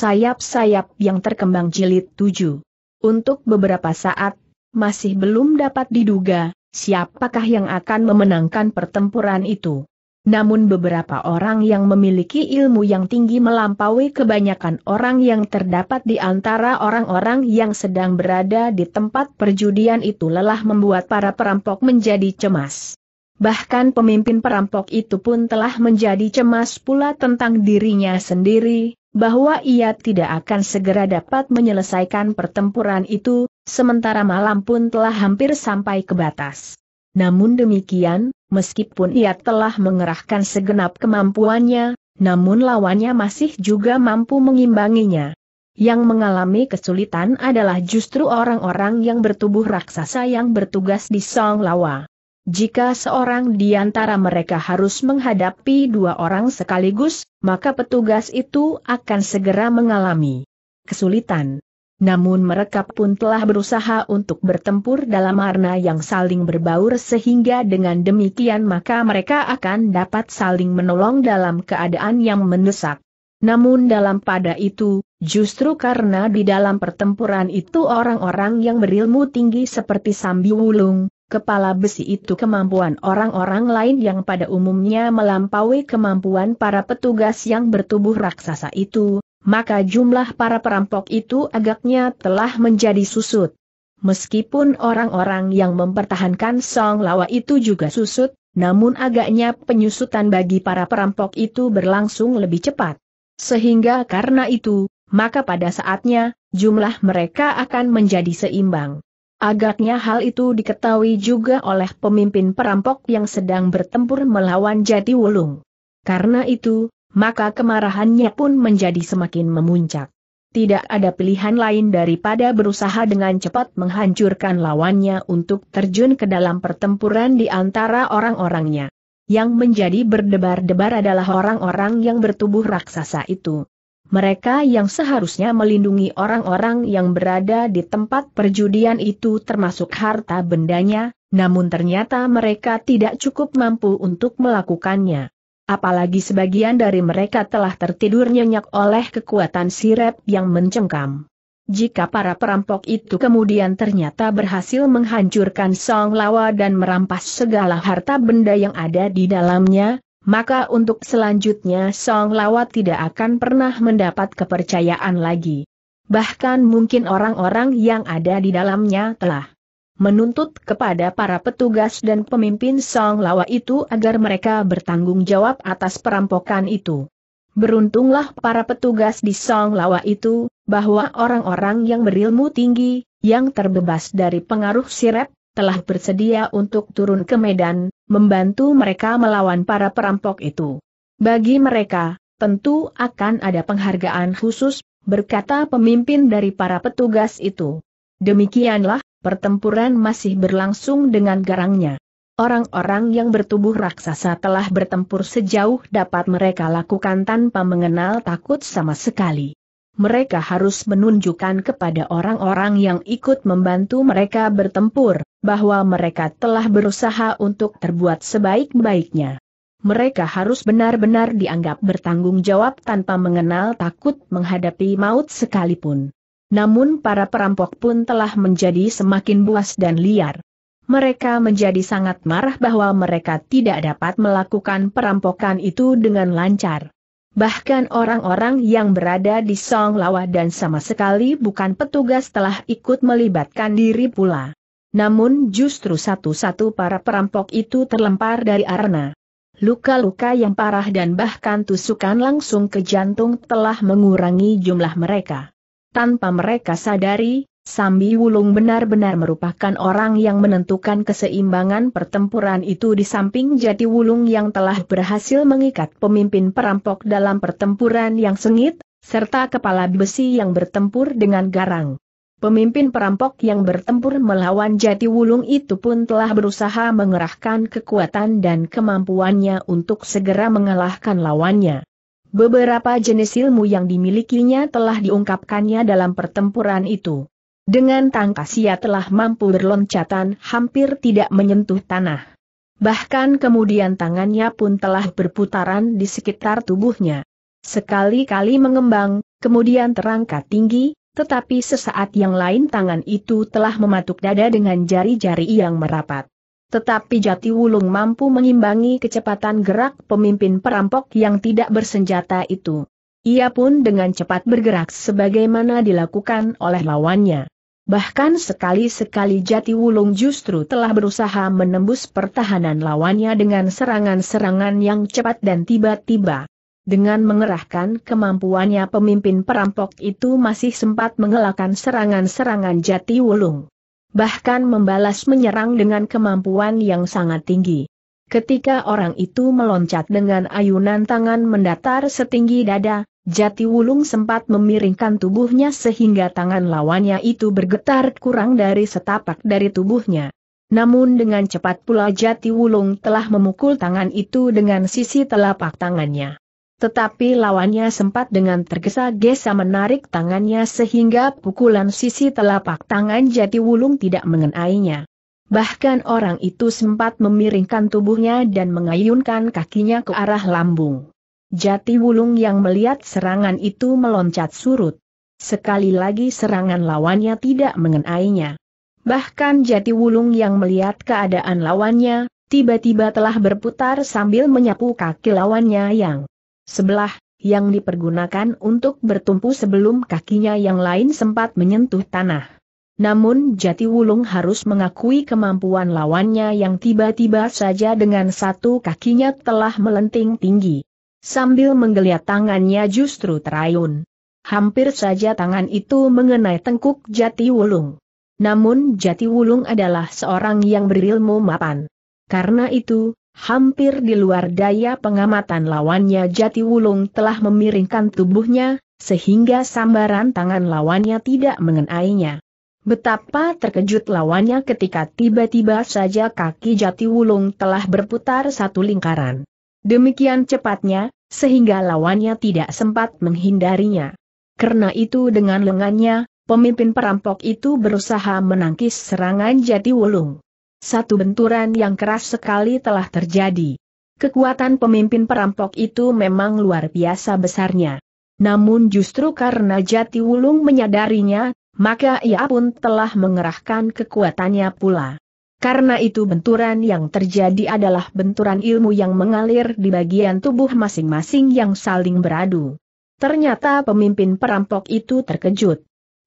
sayap-sayap yang terkembang jilid 7. Untuk beberapa saat, masih belum dapat diduga, siapakah yang akan memenangkan pertempuran itu. Namun beberapa orang yang memiliki ilmu yang tinggi melampaui kebanyakan orang yang terdapat di antara orang-orang yang sedang berada di tempat perjudian itu lelah membuat para perampok menjadi cemas. Bahkan pemimpin perampok itu pun telah menjadi cemas pula tentang dirinya sendiri, bahwa ia tidak akan segera dapat menyelesaikan pertempuran itu, sementara malam pun telah hampir sampai ke batas. Namun demikian, meskipun ia telah mengerahkan segenap kemampuannya, namun lawannya masih juga mampu mengimbanginya. Yang mengalami kesulitan adalah justru orang-orang yang bertubuh raksasa yang bertugas di Song Lawa. Jika seorang di antara mereka harus menghadapi dua orang sekaligus, maka petugas itu akan segera mengalami kesulitan. Namun mereka pun telah berusaha untuk bertempur dalam arna yang saling berbaur sehingga dengan demikian maka mereka akan dapat saling menolong dalam keadaan yang mendesak. Namun dalam pada itu, justru karena di dalam pertempuran itu orang-orang yang berilmu tinggi seperti Sambi Wulung, kepala besi itu kemampuan orang-orang lain yang pada umumnya melampaui kemampuan para petugas yang bertubuh raksasa itu, maka jumlah para perampok itu agaknya telah menjadi susut. Meskipun orang-orang yang mempertahankan Song Lawa itu juga susut, namun agaknya penyusutan bagi para perampok itu berlangsung lebih cepat. Sehingga karena itu, maka pada saatnya, jumlah mereka akan menjadi seimbang. Agaknya hal itu diketahui juga oleh pemimpin perampok yang sedang bertempur melawan Jati Wulung. Karena itu, maka kemarahannya pun menjadi semakin memuncak. Tidak ada pilihan lain daripada berusaha dengan cepat menghancurkan lawannya untuk terjun ke dalam pertempuran di antara orang-orangnya. Yang menjadi berdebar-debar adalah orang-orang yang bertubuh raksasa itu mereka yang seharusnya melindungi orang-orang yang berada di tempat perjudian itu termasuk harta bendanya, namun ternyata mereka tidak cukup mampu untuk melakukannya. Apalagi sebagian dari mereka telah tertidur nyenyak oleh kekuatan sirep yang mencengkam. Jika para perampok itu kemudian ternyata berhasil menghancurkan Song Lawa dan merampas segala harta benda yang ada di dalamnya, maka untuk selanjutnya Song Lawat tidak akan pernah mendapat kepercayaan lagi. Bahkan mungkin orang-orang yang ada di dalamnya telah menuntut kepada para petugas dan pemimpin Song Lawa itu agar mereka bertanggung jawab atas perampokan itu. Beruntunglah para petugas di Song Lawa itu, bahwa orang-orang yang berilmu tinggi, yang terbebas dari pengaruh sirep, telah bersedia untuk turun ke medan, membantu mereka melawan para perampok itu. Bagi mereka, tentu akan ada penghargaan khusus, berkata pemimpin dari para petugas itu. Demikianlah, pertempuran masih berlangsung dengan garangnya. Orang-orang yang bertubuh raksasa telah bertempur sejauh dapat mereka lakukan tanpa mengenal takut sama sekali mereka harus menunjukkan kepada orang-orang yang ikut membantu mereka bertempur, bahwa mereka telah berusaha untuk terbuat sebaik-baiknya. Mereka harus benar-benar dianggap bertanggung jawab tanpa mengenal takut menghadapi maut sekalipun. Namun para perampok pun telah menjadi semakin buas dan liar. Mereka menjadi sangat marah bahwa mereka tidak dapat melakukan perampokan itu dengan lancar. Bahkan orang-orang yang berada di Song Lawa dan sama sekali bukan petugas telah ikut melibatkan diri pula. Namun justru satu-satu para perampok itu terlempar dari arna. Luka-luka yang parah dan bahkan tusukan langsung ke jantung telah mengurangi jumlah mereka. Tanpa mereka sadari, Sambi Wulung benar-benar merupakan orang yang menentukan keseimbangan pertempuran itu di samping Jati Wulung yang telah berhasil mengikat pemimpin perampok dalam pertempuran yang sengit, serta kepala besi yang bertempur dengan garang. Pemimpin perampok yang bertempur melawan Jati Wulung itu pun telah berusaha mengerahkan kekuatan dan kemampuannya untuk segera mengalahkan lawannya. Beberapa jenis ilmu yang dimilikinya telah diungkapkannya dalam pertempuran itu. Dengan tangkas ia telah mampu berloncatan hampir tidak menyentuh tanah. Bahkan kemudian tangannya pun telah berputaran di sekitar tubuhnya. Sekali-kali mengembang, kemudian terangkat tinggi, tetapi sesaat yang lain tangan itu telah mematuk dada dengan jari-jari yang merapat. Tetapi Jati Wulung mampu mengimbangi kecepatan gerak pemimpin perampok yang tidak bersenjata itu. Ia pun dengan cepat bergerak sebagaimana dilakukan oleh lawannya. Bahkan sekali-sekali Jati Wulung justru telah berusaha menembus pertahanan lawannya dengan serangan-serangan yang cepat dan tiba-tiba. Dengan mengerahkan kemampuannya pemimpin perampok itu masih sempat mengelakkan serangan-serangan Jati Wulung. Bahkan membalas menyerang dengan kemampuan yang sangat tinggi. Ketika orang itu meloncat dengan ayunan tangan mendatar setinggi dada, Jati Wulung sempat memiringkan tubuhnya sehingga tangan lawannya itu bergetar kurang dari setapak dari tubuhnya. Namun dengan cepat pula Jati Wulung telah memukul tangan itu dengan sisi telapak tangannya. Tetapi lawannya sempat dengan tergesa-gesa menarik tangannya sehingga pukulan sisi telapak tangan Jati Wulung tidak mengenainya. Bahkan orang itu sempat memiringkan tubuhnya dan mengayunkan kakinya ke arah lambung. Jati Wulung yang melihat serangan itu meloncat surut. Sekali lagi serangan lawannya tidak mengenainya. Bahkan Jati Wulung yang melihat keadaan lawannya, tiba-tiba telah berputar sambil menyapu kaki lawannya yang sebelah, yang dipergunakan untuk bertumpu sebelum kakinya yang lain sempat menyentuh tanah. Namun Jati Wulung harus mengakui kemampuan lawannya yang tiba-tiba saja dengan satu kakinya telah melenting tinggi. Sambil menggeliat tangannya justru terayun. Hampir saja tangan itu mengenai tengkuk Jati Wulung. Namun Jati Wulung adalah seorang yang berilmu mapan. Karena itu, hampir di luar daya pengamatan lawannya Jati Wulung telah memiringkan tubuhnya, sehingga sambaran tangan lawannya tidak mengenainya. Betapa terkejut lawannya ketika tiba-tiba saja kaki jati wulung telah berputar satu lingkaran. Demikian cepatnya, sehingga lawannya tidak sempat menghindarinya. Karena itu dengan lengannya, pemimpin perampok itu berusaha menangkis serangan jati wulung. Satu benturan yang keras sekali telah terjadi. Kekuatan pemimpin perampok itu memang luar biasa besarnya. Namun justru karena Jati Wulung menyadarinya, maka ia pun telah mengerahkan kekuatannya pula. Karena itu benturan yang terjadi adalah benturan ilmu yang mengalir di bagian tubuh masing-masing yang saling beradu. Ternyata pemimpin perampok itu terkejut.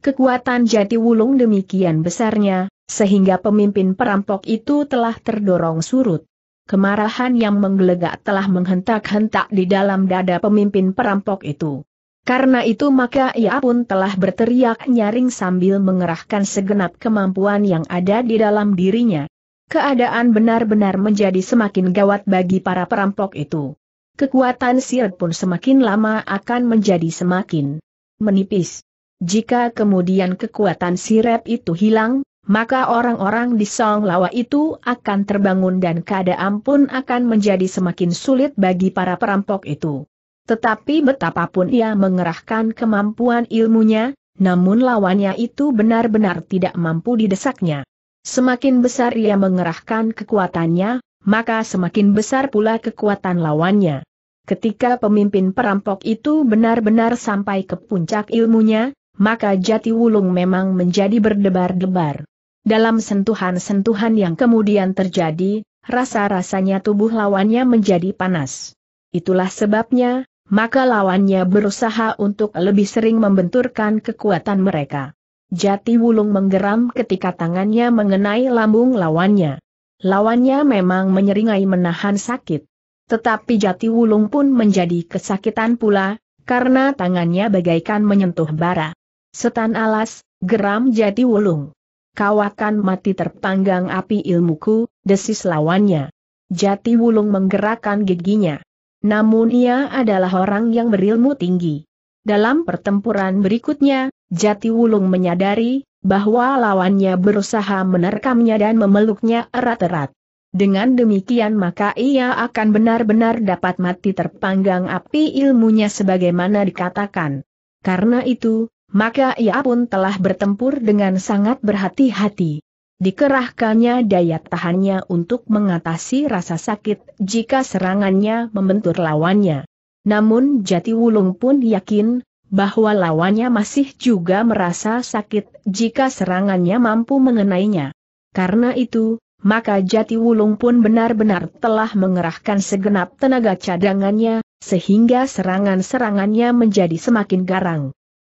Kekuatan jati wulung demikian besarnya, sehingga pemimpin perampok itu telah terdorong surut. Kemarahan yang menggelegak telah menghentak-hentak di dalam dada pemimpin perampok itu. Karena itu maka ia pun telah berteriak nyaring sambil mengerahkan segenap kemampuan yang ada di dalam dirinya. Keadaan benar-benar menjadi semakin gawat bagi para perampok itu. Kekuatan sirat pun semakin lama akan menjadi semakin menipis. Jika kemudian kekuatan Sirep itu hilang, maka orang-orang di Song Lawa itu akan terbangun dan keadaan pun akan menjadi semakin sulit bagi para perampok itu. Tetapi betapapun ia mengerahkan kemampuan ilmunya, namun lawannya itu benar-benar tidak mampu didesaknya. Semakin besar ia mengerahkan kekuatannya, maka semakin besar pula kekuatan lawannya. Ketika pemimpin perampok itu benar-benar sampai ke puncak ilmunya, maka jati wulung memang menjadi berdebar-debar. Dalam sentuhan-sentuhan yang kemudian terjadi, rasa-rasanya tubuh lawannya menjadi panas. Itulah sebabnya, maka lawannya berusaha untuk lebih sering membenturkan kekuatan mereka. Jati Wulung menggeram ketika tangannya mengenai lambung lawannya. Lawannya memang menyeringai menahan sakit. Tetapi Jati Wulung pun menjadi kesakitan pula, karena tangannya bagaikan menyentuh bara. Setan alas, geram Jati Wulung. Kau akan mati terpanggang api ilmuku, desis lawannya. Jati Wulung menggerakkan giginya. Namun ia adalah orang yang berilmu tinggi. Dalam pertempuran berikutnya, Jati Wulung menyadari bahwa lawannya berusaha menerkamnya dan memeluknya erat-erat. Dengan demikian maka ia akan benar-benar dapat mati terpanggang api ilmunya sebagaimana dikatakan. Karena itu, maka ia pun telah bertempur dengan sangat berhati-hati dikerahkannya daya tahannya untuk mengatasi rasa sakit jika serangannya membentur lawannya. Namun Jati Wulung pun yakin, bahwa lawannya masih juga merasa sakit jika serangannya mampu mengenainya. Karena itu, maka Jati Wulung pun benar-benar telah mengerahkan segenap tenaga cadangannya, sehingga serangan-serangannya menjadi semakin garang.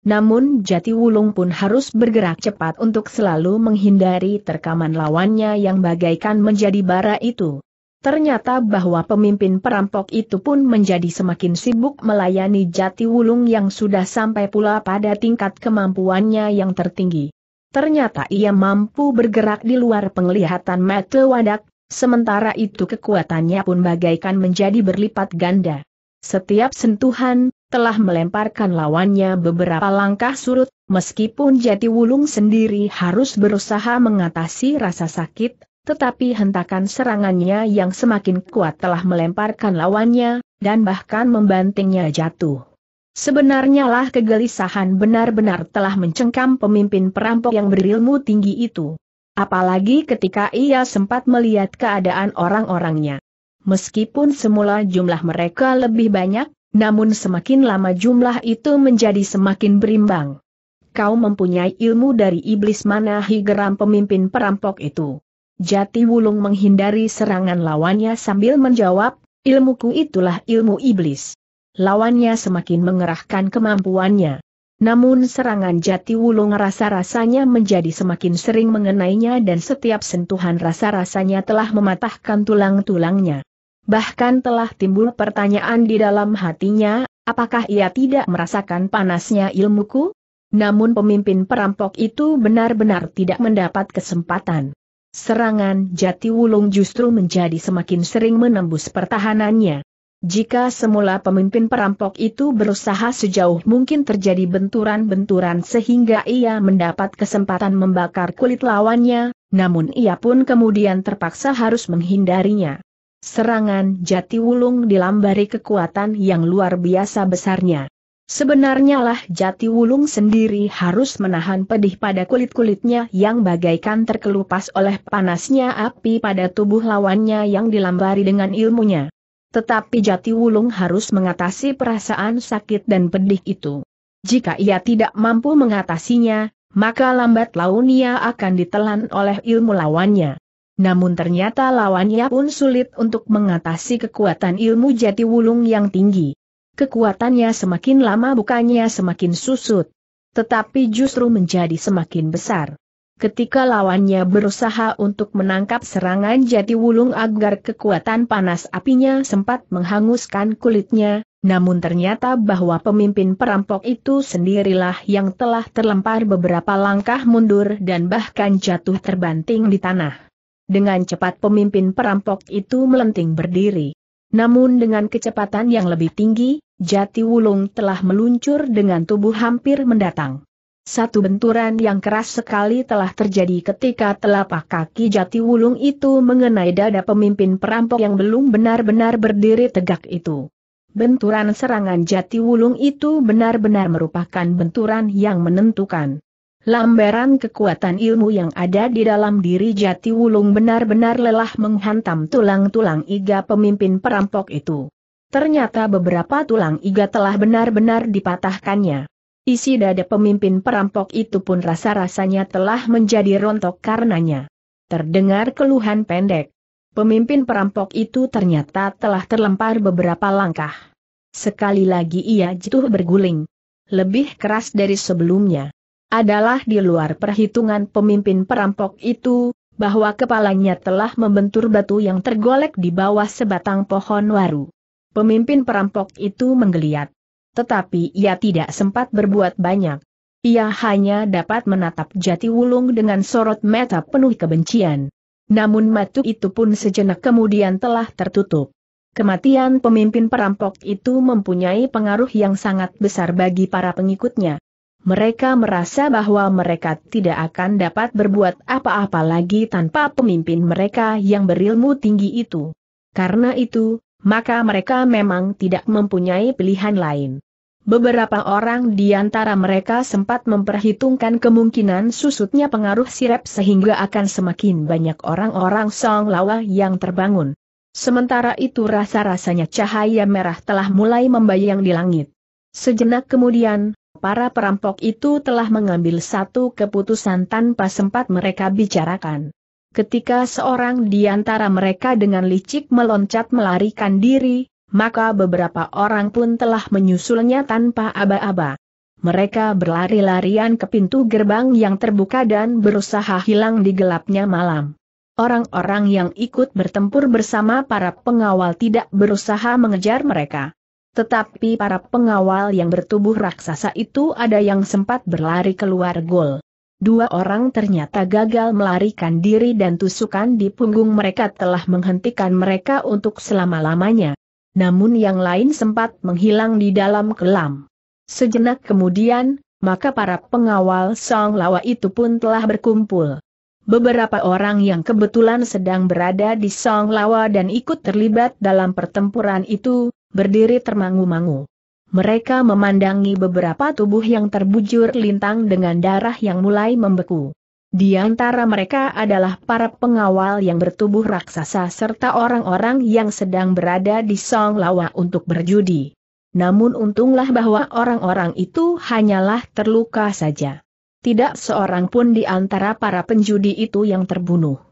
Namun Jati Wulung pun harus bergerak cepat untuk selalu menghindari terkaman lawannya yang bagaikan menjadi bara itu. Ternyata bahwa pemimpin perampok itu pun menjadi semakin sibuk melayani Jati Wulung yang sudah sampai pula pada tingkat kemampuannya yang tertinggi. Ternyata ia mampu bergerak di luar penglihatan mata wadak, sementara itu kekuatannya pun bagaikan menjadi berlipat ganda. Setiap sentuhan, telah melemparkan lawannya beberapa langkah surut, meskipun Jati Wulung sendiri harus berusaha mengatasi rasa sakit, tetapi hentakan serangannya yang semakin kuat telah melemparkan lawannya, dan bahkan membantingnya jatuh. Sebenarnya lah kegelisahan benar-benar telah mencengkam pemimpin perampok yang berilmu tinggi itu. Apalagi ketika ia sempat melihat keadaan orang-orangnya. Meskipun semula jumlah mereka lebih banyak, namun semakin lama jumlah itu menjadi semakin berimbang. Kau mempunyai ilmu dari iblis mana geram pemimpin perampok itu. Jati Wulung menghindari serangan lawannya sambil menjawab, ilmuku itulah ilmu iblis. Lawannya semakin mengerahkan kemampuannya. Namun serangan jati wulung rasa-rasanya menjadi semakin sering mengenainya dan setiap sentuhan rasa-rasanya telah mematahkan tulang-tulangnya. Bahkan telah timbul pertanyaan di dalam hatinya, apakah ia tidak merasakan panasnya ilmuku? Namun pemimpin perampok itu benar-benar tidak mendapat kesempatan. Serangan jati wulung justru menjadi semakin sering menembus pertahanannya. Jika semula pemimpin perampok itu berusaha sejauh mungkin terjadi benturan-benturan sehingga ia mendapat kesempatan membakar kulit lawannya, namun ia pun kemudian terpaksa harus menghindarinya serangan jati Jatiwulung dilambari kekuatan yang luar biasa besarnya. Sebenarnya lah wulung sendiri harus menahan pedih pada kulit-kulitnya yang bagaikan terkelupas oleh panasnya api pada tubuh lawannya yang dilambari dengan ilmunya. Tetapi jati wulung harus mengatasi perasaan sakit dan pedih itu. Jika ia tidak mampu mengatasinya, maka lambat laun ia akan ditelan oleh ilmu lawannya. Namun ternyata lawannya pun sulit untuk mengatasi kekuatan ilmu jati wulung yang tinggi. Kekuatannya semakin lama bukannya semakin susut. Tetapi justru menjadi semakin besar. Ketika lawannya berusaha untuk menangkap serangan jati wulung agar kekuatan panas apinya sempat menghanguskan kulitnya, namun ternyata bahwa pemimpin perampok itu sendirilah yang telah terlempar beberapa langkah mundur dan bahkan jatuh terbanting di tanah. Dengan cepat pemimpin perampok itu melenting berdiri. Namun dengan kecepatan yang lebih tinggi, Jati Wulung telah meluncur dengan tubuh hampir mendatang. Satu benturan yang keras sekali telah terjadi ketika telapak kaki Jati Wulung itu mengenai dada pemimpin perampok yang belum benar-benar berdiri tegak itu. Benturan serangan Jati Wulung itu benar-benar merupakan benturan yang menentukan. Lambaran kekuatan ilmu yang ada di dalam diri Jati Wulung benar-benar lelah menghantam tulang-tulang iga pemimpin perampok itu. Ternyata beberapa tulang iga telah benar-benar dipatahkannya. Isi dada pemimpin perampok itu pun rasa-rasanya telah menjadi rontok karenanya. Terdengar keluhan pendek. Pemimpin perampok itu ternyata telah terlempar beberapa langkah. Sekali lagi ia jatuh berguling. Lebih keras dari sebelumnya adalah di luar perhitungan pemimpin perampok itu, bahwa kepalanya telah membentur batu yang tergolek di bawah sebatang pohon waru. Pemimpin perampok itu menggeliat. Tetapi ia tidak sempat berbuat banyak. Ia hanya dapat menatap jati wulung dengan sorot mata penuh kebencian. Namun matu itu pun sejenak kemudian telah tertutup. Kematian pemimpin perampok itu mempunyai pengaruh yang sangat besar bagi para pengikutnya. Mereka merasa bahwa mereka tidak akan dapat berbuat apa-apa lagi tanpa pemimpin mereka yang berilmu tinggi itu. Karena itu, maka mereka memang tidak mempunyai pilihan lain. Beberapa orang di antara mereka sempat memperhitungkan kemungkinan susutnya pengaruh sirep sehingga akan semakin banyak orang-orang Song Lawa yang terbangun. Sementara itu rasa-rasanya cahaya merah telah mulai membayang di langit. Sejenak kemudian, Para perampok itu telah mengambil satu keputusan tanpa sempat mereka bicarakan. Ketika seorang di antara mereka dengan licik meloncat melarikan diri, maka beberapa orang pun telah menyusulnya tanpa aba-aba. Mereka berlari-larian ke pintu gerbang yang terbuka dan berusaha hilang di gelapnya malam. Orang-orang yang ikut bertempur bersama para pengawal tidak berusaha mengejar mereka. Tetapi para pengawal yang bertubuh raksasa itu ada yang sempat berlari keluar gol. Dua orang ternyata gagal melarikan diri dan tusukan di punggung mereka telah menghentikan mereka untuk selama-lamanya. Namun yang lain sempat menghilang di dalam kelam. Sejenak kemudian, maka para pengawal Song Lawa itu pun telah berkumpul. Beberapa orang yang kebetulan sedang berada di Song Lawa dan ikut terlibat dalam pertempuran itu, berdiri termangu-mangu. Mereka memandangi beberapa tubuh yang terbujur lintang dengan darah yang mulai membeku. Di antara mereka adalah para pengawal yang bertubuh raksasa serta orang-orang yang sedang berada di Song Lawa untuk berjudi. Namun untunglah bahwa orang-orang itu hanyalah terluka saja. Tidak seorang pun di antara para penjudi itu yang terbunuh.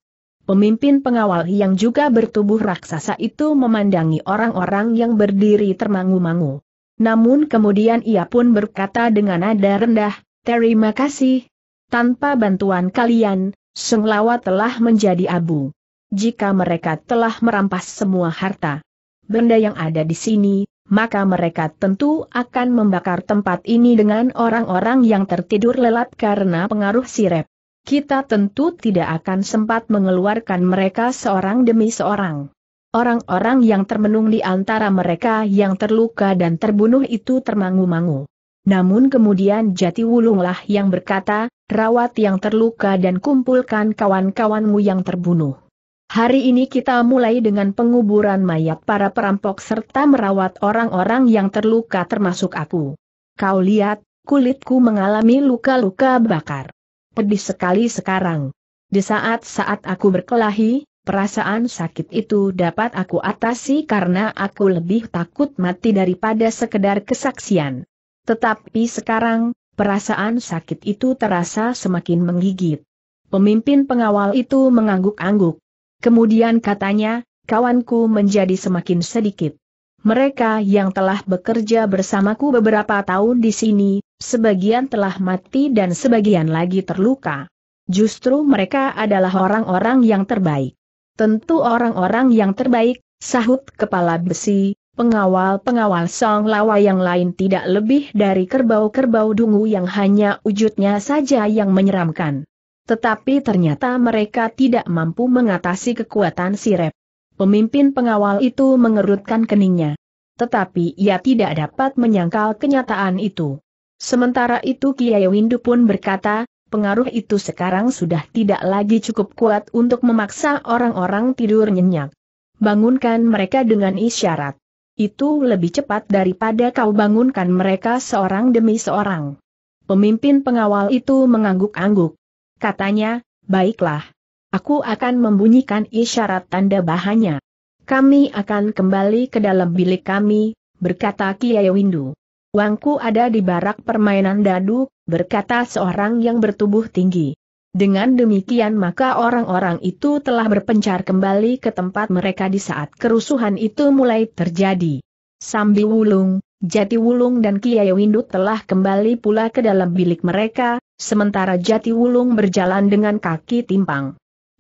Pemimpin pengawal yang juga bertubuh raksasa itu memandangi orang-orang yang berdiri termangu-mangu. Namun kemudian ia pun berkata dengan nada rendah, Terima kasih. Tanpa bantuan kalian, Senglawa telah menjadi abu. Jika mereka telah merampas semua harta benda yang ada di sini, maka mereka tentu akan membakar tempat ini dengan orang-orang yang tertidur lelap karena pengaruh sirep kita tentu tidak akan sempat mengeluarkan mereka seorang demi seorang. Orang-orang yang termenung di antara mereka yang terluka dan terbunuh itu termangu-mangu. Namun kemudian Jati Wulunglah yang berkata, rawat yang terluka dan kumpulkan kawan-kawanmu yang terbunuh. Hari ini kita mulai dengan penguburan mayat para perampok serta merawat orang-orang yang terluka termasuk aku. Kau lihat, kulitku mengalami luka-luka bakar pedih sekali sekarang. Di saat-saat aku berkelahi, perasaan sakit itu dapat aku atasi karena aku lebih takut mati daripada sekedar kesaksian. Tetapi sekarang, perasaan sakit itu terasa semakin menggigit. Pemimpin pengawal itu mengangguk-angguk. Kemudian katanya, kawanku menjadi semakin sedikit. Mereka yang telah bekerja bersamaku beberapa tahun di sini, sebagian telah mati dan sebagian lagi terluka. Justru mereka adalah orang-orang yang terbaik. Tentu orang-orang yang terbaik, sahut kepala besi, pengawal-pengawal Song Lawa yang lain tidak lebih dari kerbau-kerbau dungu yang hanya wujudnya saja yang menyeramkan. Tetapi ternyata mereka tidak mampu mengatasi kekuatan sirep. Pemimpin pengawal itu mengerutkan keningnya. Tetapi ia tidak dapat menyangkal kenyataan itu. Sementara itu Kiai Windu pun berkata, pengaruh itu sekarang sudah tidak lagi cukup kuat untuk memaksa orang-orang tidur nyenyak. Bangunkan mereka dengan isyarat. Itu lebih cepat daripada kau bangunkan mereka seorang demi seorang. Pemimpin pengawal itu mengangguk-angguk. Katanya, baiklah, Aku akan membunyikan isyarat tanda bahannya. Kami akan kembali ke dalam bilik kami, berkata Kiai Windu. Wangku ada di barak permainan dadu, berkata seorang yang bertubuh tinggi. Dengan demikian maka orang-orang itu telah berpencar kembali ke tempat mereka di saat kerusuhan itu mulai terjadi. Sambi Wulung, Jati Wulung dan Kiai Windu telah kembali pula ke dalam bilik mereka, sementara Jati Wulung berjalan dengan kaki timpang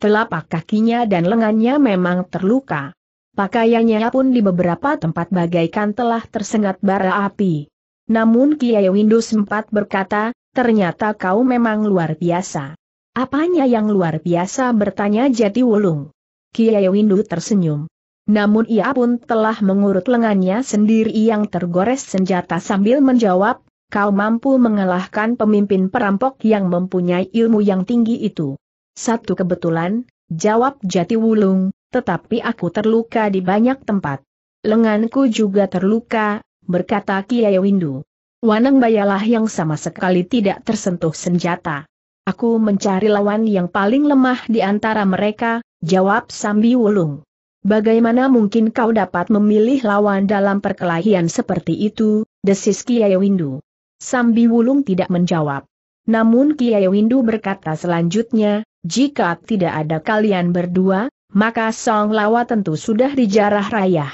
telapak kakinya dan lengannya memang terluka. Pakaiannya pun di beberapa tempat bagaikan telah tersengat bara api. Namun Kiai Windu sempat berkata, ternyata kau memang luar biasa. Apanya yang luar biasa bertanya Jati Wulung. Kiai Windu tersenyum. Namun ia pun telah mengurut lengannya sendiri yang tergores senjata sambil menjawab, kau mampu mengalahkan pemimpin perampok yang mempunyai ilmu yang tinggi itu. Satu kebetulan, jawab Jati Wulung, tetapi aku terluka di banyak tempat. Lenganku juga terluka, berkata Kiai Windu. Wanang Bayalah yang sama sekali tidak tersentuh senjata. Aku mencari lawan yang paling lemah di antara mereka, jawab Sambi Wulung. Bagaimana mungkin kau dapat memilih lawan dalam perkelahian seperti itu, desis Kiai Windu. Sambi Wulung tidak menjawab. Namun Kiai Windu berkata selanjutnya, jika tidak ada kalian berdua, maka Song Lawa tentu sudah dijarah rayah.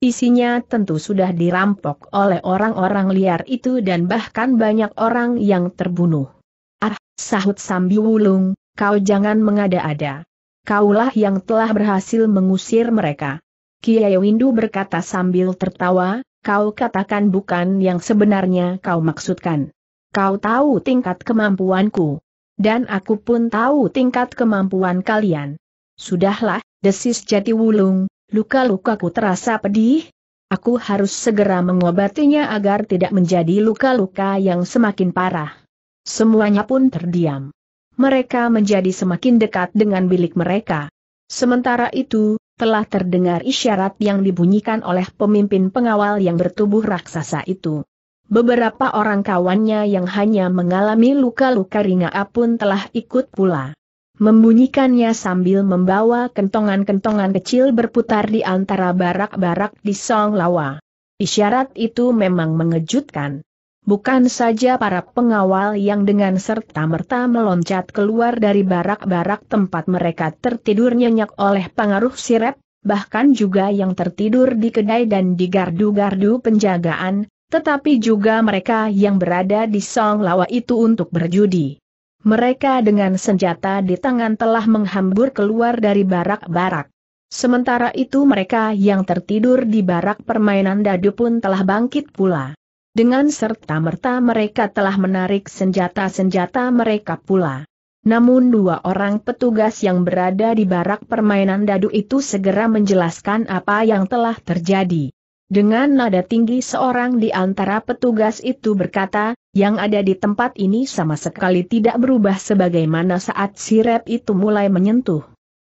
Isinya tentu sudah dirampok oleh orang-orang liar itu dan bahkan banyak orang yang terbunuh. Ah, sahut Sambi Wulung, kau jangan mengada-ada. Kaulah yang telah berhasil mengusir mereka. Kiai Windu berkata sambil tertawa, kau katakan bukan yang sebenarnya kau maksudkan. Kau tahu tingkat kemampuanku. Dan aku pun tahu tingkat kemampuan kalian. Sudahlah, desis jati wulung, luka-lukaku terasa pedih. Aku harus segera mengobatinya agar tidak menjadi luka-luka yang semakin parah. Semuanya pun terdiam. Mereka menjadi semakin dekat dengan bilik mereka. Sementara itu, telah terdengar isyarat yang dibunyikan oleh pemimpin pengawal yang bertubuh raksasa itu. Beberapa orang kawannya yang hanya mengalami luka-luka ringan pun telah ikut pula. Membunyikannya sambil membawa kentongan-kentongan kecil berputar di antara barak-barak di Song Lawa. Isyarat itu memang mengejutkan. Bukan saja para pengawal yang dengan serta-merta meloncat keluar dari barak-barak tempat mereka tertidur nyenyak oleh pengaruh sirep, bahkan juga yang tertidur di kedai dan di gardu-gardu penjagaan, tetapi juga mereka yang berada di Song Lawa itu untuk berjudi. Mereka dengan senjata di tangan telah menghambur keluar dari barak-barak. Sementara itu mereka yang tertidur di barak permainan dadu pun telah bangkit pula. Dengan serta-merta mereka telah menarik senjata-senjata mereka pula. Namun dua orang petugas yang berada di barak permainan dadu itu segera menjelaskan apa yang telah terjadi. Dengan nada tinggi seorang di antara petugas itu berkata, yang ada di tempat ini sama sekali tidak berubah sebagaimana saat sirep itu mulai menyentuh.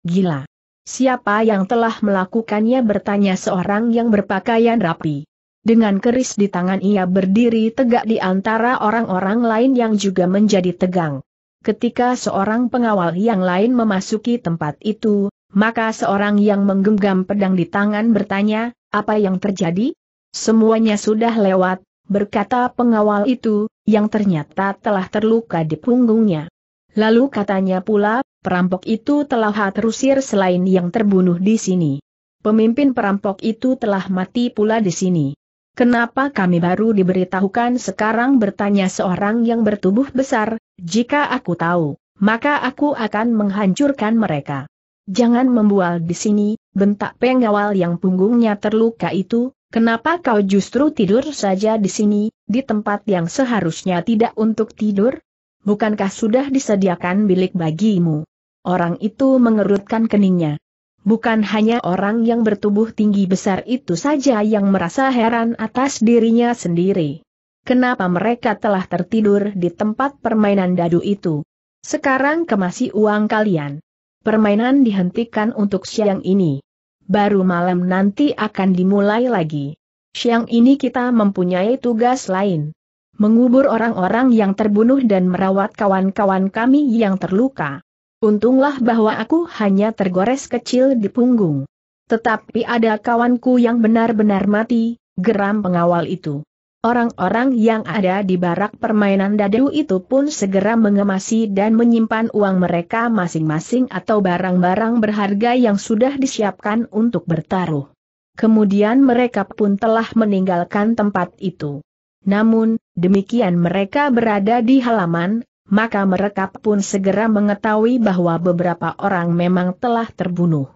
Gila. Siapa yang telah melakukannya bertanya seorang yang berpakaian rapi. Dengan keris di tangan ia berdiri tegak di antara orang-orang lain yang juga menjadi tegang. Ketika seorang pengawal yang lain memasuki tempat itu, maka seorang yang menggenggam pedang di tangan bertanya, apa yang terjadi? Semuanya sudah lewat, berkata pengawal itu, yang ternyata telah terluka di punggungnya. Lalu katanya pula, perampok itu telah terusir selain yang terbunuh di sini. Pemimpin perampok itu telah mati pula di sini. Kenapa kami baru diberitahukan sekarang bertanya seorang yang bertubuh besar, jika aku tahu, maka aku akan menghancurkan mereka. Jangan membual di sini, bentak pengawal yang punggungnya terluka itu, kenapa kau justru tidur saja di sini, di tempat yang seharusnya tidak untuk tidur? Bukankah sudah disediakan bilik bagimu? Orang itu mengerutkan keningnya. Bukan hanya orang yang bertubuh tinggi besar itu saja yang merasa heran atas dirinya sendiri. Kenapa mereka telah tertidur di tempat permainan dadu itu? Sekarang kemasi uang kalian. Permainan dihentikan untuk siang ini baru malam nanti akan dimulai lagi. Siang ini kita mempunyai tugas lain. Mengubur orang-orang yang terbunuh dan merawat kawan-kawan kami yang terluka. Untunglah bahwa aku hanya tergores kecil di punggung. Tetapi ada kawanku yang benar-benar mati, geram pengawal itu. Orang-orang yang ada di barak permainan dadu itu pun segera mengemasi dan menyimpan uang mereka masing-masing atau barang-barang berharga yang sudah disiapkan untuk bertaruh. Kemudian mereka pun telah meninggalkan tempat itu. Namun, demikian mereka berada di halaman, maka mereka pun segera mengetahui bahwa beberapa orang memang telah terbunuh.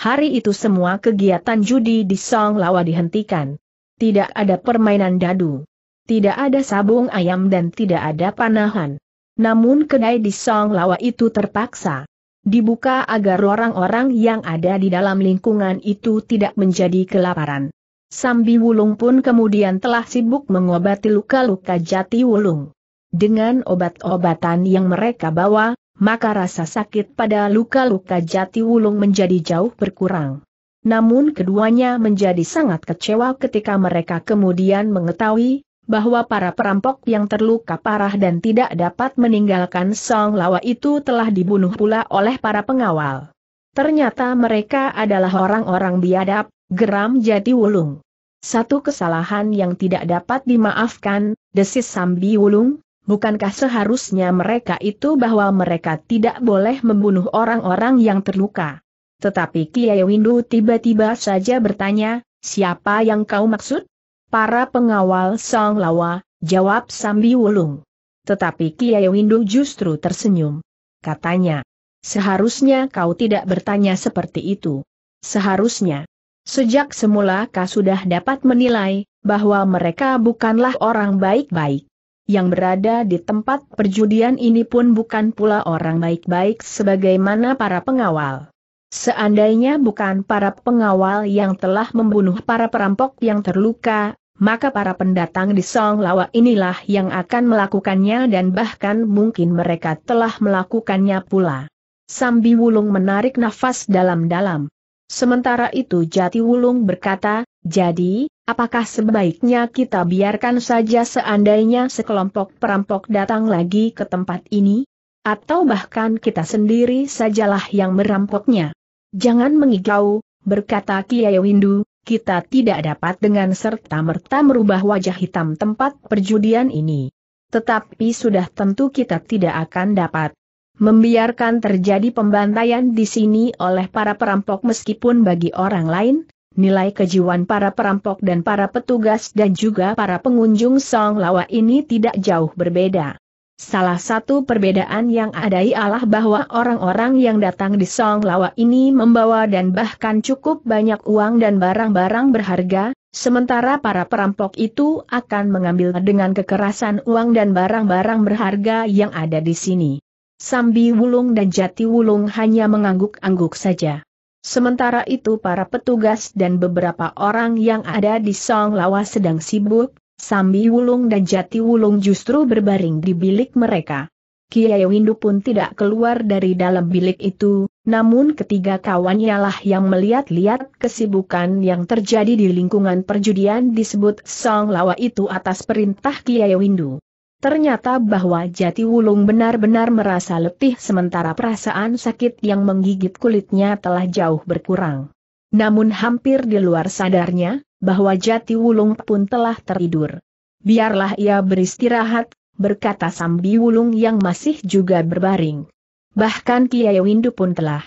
Hari itu semua kegiatan judi di Song Lawa dihentikan. Tidak ada permainan dadu. Tidak ada sabung ayam dan tidak ada panahan. Namun kedai di Song Lawa itu terpaksa dibuka agar orang-orang yang ada di dalam lingkungan itu tidak menjadi kelaparan. Sambi Wulung pun kemudian telah sibuk mengobati luka-luka jati Wulung. Dengan obat-obatan yang mereka bawa, maka rasa sakit pada luka-luka jati Wulung menjadi jauh berkurang. Namun keduanya menjadi sangat kecewa ketika mereka kemudian mengetahui bahwa para perampok yang terluka parah dan tidak dapat meninggalkan Song Lawa itu telah dibunuh pula oleh para pengawal. Ternyata mereka adalah orang-orang biadab, geram jati wulung. Satu kesalahan yang tidak dapat dimaafkan, desis Sambi Wulung, bukankah seharusnya mereka itu bahwa mereka tidak boleh membunuh orang-orang yang terluka. Tetapi Kiai Windu tiba-tiba saja bertanya, siapa yang kau maksud? Para pengawal Song Lawa, jawab Sambi Wulung. Tetapi Kiai Windu justru tersenyum. Katanya, seharusnya kau tidak bertanya seperti itu. Seharusnya. Sejak semula kau sudah dapat menilai, bahwa mereka bukanlah orang baik-baik. Yang berada di tempat perjudian ini pun bukan pula orang baik-baik sebagaimana para pengawal. Seandainya bukan para pengawal yang telah membunuh para perampok yang terluka, maka para pendatang di Song Lawa inilah yang akan melakukannya dan bahkan mungkin mereka telah melakukannya pula. Sambi Wulung menarik nafas dalam-dalam. Sementara itu Jati Wulung berkata, jadi, apakah sebaiknya kita biarkan saja seandainya sekelompok perampok datang lagi ke tempat ini? Atau bahkan kita sendiri sajalah yang merampoknya? Jangan mengigau, berkata Kiai Windu, kita tidak dapat dengan serta-merta merubah wajah hitam tempat perjudian ini. Tetapi sudah tentu kita tidak akan dapat membiarkan terjadi pembantaian di sini oleh para perampok meskipun bagi orang lain, nilai kejiwaan para perampok dan para petugas dan juga para pengunjung Song Lawa ini tidak jauh berbeda. Salah satu perbedaan yang ada ialah bahwa orang-orang yang datang di Song Lawa ini membawa dan bahkan cukup banyak uang dan barang-barang berharga, sementara para perampok itu akan mengambil dengan kekerasan uang dan barang-barang berharga yang ada di sini. Sambi Wulung dan Jati Wulung hanya mengangguk-angguk saja. Sementara itu para petugas dan beberapa orang yang ada di Song Lawa sedang sibuk, Sambi Wulung dan Jati Wulung justru berbaring di bilik mereka. Kiai Windu pun tidak keluar dari dalam bilik itu, namun ketiga kawannya lah yang melihat-lihat kesibukan yang terjadi di lingkungan perjudian disebut Song Lawa itu atas perintah Kiai Windu. Ternyata bahwa Jati Wulung benar-benar merasa letih sementara perasaan sakit yang menggigit kulitnya telah jauh berkurang. Namun hampir di luar sadarnya, bahwa Jati Wulung pun telah tertidur. Biarlah ia beristirahat, berkata Sambi Wulung yang masih juga berbaring. Bahkan Kiai Windu pun telah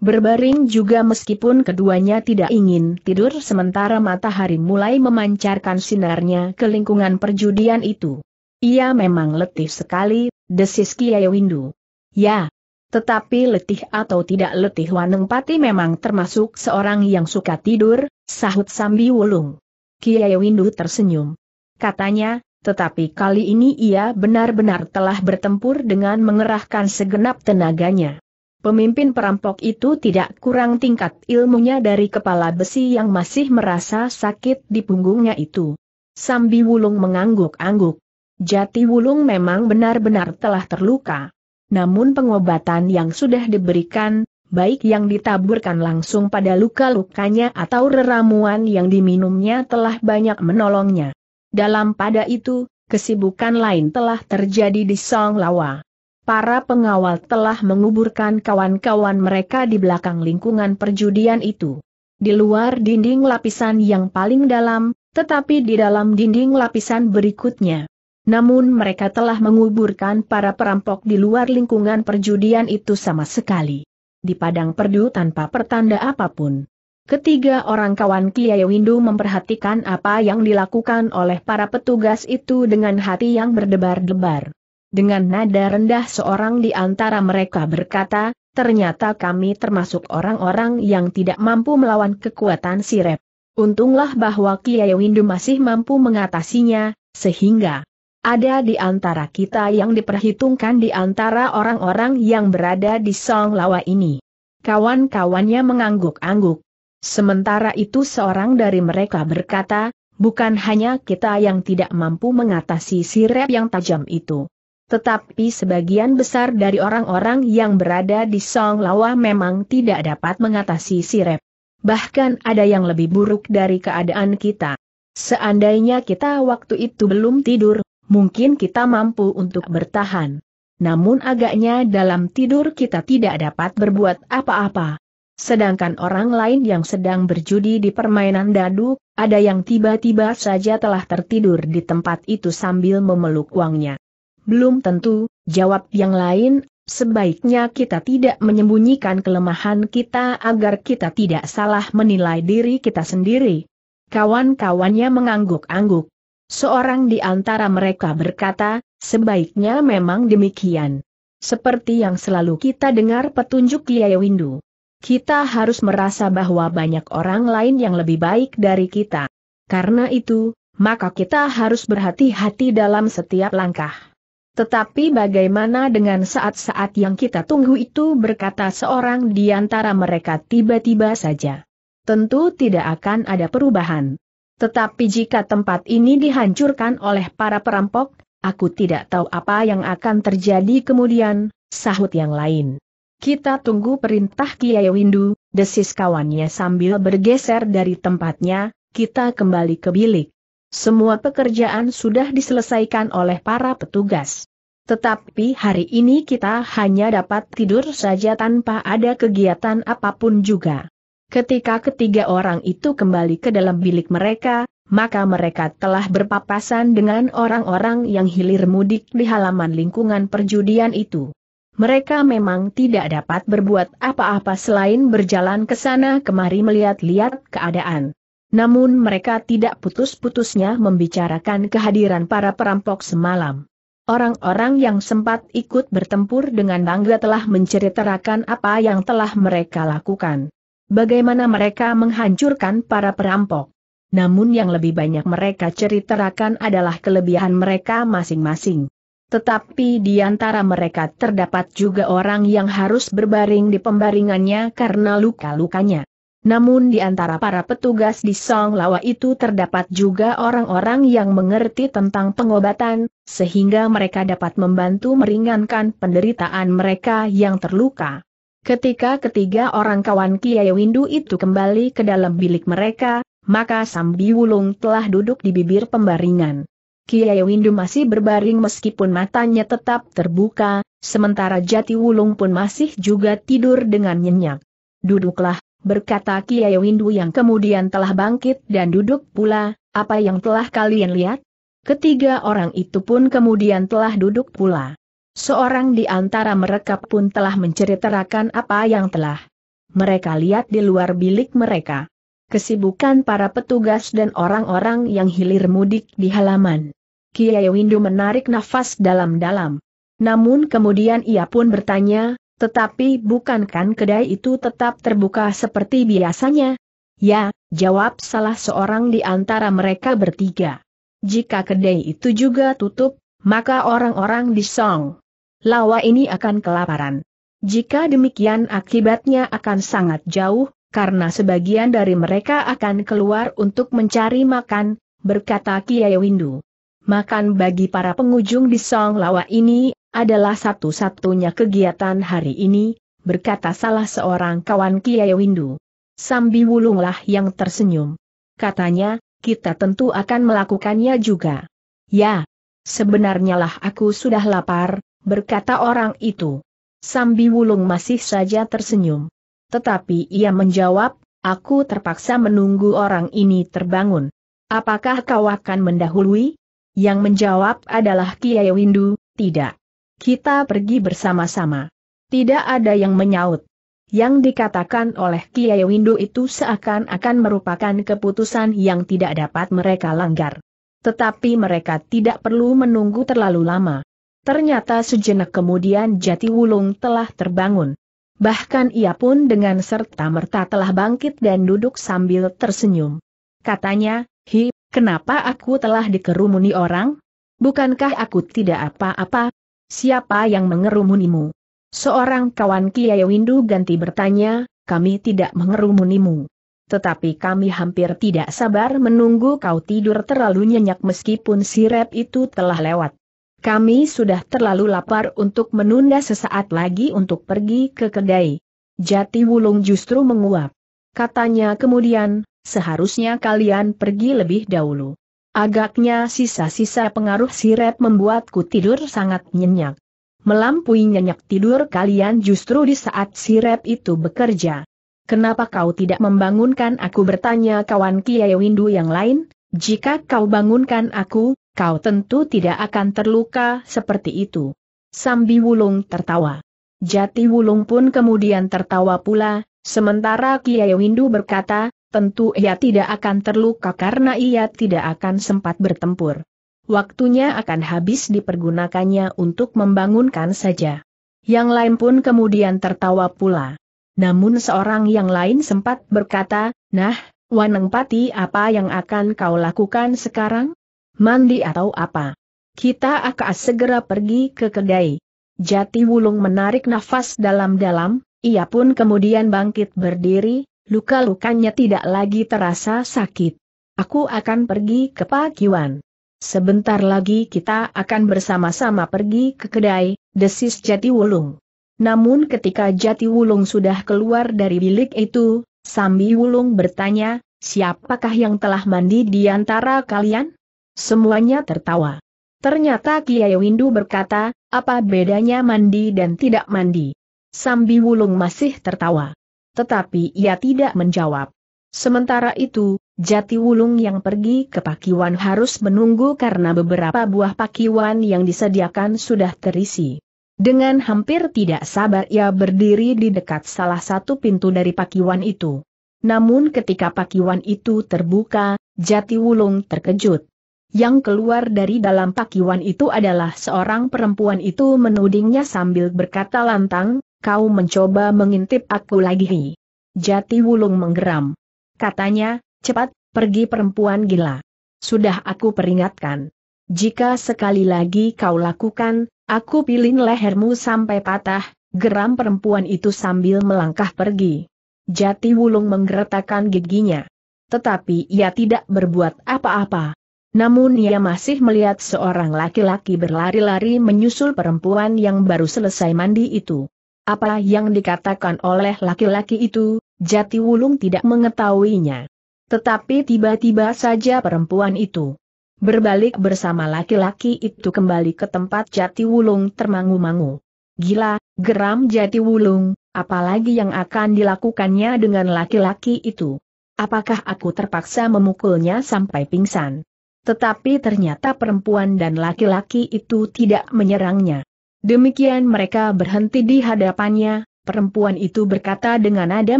berbaring juga meskipun keduanya tidak ingin tidur sementara matahari mulai memancarkan sinarnya ke lingkungan perjudian itu. Ia memang letih sekali, desis Kiai Windu. Ya, tetapi letih atau tidak letih Waneng Pati memang termasuk seorang yang suka tidur, sahut Sambi Wulung. Kiai Windu tersenyum. Katanya, tetapi kali ini ia benar-benar telah bertempur dengan mengerahkan segenap tenaganya. Pemimpin perampok itu tidak kurang tingkat ilmunya dari kepala besi yang masih merasa sakit di punggungnya itu. Sambi Wulung mengangguk-angguk. Jati Wulung memang benar-benar telah terluka namun pengobatan yang sudah diberikan, baik yang ditaburkan langsung pada luka-lukanya atau reramuan yang diminumnya telah banyak menolongnya. Dalam pada itu, kesibukan lain telah terjadi di Song Lawa. Para pengawal telah menguburkan kawan-kawan mereka di belakang lingkungan perjudian itu. Di luar dinding lapisan yang paling dalam, tetapi di dalam dinding lapisan berikutnya. Namun mereka telah menguburkan para perampok di luar lingkungan perjudian itu sama sekali. Di padang perdu tanpa pertanda apapun. Ketiga orang kawan Kiai Windu memperhatikan apa yang dilakukan oleh para petugas itu dengan hati yang berdebar-debar. Dengan nada rendah seorang di antara mereka berkata, ternyata kami termasuk orang-orang yang tidak mampu melawan kekuatan sirep. Untunglah bahwa Kiai Windu masih mampu mengatasinya, sehingga ada di antara kita yang diperhitungkan di antara orang-orang yang berada di Song Lawa ini. Kawan-kawannya mengangguk-angguk. Sementara itu seorang dari mereka berkata, bukan hanya kita yang tidak mampu mengatasi sirep yang tajam itu. Tetapi sebagian besar dari orang-orang yang berada di Song Lawa memang tidak dapat mengatasi sirep. Bahkan ada yang lebih buruk dari keadaan kita. Seandainya kita waktu itu belum tidur, mungkin kita mampu untuk bertahan. Namun agaknya dalam tidur kita tidak dapat berbuat apa-apa. Sedangkan orang lain yang sedang berjudi di permainan dadu, ada yang tiba-tiba saja telah tertidur di tempat itu sambil memeluk uangnya. Belum tentu, jawab yang lain, sebaiknya kita tidak menyembunyikan kelemahan kita agar kita tidak salah menilai diri kita sendiri. Kawan-kawannya mengangguk-angguk. Seorang di antara mereka berkata, sebaiknya memang demikian. Seperti yang selalu kita dengar petunjuk Kiai Windu. Kita harus merasa bahwa banyak orang lain yang lebih baik dari kita. Karena itu, maka kita harus berhati-hati dalam setiap langkah. Tetapi bagaimana dengan saat-saat yang kita tunggu itu berkata seorang di antara mereka tiba-tiba saja. Tentu tidak akan ada perubahan. Tetapi jika tempat ini dihancurkan oleh para perampok, aku tidak tahu apa yang akan terjadi kemudian, sahut yang lain. Kita tunggu perintah Kiai Windu, desis kawannya sambil bergeser dari tempatnya, kita kembali ke bilik. Semua pekerjaan sudah diselesaikan oleh para petugas. Tetapi hari ini kita hanya dapat tidur saja tanpa ada kegiatan apapun juga. Ketika ketiga orang itu kembali ke dalam bilik mereka, maka mereka telah berpapasan dengan orang-orang yang hilir mudik di halaman lingkungan perjudian itu. Mereka memang tidak dapat berbuat apa-apa selain berjalan ke sana kemari melihat-lihat keadaan. Namun mereka tidak putus-putusnya membicarakan kehadiran para perampok semalam. Orang-orang yang sempat ikut bertempur dengan bangga telah menceritakan apa yang telah mereka lakukan bagaimana mereka menghancurkan para perampok. Namun yang lebih banyak mereka ceritakan adalah kelebihan mereka masing-masing. Tetapi di antara mereka terdapat juga orang yang harus berbaring di pembaringannya karena luka-lukanya. Namun di antara para petugas di Song Lawa itu terdapat juga orang-orang yang mengerti tentang pengobatan, sehingga mereka dapat membantu meringankan penderitaan mereka yang terluka. Ketika ketiga orang kawan Kiai Windu itu kembali ke dalam bilik mereka, maka Sambi Wulung telah duduk di bibir pembaringan. Kiai Windu masih berbaring meskipun matanya tetap terbuka, sementara Jati Wulung pun masih juga tidur dengan nyenyak. Duduklah, berkata Kiai Windu yang kemudian telah bangkit dan duduk pula, apa yang telah kalian lihat? Ketiga orang itu pun kemudian telah duduk pula. Seorang di antara mereka pun telah menceritakan apa yang telah mereka lihat di luar bilik mereka. Kesibukan para petugas dan orang-orang yang hilir mudik di halaman. Kiai Windu menarik nafas dalam-dalam. Namun kemudian ia pun bertanya, tetapi bukankah kedai itu tetap terbuka seperti biasanya? Ya, jawab salah seorang di antara mereka bertiga. Jika kedai itu juga tutup, maka orang-orang di Song lawa ini akan kelaparan. Jika demikian akibatnya akan sangat jauh, karena sebagian dari mereka akan keluar untuk mencari makan, berkata Kiai Windu. Makan bagi para pengunjung di Song Lawa ini adalah satu-satunya kegiatan hari ini, berkata salah seorang kawan Kiai Windu. Sambi Wulunglah yang tersenyum. Katanya, kita tentu akan melakukannya juga. Ya, sebenarnya lah aku sudah lapar, berkata orang itu. Sambi Wulung masih saja tersenyum. Tetapi ia menjawab, aku terpaksa menunggu orang ini terbangun. Apakah kau akan mendahului? Yang menjawab adalah Kiai Windu, tidak. Kita pergi bersama-sama. Tidak ada yang menyaut. Yang dikatakan oleh Kiai Windu itu seakan-akan merupakan keputusan yang tidak dapat mereka langgar. Tetapi mereka tidak perlu menunggu terlalu lama. Ternyata sejenak kemudian Jati Wulung telah terbangun. Bahkan ia pun dengan serta-merta telah bangkit dan duduk sambil tersenyum. Katanya, Hi, kenapa aku telah dikerumuni orang? Bukankah aku tidak apa-apa? Siapa yang mengerumunimu? Seorang kawan Kiai Windu ganti bertanya, kami tidak mengerumunimu. Tetapi kami hampir tidak sabar menunggu kau tidur terlalu nyenyak meskipun sirep itu telah lewat. Kami sudah terlalu lapar untuk menunda sesaat lagi untuk pergi ke kedai. Jati Wulung justru menguap. Katanya kemudian, seharusnya kalian pergi lebih dahulu. Agaknya sisa-sisa pengaruh sirep membuatku tidur sangat nyenyak. Melampui nyenyak tidur kalian justru di saat sirep itu bekerja. Kenapa kau tidak membangunkan aku bertanya kawan Kiai Windu yang lain, jika kau bangunkan aku, kau tentu tidak akan terluka seperti itu. Sambi Wulung tertawa. Jati Wulung pun kemudian tertawa pula, sementara Kiai Windu berkata, tentu ia tidak akan terluka karena ia tidak akan sempat bertempur. Waktunya akan habis dipergunakannya untuk membangunkan saja. Yang lain pun kemudian tertawa pula. Namun seorang yang lain sempat berkata, Nah, Wanengpati, apa yang akan kau lakukan sekarang? mandi atau apa. Kita akan segera pergi ke kedai. Jati Wulung menarik nafas dalam-dalam, ia pun kemudian bangkit berdiri, luka-lukanya tidak lagi terasa sakit. Aku akan pergi ke Pak Pakiwan. Sebentar lagi kita akan bersama-sama pergi ke kedai, desis Jati Wulung. Namun ketika Jati Wulung sudah keluar dari bilik itu, Sambi Wulung bertanya, siapakah yang telah mandi di antara kalian? Semuanya tertawa. Ternyata Kiai Windu berkata, apa bedanya mandi dan tidak mandi? Sambi Wulung masih tertawa. Tetapi ia tidak menjawab. Sementara itu, jati wulung yang pergi ke pakiwan harus menunggu karena beberapa buah pakiwan yang disediakan sudah terisi. Dengan hampir tidak sabar ia berdiri di dekat salah satu pintu dari pakiwan itu. Namun ketika pakiwan itu terbuka, jati wulung terkejut. Yang keluar dari dalam pakiwan itu adalah seorang perempuan itu menudingnya sambil berkata lantang, kau mencoba mengintip aku lagi. Jati Wulung menggeram. Katanya, cepat, pergi perempuan gila. Sudah aku peringatkan. Jika sekali lagi kau lakukan, aku pilih lehermu sampai patah, geram perempuan itu sambil melangkah pergi. Jati Wulung menggeretakan giginya. Tetapi ia tidak berbuat apa-apa. Namun ia masih melihat seorang laki-laki berlari-lari menyusul perempuan yang baru selesai mandi itu. Apa yang dikatakan oleh laki-laki itu, Jati Wulung tidak mengetahuinya. Tetapi tiba-tiba saja perempuan itu berbalik bersama laki-laki itu kembali ke tempat Jati Wulung termangu-mangu. Gila, geram Jati Wulung, apalagi yang akan dilakukannya dengan laki-laki itu. Apakah aku terpaksa memukulnya sampai pingsan? Tetapi ternyata perempuan dan laki-laki itu tidak menyerangnya. Demikian mereka berhenti di hadapannya, perempuan itu berkata dengan nada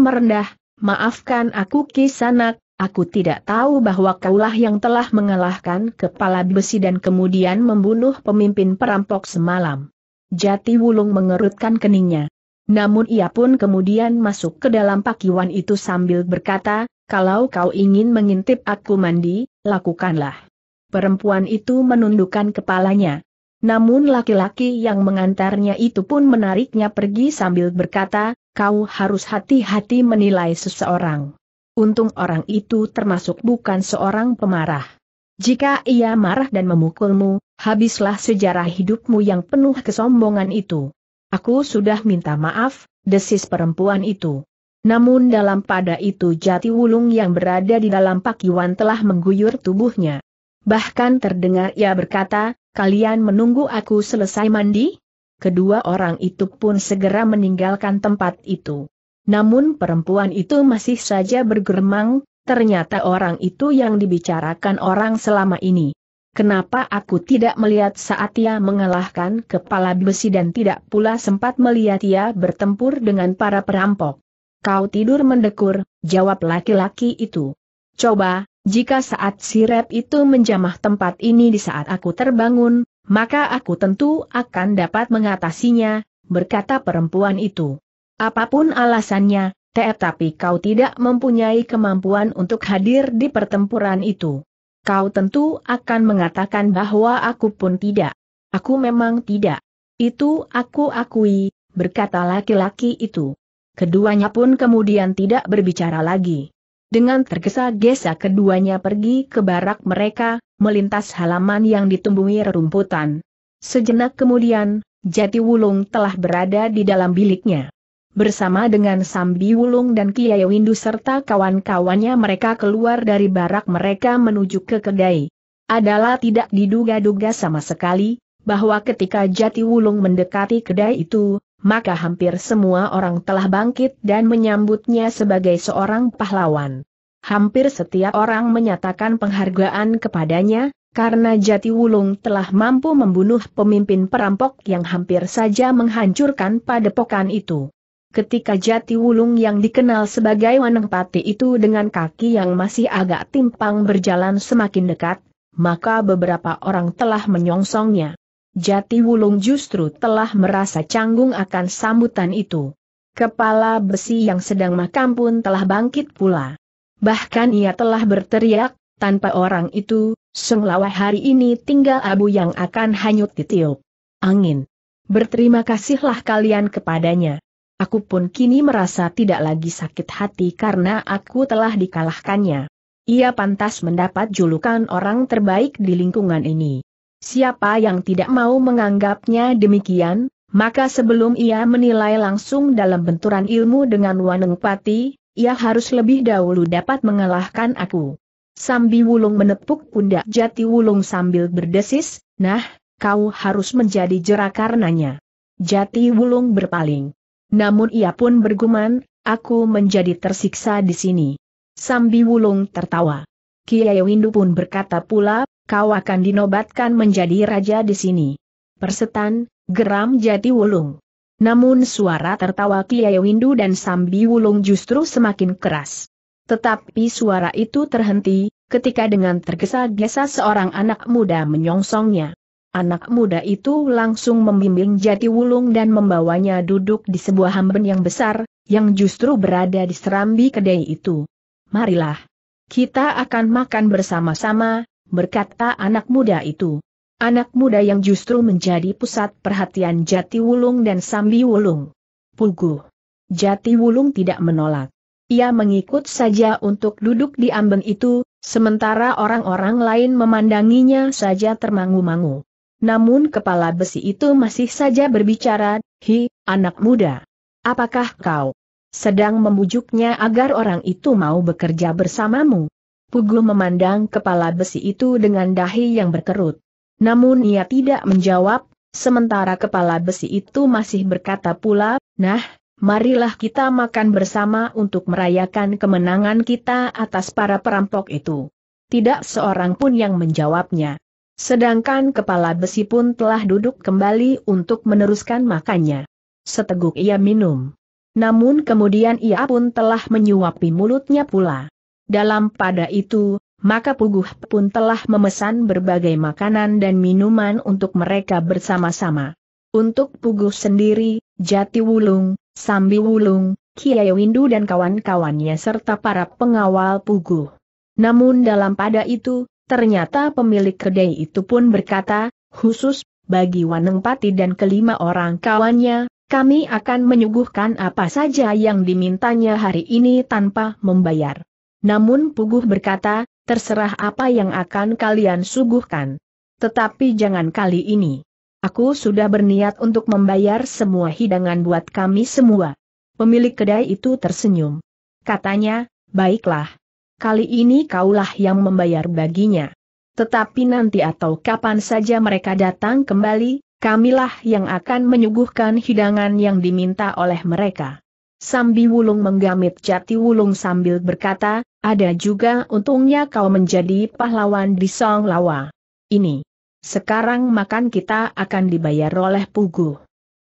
merendah, Maafkan aku kisanak, aku tidak tahu bahwa kaulah yang telah mengalahkan kepala besi dan kemudian membunuh pemimpin perampok semalam. Jati Wulung mengerutkan keningnya. Namun ia pun kemudian masuk ke dalam pakiwan itu sambil berkata, kalau kau ingin mengintip aku mandi, lakukanlah perempuan itu menundukkan kepalanya. Namun laki-laki yang mengantarnya itu pun menariknya pergi sambil berkata, kau harus hati-hati menilai seseorang. Untung orang itu termasuk bukan seorang pemarah. Jika ia marah dan memukulmu, habislah sejarah hidupmu yang penuh kesombongan itu. Aku sudah minta maaf, desis perempuan itu. Namun dalam pada itu jati wulung yang berada di dalam pakiwan telah mengguyur tubuhnya. Bahkan terdengar ia berkata, kalian menunggu aku selesai mandi? Kedua orang itu pun segera meninggalkan tempat itu. Namun perempuan itu masih saja bergeremang, ternyata orang itu yang dibicarakan orang selama ini. Kenapa aku tidak melihat saat ia mengalahkan kepala besi dan tidak pula sempat melihat ia bertempur dengan para perampok? Kau tidur mendekur, jawab laki-laki itu. Coba, jika saat sirep itu menjamah tempat ini di saat aku terbangun, maka aku tentu akan dapat mengatasinya, berkata perempuan itu. Apapun alasannya, tetapi kau tidak mempunyai kemampuan untuk hadir di pertempuran itu. Kau tentu akan mengatakan bahwa aku pun tidak. Aku memang tidak. Itu aku akui, berkata laki-laki itu. Keduanya pun kemudian tidak berbicara lagi. Dengan tergesa-gesa keduanya pergi ke barak mereka, melintas halaman yang ditumbuhi rerumputan. Sejenak kemudian, Jati Wulung telah berada di dalam biliknya. Bersama dengan Sambi Wulung dan Kiai Windu serta kawan-kawannya mereka keluar dari barak mereka menuju ke kedai. Adalah tidak diduga-duga sama sekali, bahwa ketika Jati Wulung mendekati kedai itu, maka hampir semua orang telah bangkit dan menyambutnya sebagai seorang pahlawan. Hampir setiap orang menyatakan penghargaan kepadanya, karena Jati Wulung telah mampu membunuh pemimpin perampok yang hampir saja menghancurkan padepokan itu. Ketika Jati Wulung yang dikenal sebagai Wanengpati itu dengan kaki yang masih agak timpang berjalan semakin dekat, maka beberapa orang telah menyongsongnya. Jati Wulung justru telah merasa canggung akan sambutan itu. Kepala besi yang sedang makam pun telah bangkit pula. Bahkan ia telah berteriak, tanpa orang itu, Senglawa hari ini tinggal abu yang akan hanyut ditiup. Angin. Berterima kasihlah kalian kepadanya. Aku pun kini merasa tidak lagi sakit hati karena aku telah dikalahkannya. Ia pantas mendapat julukan orang terbaik di lingkungan ini. Siapa yang tidak mau menganggapnya demikian, maka sebelum ia menilai langsung dalam benturan ilmu dengan Waneng Pati, ia harus lebih dahulu dapat mengalahkan aku. Sambi Wulung menepuk pundak Jati Wulung sambil berdesis, nah, kau harus menjadi jerak karenanya. Jati Wulung berpaling. Namun ia pun berguman, aku menjadi tersiksa di sini. Sambi Wulung tertawa. Kiai Windu pun berkata pula, kau akan dinobatkan menjadi raja di sini. Persetan, geram jadi wulung. Namun suara tertawa Kiai Windu dan Sambi Wulung justru semakin keras. Tetapi suara itu terhenti, ketika dengan tergesa-gesa seorang anak muda menyongsongnya. Anak muda itu langsung membimbing Jati Wulung dan membawanya duduk di sebuah hamben yang besar, yang justru berada di serambi kedai itu. Marilah. Kita akan makan bersama-sama, berkata anak muda itu. Anak muda yang justru menjadi pusat perhatian Jati Wulung dan Sambi Wulung. Puguh. Jati Wulung tidak menolak. Ia mengikut saja untuk duduk di ambeng itu, sementara orang-orang lain memandanginya saja termangu-mangu. Namun kepala besi itu masih saja berbicara, Hi, anak muda. Apakah kau sedang membujuknya agar orang itu mau bekerja bersamamu? Pugu memandang kepala besi itu dengan dahi yang berkerut. Namun ia tidak menjawab, sementara kepala besi itu masih berkata pula, Nah, marilah kita makan bersama untuk merayakan kemenangan kita atas para perampok itu. Tidak seorang pun yang menjawabnya. Sedangkan kepala besi pun telah duduk kembali untuk meneruskan makannya. Seteguk ia minum. Namun kemudian ia pun telah menyuapi mulutnya pula. Dalam pada itu, maka Puguh pun telah memesan berbagai makanan dan minuman untuk mereka bersama-sama. Untuk Puguh sendiri, Jati Wulung, Sambi Wulung, Kiai Windu dan kawan-kawannya serta para pengawal Puguh. Namun dalam pada itu, ternyata pemilik kedai itu pun berkata, khusus, bagi Waneng Pati dan kelima orang kawannya, kami akan menyuguhkan apa saja yang dimintanya hari ini tanpa membayar. Namun Puguh berkata, terserah apa yang akan kalian suguhkan. Tetapi jangan kali ini. Aku sudah berniat untuk membayar semua hidangan buat kami semua. Pemilik kedai itu tersenyum. Katanya, baiklah. Kali ini kaulah yang membayar baginya. Tetapi nanti atau kapan saja mereka datang kembali, kamilah yang akan menyuguhkan hidangan yang diminta oleh mereka. Sambi Wulung menggamit jati Wulung sambil berkata, ada juga untungnya kau menjadi pahlawan di Song Lawa. Ini. Sekarang makan kita akan dibayar oleh Pugu.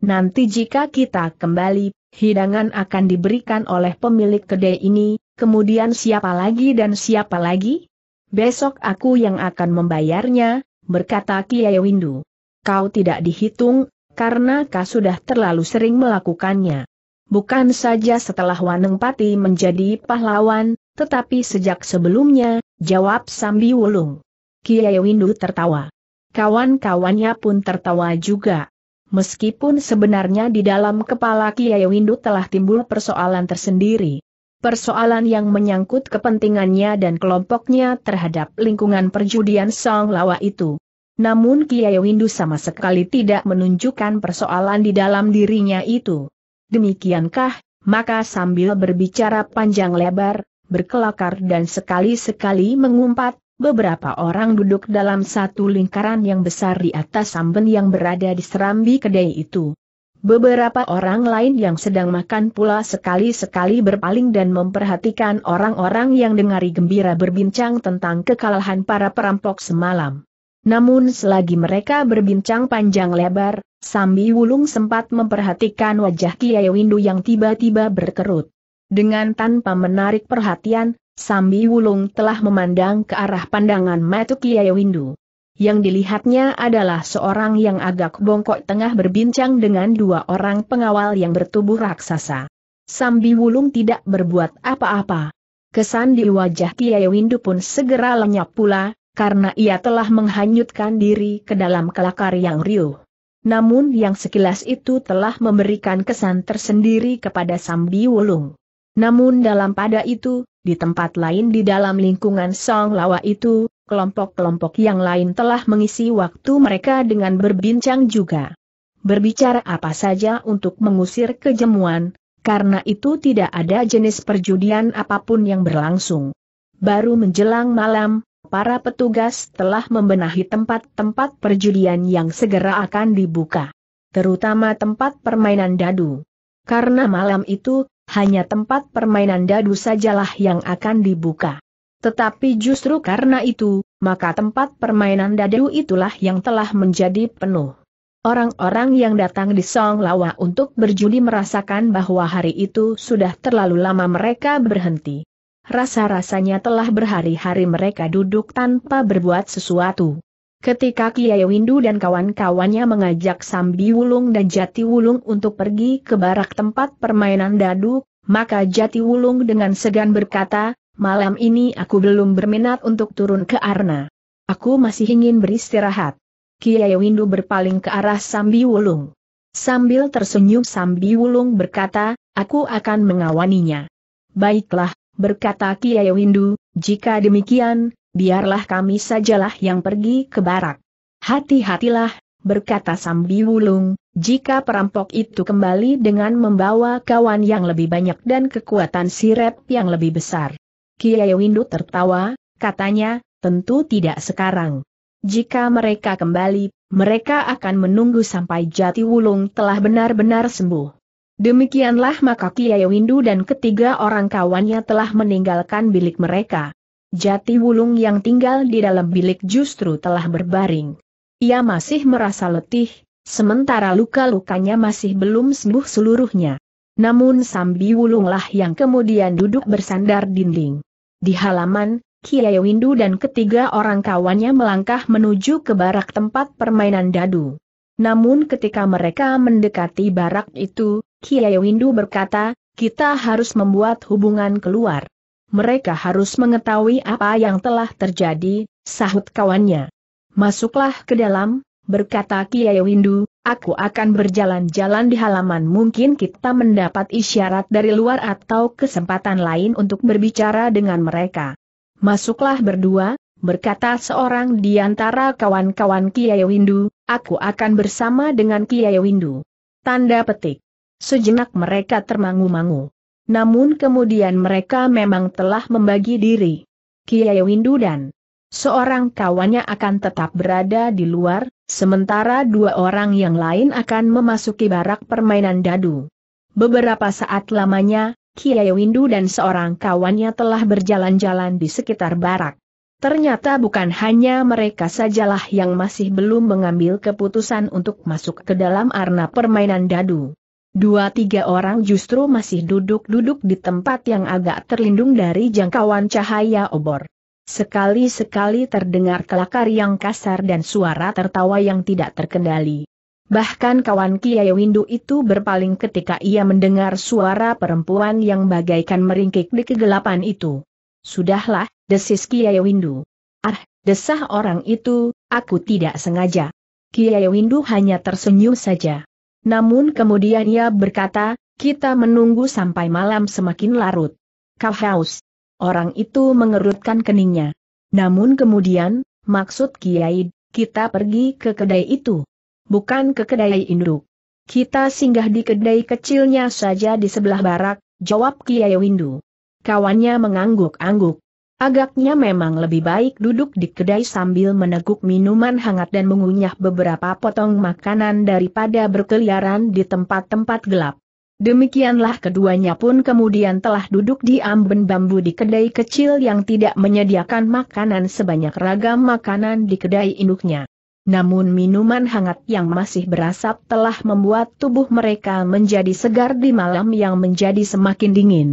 Nanti jika kita kembali, hidangan akan diberikan oleh pemilik kedai ini, kemudian siapa lagi dan siapa lagi? Besok aku yang akan membayarnya, berkata Kiai Windu. Kau tidak dihitung, karena kau sudah terlalu sering melakukannya. Bukan saja setelah Waneng Pati menjadi pahlawan, tetapi sejak sebelumnya, jawab Sambi Wulung. Kiai Windu tertawa. Kawan-kawannya pun tertawa juga. Meskipun sebenarnya di dalam kepala Kiai Windu telah timbul persoalan tersendiri. Persoalan yang menyangkut kepentingannya dan kelompoknya terhadap lingkungan perjudian Song Lawa itu. Namun Kiai Windu sama sekali tidak menunjukkan persoalan di dalam dirinya itu demikiankah, maka sambil berbicara panjang lebar, berkelakar dan sekali-sekali mengumpat, beberapa orang duduk dalam satu lingkaran yang besar di atas samben yang berada di serambi kedai itu. Beberapa orang lain yang sedang makan pula sekali-sekali berpaling dan memperhatikan orang-orang yang dengari gembira berbincang tentang kekalahan para perampok semalam. Namun selagi mereka berbincang panjang lebar, Sambi Wulung sempat memperhatikan wajah Kiai Windu yang tiba-tiba berkerut. Dengan tanpa menarik perhatian, Sambi Wulung telah memandang ke arah pandangan mata Kiai Windu. Yang dilihatnya adalah seorang yang agak bongkok tengah berbincang dengan dua orang pengawal yang bertubuh raksasa. Sambi Wulung tidak berbuat apa-apa. Kesan di wajah Kiai Windu pun segera lenyap pula, karena ia telah menghanyutkan diri ke dalam kelakar yang riuh. Namun yang sekilas itu telah memberikan kesan tersendiri kepada Sambi Wulung. Namun dalam pada itu, di tempat lain di dalam lingkungan Song Lawa itu, kelompok-kelompok yang lain telah mengisi waktu mereka dengan berbincang juga. Berbicara apa saja untuk mengusir kejemuan, karena itu tidak ada jenis perjudian apapun yang berlangsung. Baru menjelang malam, para petugas telah membenahi tempat-tempat perjudian yang segera akan dibuka. Terutama tempat permainan dadu. Karena malam itu, hanya tempat permainan dadu sajalah yang akan dibuka. Tetapi justru karena itu, maka tempat permainan dadu itulah yang telah menjadi penuh. Orang-orang yang datang di Song Lawa untuk berjudi merasakan bahwa hari itu sudah terlalu lama mereka berhenti rasa-rasanya telah berhari-hari mereka duduk tanpa berbuat sesuatu. Ketika Kiai Windu dan kawan-kawannya mengajak Sambi Wulung dan Jati Wulung untuk pergi ke barak tempat permainan dadu, maka Jati Wulung dengan segan berkata, malam ini aku belum berminat untuk turun ke Arna. Aku masih ingin beristirahat. Kiai Windu berpaling ke arah Sambi Wulung. Sambil tersenyum Sambi Wulung berkata, aku akan mengawaninya. Baiklah, berkata Kiai Windu, jika demikian, biarlah kami sajalah yang pergi ke barak. Hati-hatilah, berkata Sambi Wulung, jika perampok itu kembali dengan membawa kawan yang lebih banyak dan kekuatan sirep yang lebih besar. Kiai Windu tertawa, katanya, tentu tidak sekarang. Jika mereka kembali, mereka akan menunggu sampai jati wulung telah benar-benar sembuh. Demikianlah maka Kiai Windu dan ketiga orang kawannya telah meninggalkan bilik mereka. Jati Wulung yang tinggal di dalam bilik justru telah berbaring. Ia masih merasa letih, sementara luka-lukanya masih belum sembuh seluruhnya. Namun Sambi Wulunglah yang kemudian duduk bersandar dinding. Di halaman, Kiai Windu dan ketiga orang kawannya melangkah menuju ke barak tempat permainan dadu. Namun ketika mereka mendekati barak itu, Kiai Windu berkata, kita harus membuat hubungan keluar. Mereka harus mengetahui apa yang telah terjadi, sahut kawannya. Masuklah ke dalam, berkata Kiai Windu, aku akan berjalan-jalan di halaman mungkin kita mendapat isyarat dari luar atau kesempatan lain untuk berbicara dengan mereka. Masuklah berdua, berkata seorang di antara kawan-kawan Kiai Windu, aku akan bersama dengan Kiai Windu. Tanda petik. Sejenak mereka termangu-mangu. Namun kemudian mereka memang telah membagi diri. Kiai Windu dan seorang kawannya akan tetap berada di luar, sementara dua orang yang lain akan memasuki barak permainan dadu. Beberapa saat lamanya, Kiai Windu dan seorang kawannya telah berjalan-jalan di sekitar barak. Ternyata bukan hanya mereka sajalah yang masih belum mengambil keputusan untuk masuk ke dalam arena permainan dadu. Dua tiga orang justru masih duduk-duduk di tempat yang agak terlindung dari jangkauan cahaya obor. Sekali-sekali terdengar kelakar yang kasar dan suara tertawa yang tidak terkendali. Bahkan kawan Kiai Windu itu berpaling ketika ia mendengar suara perempuan yang bagaikan meringkik di kegelapan itu. Sudahlah, desis Kiai Windu. Ah, desah orang itu, aku tidak sengaja. Kiai Windu hanya tersenyum saja. Namun kemudian ia berkata, kita menunggu sampai malam semakin larut. Kau haus. Orang itu mengerutkan keningnya. Namun kemudian, maksud Kiai, kita pergi ke kedai itu. Bukan ke kedai induk. Kita singgah di kedai kecilnya saja di sebelah barak, jawab Kiai Windu. Kawannya mengangguk-angguk. Agaknya memang lebih baik duduk di kedai sambil meneguk minuman hangat dan mengunyah beberapa potong makanan daripada berkeliaran di tempat-tempat gelap. Demikianlah keduanya pun kemudian telah duduk di amben bambu di kedai kecil yang tidak menyediakan makanan sebanyak ragam makanan di kedai induknya. Namun minuman hangat yang masih berasap telah membuat tubuh mereka menjadi segar di malam yang menjadi semakin dingin.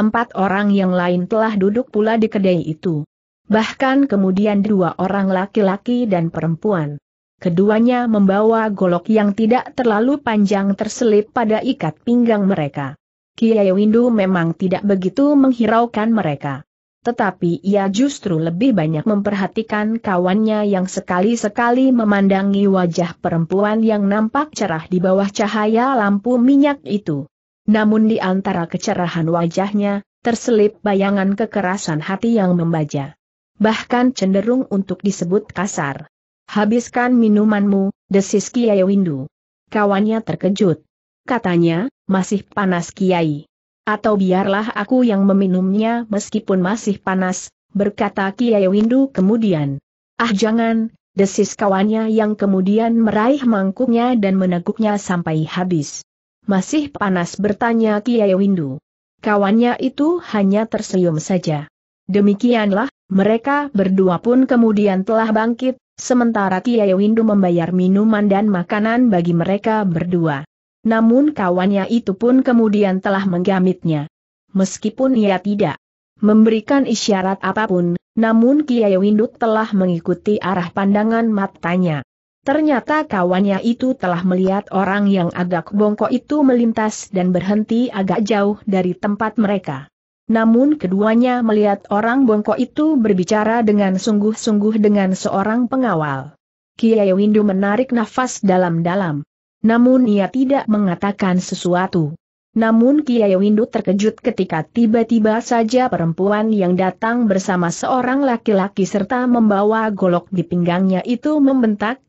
Empat orang yang lain telah duduk pula di kedai itu. Bahkan kemudian dua orang laki-laki dan perempuan. Keduanya membawa golok yang tidak terlalu panjang terselip pada ikat pinggang mereka. Kiai Windu memang tidak begitu menghiraukan mereka. Tetapi ia justru lebih banyak memperhatikan kawannya yang sekali-sekali memandangi wajah perempuan yang nampak cerah di bawah cahaya lampu minyak itu. Namun di antara kecerahan wajahnya, terselip bayangan kekerasan hati yang membaja. Bahkan cenderung untuk disebut kasar. Habiskan minumanmu, desis Kiai Windu. Kawannya terkejut. Katanya, masih panas Kiai. Atau biarlah aku yang meminumnya meskipun masih panas, berkata Kiai Windu kemudian. Ah jangan, desis kawannya yang kemudian meraih mangkuknya dan meneguknya sampai habis. Masih panas bertanya Kiai Windu. Kawannya itu hanya tersenyum saja. Demikianlah, mereka berdua pun kemudian telah bangkit, sementara Kiai Windu membayar minuman dan makanan bagi mereka berdua. Namun kawannya itu pun kemudian telah menggamitnya. Meskipun ia tidak memberikan isyarat apapun, namun Kiai Windu telah mengikuti arah pandangan matanya. Ternyata kawannya itu telah melihat orang yang agak bongkok itu melintas dan berhenti agak jauh dari tempat mereka. Namun keduanya melihat orang bongkok itu berbicara dengan sungguh-sungguh dengan seorang pengawal. Kiai Windu menarik nafas dalam-dalam. Namun ia tidak mengatakan sesuatu. Namun Kiai Windu terkejut ketika tiba-tiba saja perempuan yang datang bersama seorang laki-laki serta membawa golok di pinggangnya itu membentak,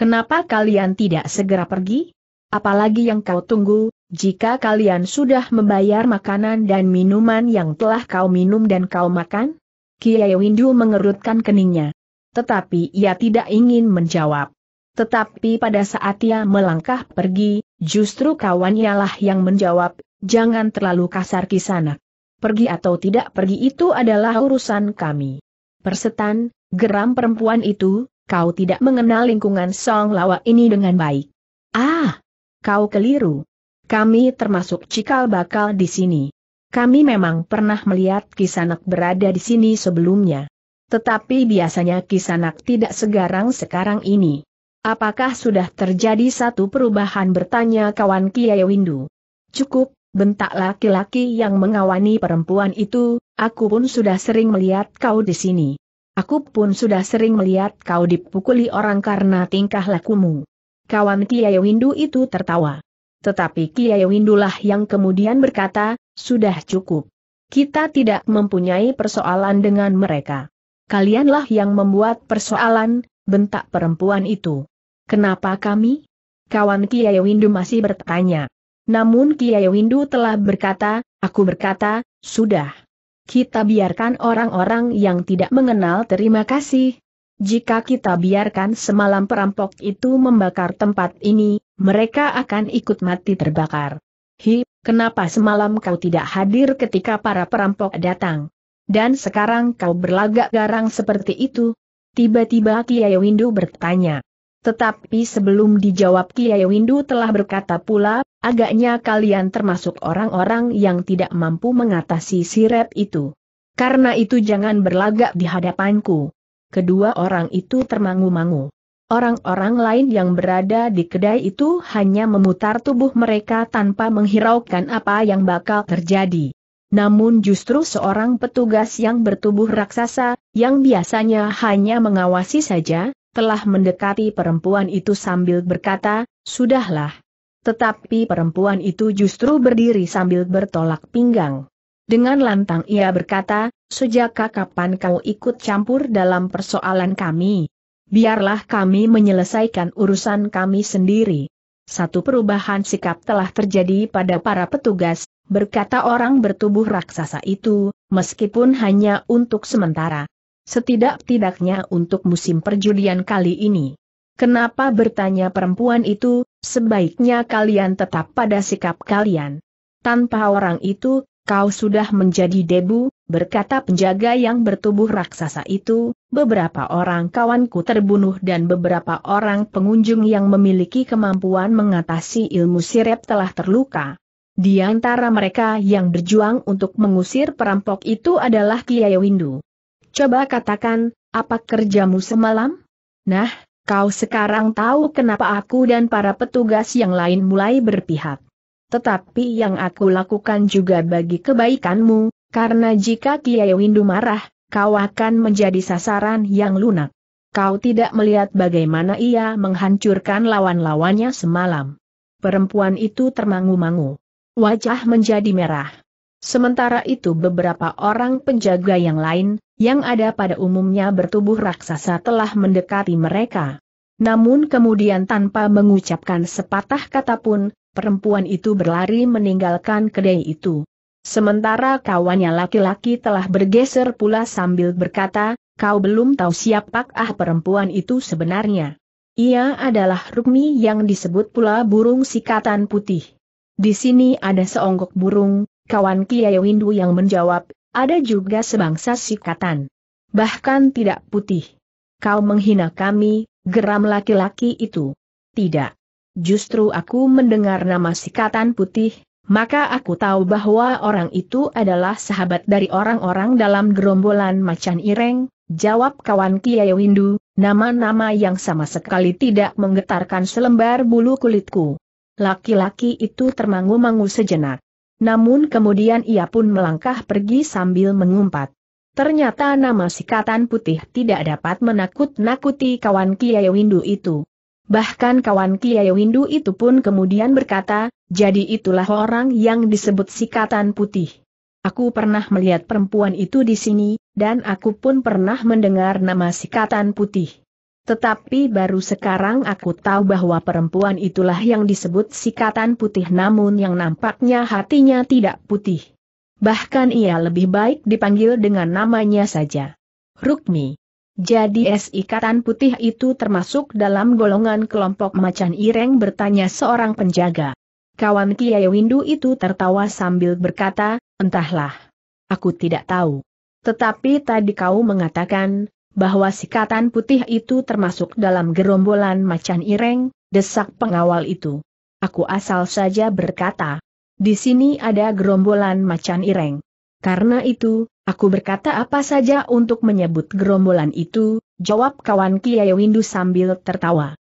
Kenapa kalian tidak segera pergi? Apalagi yang kau tunggu, jika kalian sudah membayar makanan dan minuman yang telah kau minum dan kau makan? Kiai Windu mengerutkan keningnya. Tetapi ia tidak ingin menjawab. Tetapi pada saat ia melangkah pergi, justru kawannya lah yang menjawab, jangan terlalu kasar sana. Pergi atau tidak pergi itu adalah urusan kami. Persetan, geram perempuan itu, kau tidak mengenal lingkungan Song Lawa ini dengan baik. Ah, kau keliru. Kami termasuk cikal bakal di sini. Kami memang pernah melihat Kisanak berada di sini sebelumnya. Tetapi biasanya Kisanak tidak segarang sekarang ini. Apakah sudah terjadi satu perubahan bertanya kawan Kiai Windu? Cukup, bentak laki-laki yang mengawani perempuan itu, aku pun sudah sering melihat kau di sini. Aku pun sudah sering melihat kau dipukuli orang karena tingkah lakumu. Kawan Kiai Windu itu tertawa. Tetapi Kiai Windulah yang kemudian berkata, sudah cukup. Kita tidak mempunyai persoalan dengan mereka. Kalianlah yang membuat persoalan, bentak perempuan itu. Kenapa kami? Kawan Kiai Windu masih bertanya. Namun Kiai Windu telah berkata, aku berkata, sudah kita biarkan orang-orang yang tidak mengenal terima kasih. Jika kita biarkan semalam perampok itu membakar tempat ini, mereka akan ikut mati terbakar. Hi, kenapa semalam kau tidak hadir ketika para perampok datang? Dan sekarang kau berlagak garang seperti itu? Tiba-tiba Kiai Windu bertanya. Tetapi sebelum dijawab Kiai Windu telah berkata pula Agaknya kalian termasuk orang-orang yang tidak mampu mengatasi sirep itu. Karena itu jangan berlagak di hadapanku. Kedua orang itu termangu-mangu. Orang-orang lain yang berada di kedai itu hanya memutar tubuh mereka tanpa menghiraukan apa yang bakal terjadi. Namun justru seorang petugas yang bertubuh raksasa, yang biasanya hanya mengawasi saja, telah mendekati perempuan itu sambil berkata, Sudahlah, tetapi perempuan itu justru berdiri sambil bertolak pinggang. Dengan lantang ia berkata, sejak kapan kau ikut campur dalam persoalan kami? Biarlah kami menyelesaikan urusan kami sendiri. Satu perubahan sikap telah terjadi pada para petugas, berkata orang bertubuh raksasa itu, meskipun hanya untuk sementara. Setidak-tidaknya untuk musim perjudian kali ini. Kenapa bertanya perempuan itu, Sebaiknya kalian tetap pada sikap kalian. Tanpa orang itu, kau sudah menjadi debu, berkata penjaga yang bertubuh raksasa itu, beberapa orang kawanku terbunuh dan beberapa orang pengunjung yang memiliki kemampuan mengatasi ilmu sirep telah terluka. Di antara mereka yang berjuang untuk mengusir perampok itu adalah Kiai Windu. Coba katakan, apa kerjamu semalam? Nah, Kau sekarang tahu kenapa aku dan para petugas yang lain mulai berpihak. Tetapi yang aku lakukan juga bagi kebaikanmu, karena jika Kiai Windu marah, kau akan menjadi sasaran yang lunak. Kau tidak melihat bagaimana ia menghancurkan lawan-lawannya semalam. Perempuan itu termangu-mangu. Wajah menjadi merah. Sementara itu beberapa orang penjaga yang lain, yang ada pada umumnya bertubuh raksasa telah mendekati mereka. Namun kemudian tanpa mengucapkan sepatah kata pun, perempuan itu berlari meninggalkan kedai itu. Sementara kawannya laki-laki telah bergeser pula sambil berkata, kau belum tahu siapa ah perempuan itu sebenarnya. Ia adalah Rukmi yang disebut pula burung sikatan putih. Di sini ada seonggok burung, kawan Kiai Windu yang menjawab, ada juga sebangsa sikatan. Bahkan tidak putih. Kau menghina kami, geram laki-laki itu. Tidak. Justru aku mendengar nama sikatan putih, maka aku tahu bahwa orang itu adalah sahabat dari orang-orang dalam gerombolan macan ireng, jawab kawan Kiai Windu, nama-nama yang sama sekali tidak menggetarkan selembar bulu kulitku. Laki-laki itu termangu-mangu sejenak. Namun kemudian ia pun melangkah pergi sambil mengumpat. Ternyata nama sikatan putih tidak dapat menakut-nakuti kawan Kiai Windu itu. Bahkan kawan Kiai Windu itu pun kemudian berkata, jadi itulah orang yang disebut sikatan putih. Aku pernah melihat perempuan itu di sini, dan aku pun pernah mendengar nama sikatan putih. Tetapi baru sekarang aku tahu bahwa perempuan itulah yang disebut sikatan putih namun yang nampaknya hatinya tidak putih. Bahkan ia lebih baik dipanggil dengan namanya saja. Rukmi. Jadi es ikatan putih itu termasuk dalam golongan kelompok macan ireng bertanya seorang penjaga. Kawan Kiai Windu itu tertawa sambil berkata, entahlah. Aku tidak tahu. Tetapi tadi kau mengatakan, bahwa sikatan putih itu termasuk dalam gerombolan macan ireng, desak pengawal itu. Aku asal saja berkata, di sini ada gerombolan macan ireng. Karena itu, aku berkata apa saja untuk menyebut gerombolan itu, jawab kawan Kiai Windu sambil tertawa.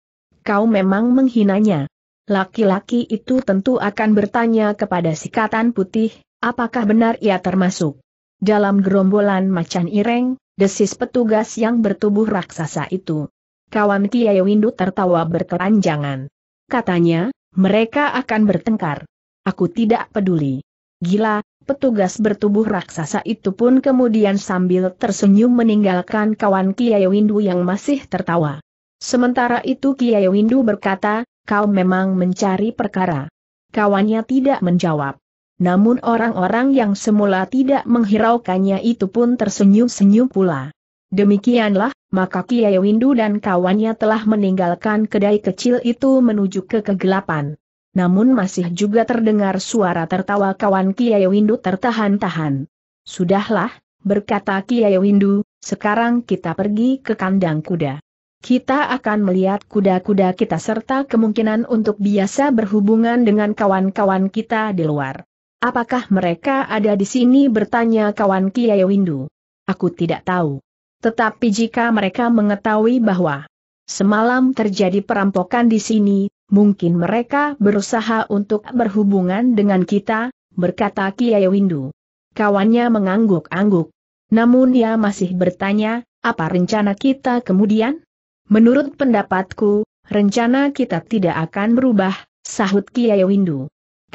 Kau memang menghinanya. Laki-laki itu tentu akan bertanya kepada sikatan putih, apakah benar ia termasuk dalam gerombolan macan ireng, desis petugas yang bertubuh raksasa itu. Kawan Kiai Windu tertawa berkeranjangan. Katanya, mereka akan bertengkar. Aku tidak peduli. Gila, petugas bertubuh raksasa itu pun kemudian sambil tersenyum meninggalkan kawan Kiai Windu yang masih tertawa. Sementara itu Kiai Windu berkata, kau memang mencari perkara. Kawannya tidak menjawab namun orang-orang yang semula tidak menghiraukannya itu pun tersenyum-senyum pula. Demikianlah, maka Kiai Windu dan kawannya telah meninggalkan kedai kecil itu menuju ke kegelapan. Namun masih juga terdengar suara tertawa kawan Kiai Windu tertahan-tahan. Sudahlah, berkata Kiai Windu, sekarang kita pergi ke kandang kuda. Kita akan melihat kuda-kuda kita serta kemungkinan untuk biasa berhubungan dengan kawan-kawan kita di luar. Apakah mereka ada di sini bertanya kawan Kiai Windu? Aku tidak tahu. Tetapi jika mereka mengetahui bahwa semalam terjadi perampokan di sini, mungkin mereka berusaha untuk berhubungan dengan kita, berkata Kiai Windu. Kawannya mengangguk-angguk. Namun ia masih bertanya, apa rencana kita kemudian? Menurut pendapatku, rencana kita tidak akan berubah, sahut Kiai Windu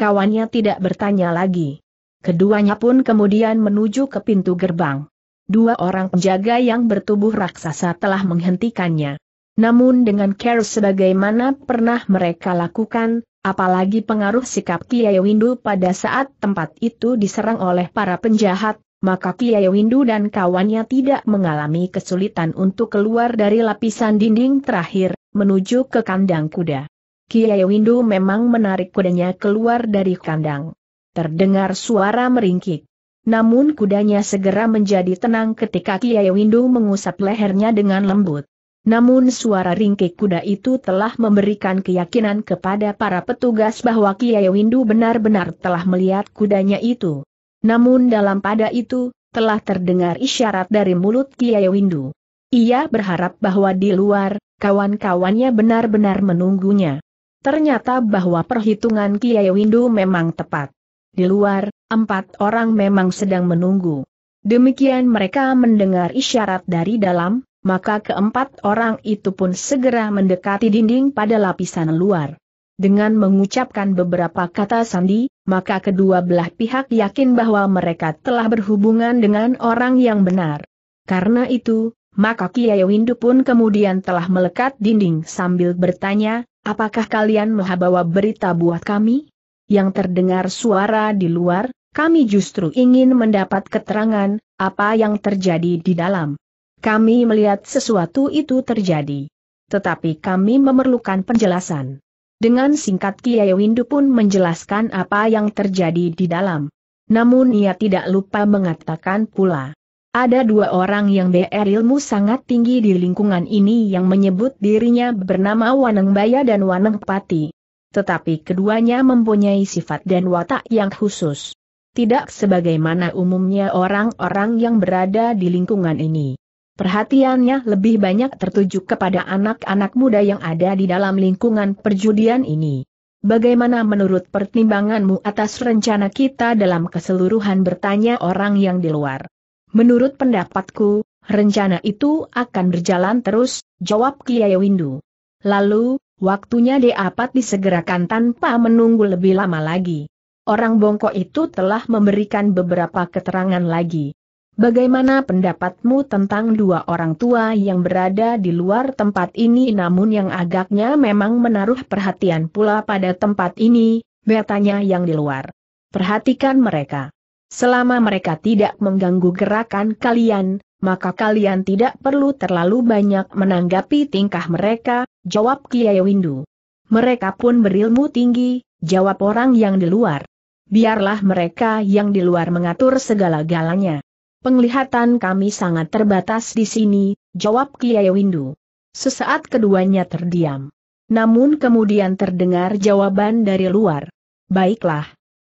kawannya tidak bertanya lagi. Keduanya pun kemudian menuju ke pintu gerbang. Dua orang penjaga yang bertubuh raksasa telah menghentikannya. Namun dengan care sebagaimana pernah mereka lakukan, apalagi pengaruh sikap Kiai Windu pada saat tempat itu diserang oleh para penjahat, maka Kiai Windu dan kawannya tidak mengalami kesulitan untuk keluar dari lapisan dinding terakhir, menuju ke kandang kuda. Kiai Windu memang menarik kudanya keluar dari kandang. Terdengar suara meringkik. Namun kudanya segera menjadi tenang ketika Kiai Windu mengusap lehernya dengan lembut. Namun suara ringkik kuda itu telah memberikan keyakinan kepada para petugas bahwa Kiai Windu benar-benar telah melihat kudanya itu. Namun dalam pada itu, telah terdengar isyarat dari mulut Kiai Windu. Ia berharap bahwa di luar, kawan-kawannya benar-benar menunggunya. Ternyata bahwa perhitungan Kiai Windu memang tepat. Di luar, empat orang memang sedang menunggu. Demikian mereka mendengar isyarat dari dalam, maka keempat orang itu pun segera mendekati dinding pada lapisan luar. Dengan mengucapkan beberapa kata sandi, maka kedua belah pihak yakin bahwa mereka telah berhubungan dengan orang yang benar. Karena itu, maka Kiai Windu pun kemudian telah melekat dinding sambil bertanya, Apakah kalian mau bawa berita buat kami? Yang terdengar suara di luar, kami justru ingin mendapat keterangan, apa yang terjadi di dalam. Kami melihat sesuatu itu terjadi. Tetapi kami memerlukan penjelasan. Dengan singkat Kiai Windu pun menjelaskan apa yang terjadi di dalam. Namun ia tidak lupa mengatakan pula, ada dua orang yang berilmu sangat tinggi di lingkungan ini yang menyebut dirinya bernama Waneng Baya dan Waneng Pati. Tetapi keduanya mempunyai sifat dan watak yang khusus. Tidak sebagaimana umumnya orang-orang yang berada di lingkungan ini. Perhatiannya lebih banyak tertuju kepada anak-anak muda yang ada di dalam lingkungan perjudian ini. Bagaimana menurut pertimbanganmu atas rencana kita dalam keseluruhan bertanya orang yang di luar? Menurut pendapatku, rencana itu akan berjalan terus, jawab Kiai Windu. Lalu, waktunya dapat disegerakan tanpa menunggu lebih lama lagi. Orang bongkok itu telah memberikan beberapa keterangan lagi. Bagaimana pendapatmu tentang dua orang tua yang berada di luar tempat ini namun yang agaknya memang menaruh perhatian pula pada tempat ini, bertanya yang di luar. Perhatikan mereka. Selama mereka tidak mengganggu gerakan kalian, maka kalian tidak perlu terlalu banyak menanggapi tingkah mereka, jawab Kiai Windu. Mereka pun berilmu tinggi, jawab orang yang di luar. Biarlah mereka yang di luar mengatur segala galanya. Penglihatan kami sangat terbatas di sini, jawab Kiai Windu. Sesaat keduanya terdiam. Namun kemudian terdengar jawaban dari luar. Baiklah,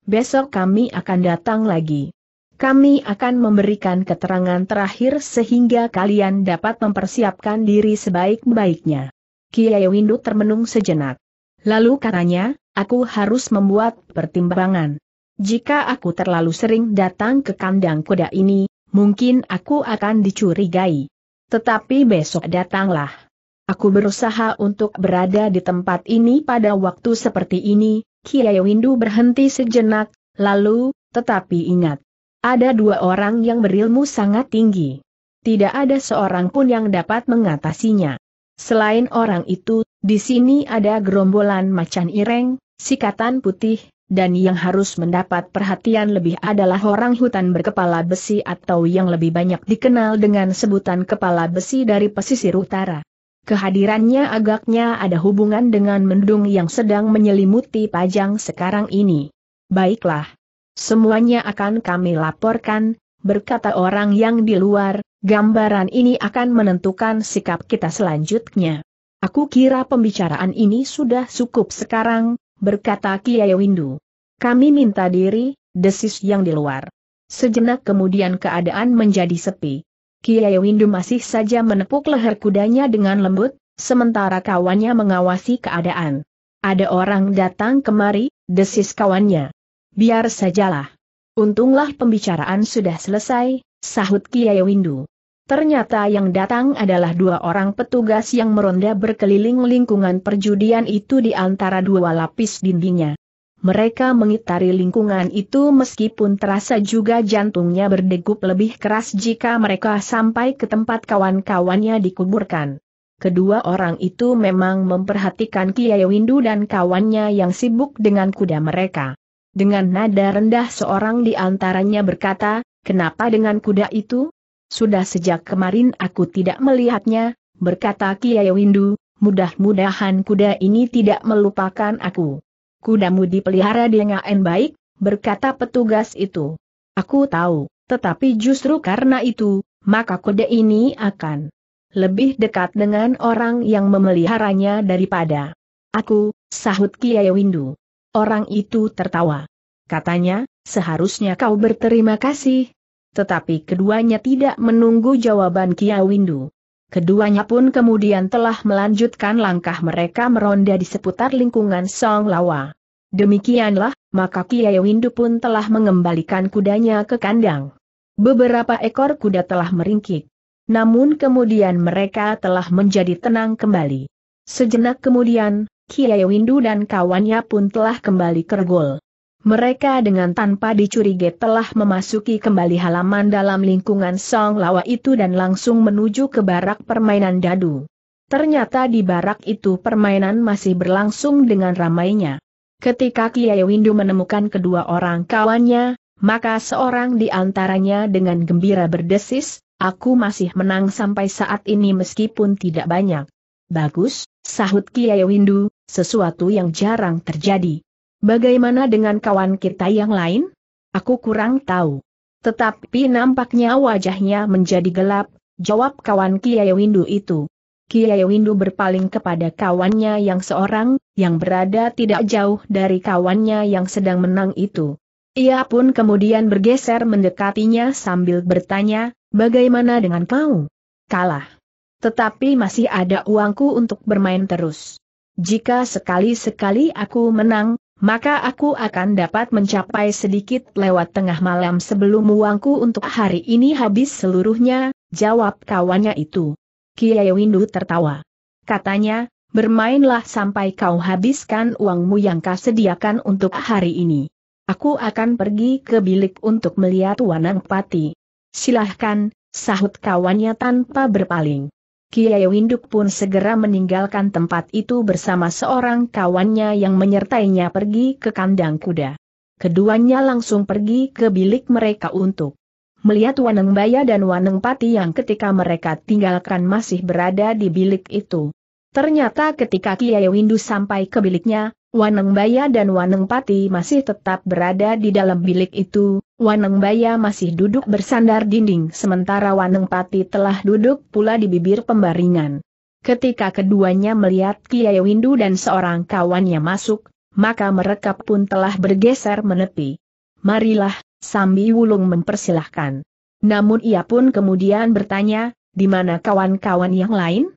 besok kami akan datang lagi. Kami akan memberikan keterangan terakhir sehingga kalian dapat mempersiapkan diri sebaik-baiknya. Kiai Windu termenung sejenak. Lalu katanya, aku harus membuat pertimbangan. Jika aku terlalu sering datang ke kandang kuda ini, mungkin aku akan dicurigai. Tetapi besok datanglah. Aku berusaha untuk berada di tempat ini pada waktu seperti ini, Kiai Windu berhenti sejenak, lalu, tetapi ingat. Ada dua orang yang berilmu sangat tinggi. Tidak ada seorang pun yang dapat mengatasinya. Selain orang itu, di sini ada gerombolan macan ireng, sikatan putih, dan yang harus mendapat perhatian lebih adalah orang hutan berkepala besi atau yang lebih banyak dikenal dengan sebutan kepala besi dari pesisir utara. Kehadirannya agaknya ada hubungan dengan mendung yang sedang menyelimuti Pajang sekarang ini. Baiklah. Semuanya akan kami laporkan, berkata orang yang di luar, gambaran ini akan menentukan sikap kita selanjutnya. Aku kira pembicaraan ini sudah cukup sekarang, berkata Kiai Windu. Kami minta diri, desis yang di luar. Sejenak kemudian keadaan menjadi sepi. Kiai Windu masih saja menepuk leher kudanya dengan lembut, sementara kawannya mengawasi keadaan. Ada orang datang kemari, desis kawannya. Biar sajalah. Untunglah pembicaraan sudah selesai, sahut Kiai Windu. Ternyata yang datang adalah dua orang petugas yang meronda berkeliling lingkungan perjudian itu di antara dua lapis dindingnya. Mereka mengitari lingkungan itu meskipun terasa juga jantungnya berdegup lebih keras jika mereka sampai ke tempat kawan-kawannya dikuburkan. Kedua orang itu memang memperhatikan Kiai Windu dan kawannya yang sibuk dengan kuda mereka. Dengan nada rendah seorang di antaranya berkata, kenapa dengan kuda itu? Sudah sejak kemarin aku tidak melihatnya, berkata Kiai Windu, mudah-mudahan kuda ini tidak melupakan aku. Kudamu dipelihara dengan baik, berkata petugas itu. Aku tahu, tetapi justru karena itu, maka kode ini akan lebih dekat dengan orang yang memeliharanya daripada aku, sahut Kiai Windu. Orang itu tertawa. Katanya, seharusnya kau berterima kasih. Tetapi keduanya tidak menunggu jawaban Kiai Windu. Keduanya pun kemudian telah melanjutkan langkah mereka meronda di seputar lingkungan Song Lawa. Demikianlah, maka Kiai Windu pun telah mengembalikan kudanya ke kandang. Beberapa ekor kuda telah meringkik. Namun kemudian mereka telah menjadi tenang kembali. Sejenak kemudian, Kiai Windu dan kawannya pun telah kembali ke kergol. Mereka dengan tanpa dicurigai telah memasuki kembali halaman dalam lingkungan Song Lawa itu dan langsung menuju ke barak permainan dadu. Ternyata di barak itu permainan masih berlangsung dengan ramainya. Ketika Kiai Windu menemukan kedua orang kawannya, maka seorang di antaranya dengan gembira berdesis, aku masih menang sampai saat ini meskipun tidak banyak. Bagus, sahut Kiai Windu, sesuatu yang jarang terjadi. Bagaimana dengan kawan kita yang lain? Aku kurang tahu. Tetapi nampaknya wajahnya menjadi gelap, jawab kawan Kiai Windu itu. Kiai Windu berpaling kepada kawannya yang seorang, yang berada tidak jauh dari kawannya yang sedang menang itu. Ia pun kemudian bergeser mendekatinya sambil bertanya, bagaimana dengan kau? Kalah. Tetapi masih ada uangku untuk bermain terus. Jika sekali-sekali aku menang, maka aku akan dapat mencapai sedikit lewat tengah malam sebelum uangku untuk hari ini habis seluruhnya, jawab kawannya itu. Kiai Windu tertawa. Katanya, bermainlah sampai kau habiskan uangmu yang kau sediakan untuk hari ini. Aku akan pergi ke bilik untuk melihat Wanang Pati. Silahkan, sahut kawannya tanpa berpaling. Kiai Winduk pun segera meninggalkan tempat itu bersama seorang kawannya yang menyertainya pergi ke kandang kuda. Keduanya langsung pergi ke bilik mereka untuk melihat Waneng Baya dan Waneng Pati yang ketika mereka tinggalkan masih berada di bilik itu. Ternyata ketika Kiai Windu sampai ke biliknya, Waneng Baya dan Waneng Pati masih tetap berada di dalam bilik itu, Waneng Baya masih duduk bersandar dinding sementara Waneng Pati telah duduk pula di bibir pembaringan. Ketika keduanya melihat Kiai Windu dan seorang kawannya masuk, maka mereka pun telah bergeser menepi. Marilah, Sambi Wulung mempersilahkan. Namun ia pun kemudian bertanya, di mana kawan-kawan yang lain?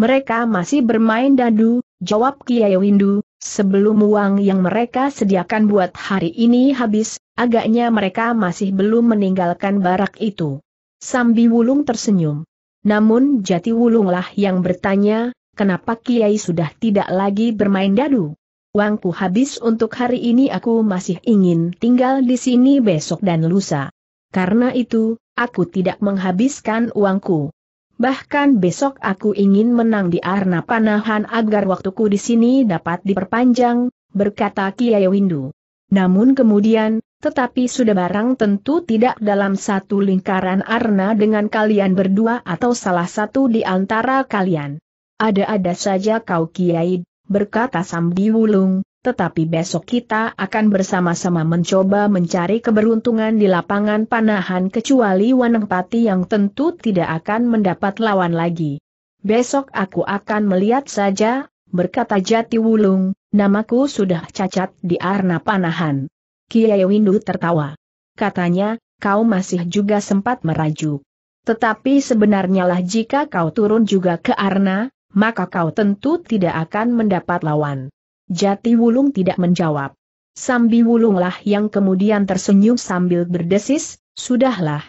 Mereka masih bermain dadu, jawab Kiai Windu, Sebelum uang yang mereka sediakan buat hari ini habis, agaknya mereka masih belum meninggalkan barak itu. Sambi Wulung tersenyum. Namun Jati Wulunglah yang bertanya, kenapa Kiai sudah tidak lagi bermain dadu? Uangku habis untuk hari ini aku masih ingin tinggal di sini besok dan lusa. Karena itu, aku tidak menghabiskan uangku. Bahkan besok aku ingin menang di Arna Panahan agar waktuku di sini dapat diperpanjang, berkata Kiai Windu. Namun kemudian, tetapi sudah barang tentu tidak dalam satu lingkaran Arna dengan kalian berdua atau salah satu di antara kalian. Ada-ada saja kau Kiai, berkata Samdi Wulung, tetapi besok kita akan bersama-sama mencoba mencari keberuntungan di lapangan panahan kecuali wanengpati yang tentu tidak akan mendapat lawan lagi. Besok aku akan melihat saja, berkata Jati Wulung, namaku sudah cacat di arna panahan. Kiai Windu tertawa. Katanya, kau masih juga sempat merajuk. Tetapi sebenarnya lah jika kau turun juga ke arna, maka kau tentu tidak akan mendapat lawan. Jati Wulung tidak menjawab. Sambi Wulunglah yang kemudian tersenyum sambil berdesis, sudahlah.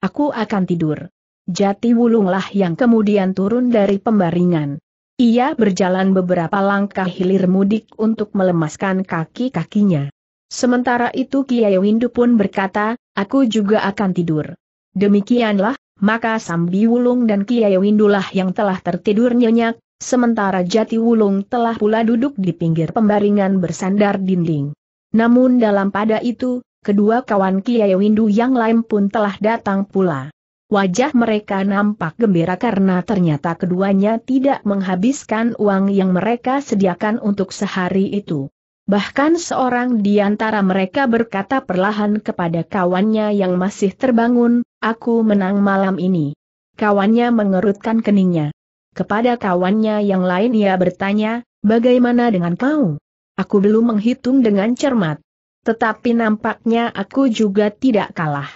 Aku akan tidur. Jati Wulunglah yang kemudian turun dari pembaringan. Ia berjalan beberapa langkah hilir mudik untuk melemaskan kaki-kakinya. Sementara itu Kiai Windu pun berkata, aku juga akan tidur. Demikianlah, maka Sambi Wulung dan Kiai Windulah yang telah tertidur nyenyak, sementara Jati Wulung telah pula duduk di pinggir pembaringan bersandar dinding. Namun dalam pada itu, kedua kawan Kiai Windu yang lain pun telah datang pula. Wajah mereka nampak gembira karena ternyata keduanya tidak menghabiskan uang yang mereka sediakan untuk sehari itu. Bahkan seorang di antara mereka berkata perlahan kepada kawannya yang masih terbangun, aku menang malam ini. Kawannya mengerutkan keningnya. Kepada kawannya yang lain ia bertanya, bagaimana dengan kau? Aku belum menghitung dengan cermat. Tetapi nampaknya aku juga tidak kalah.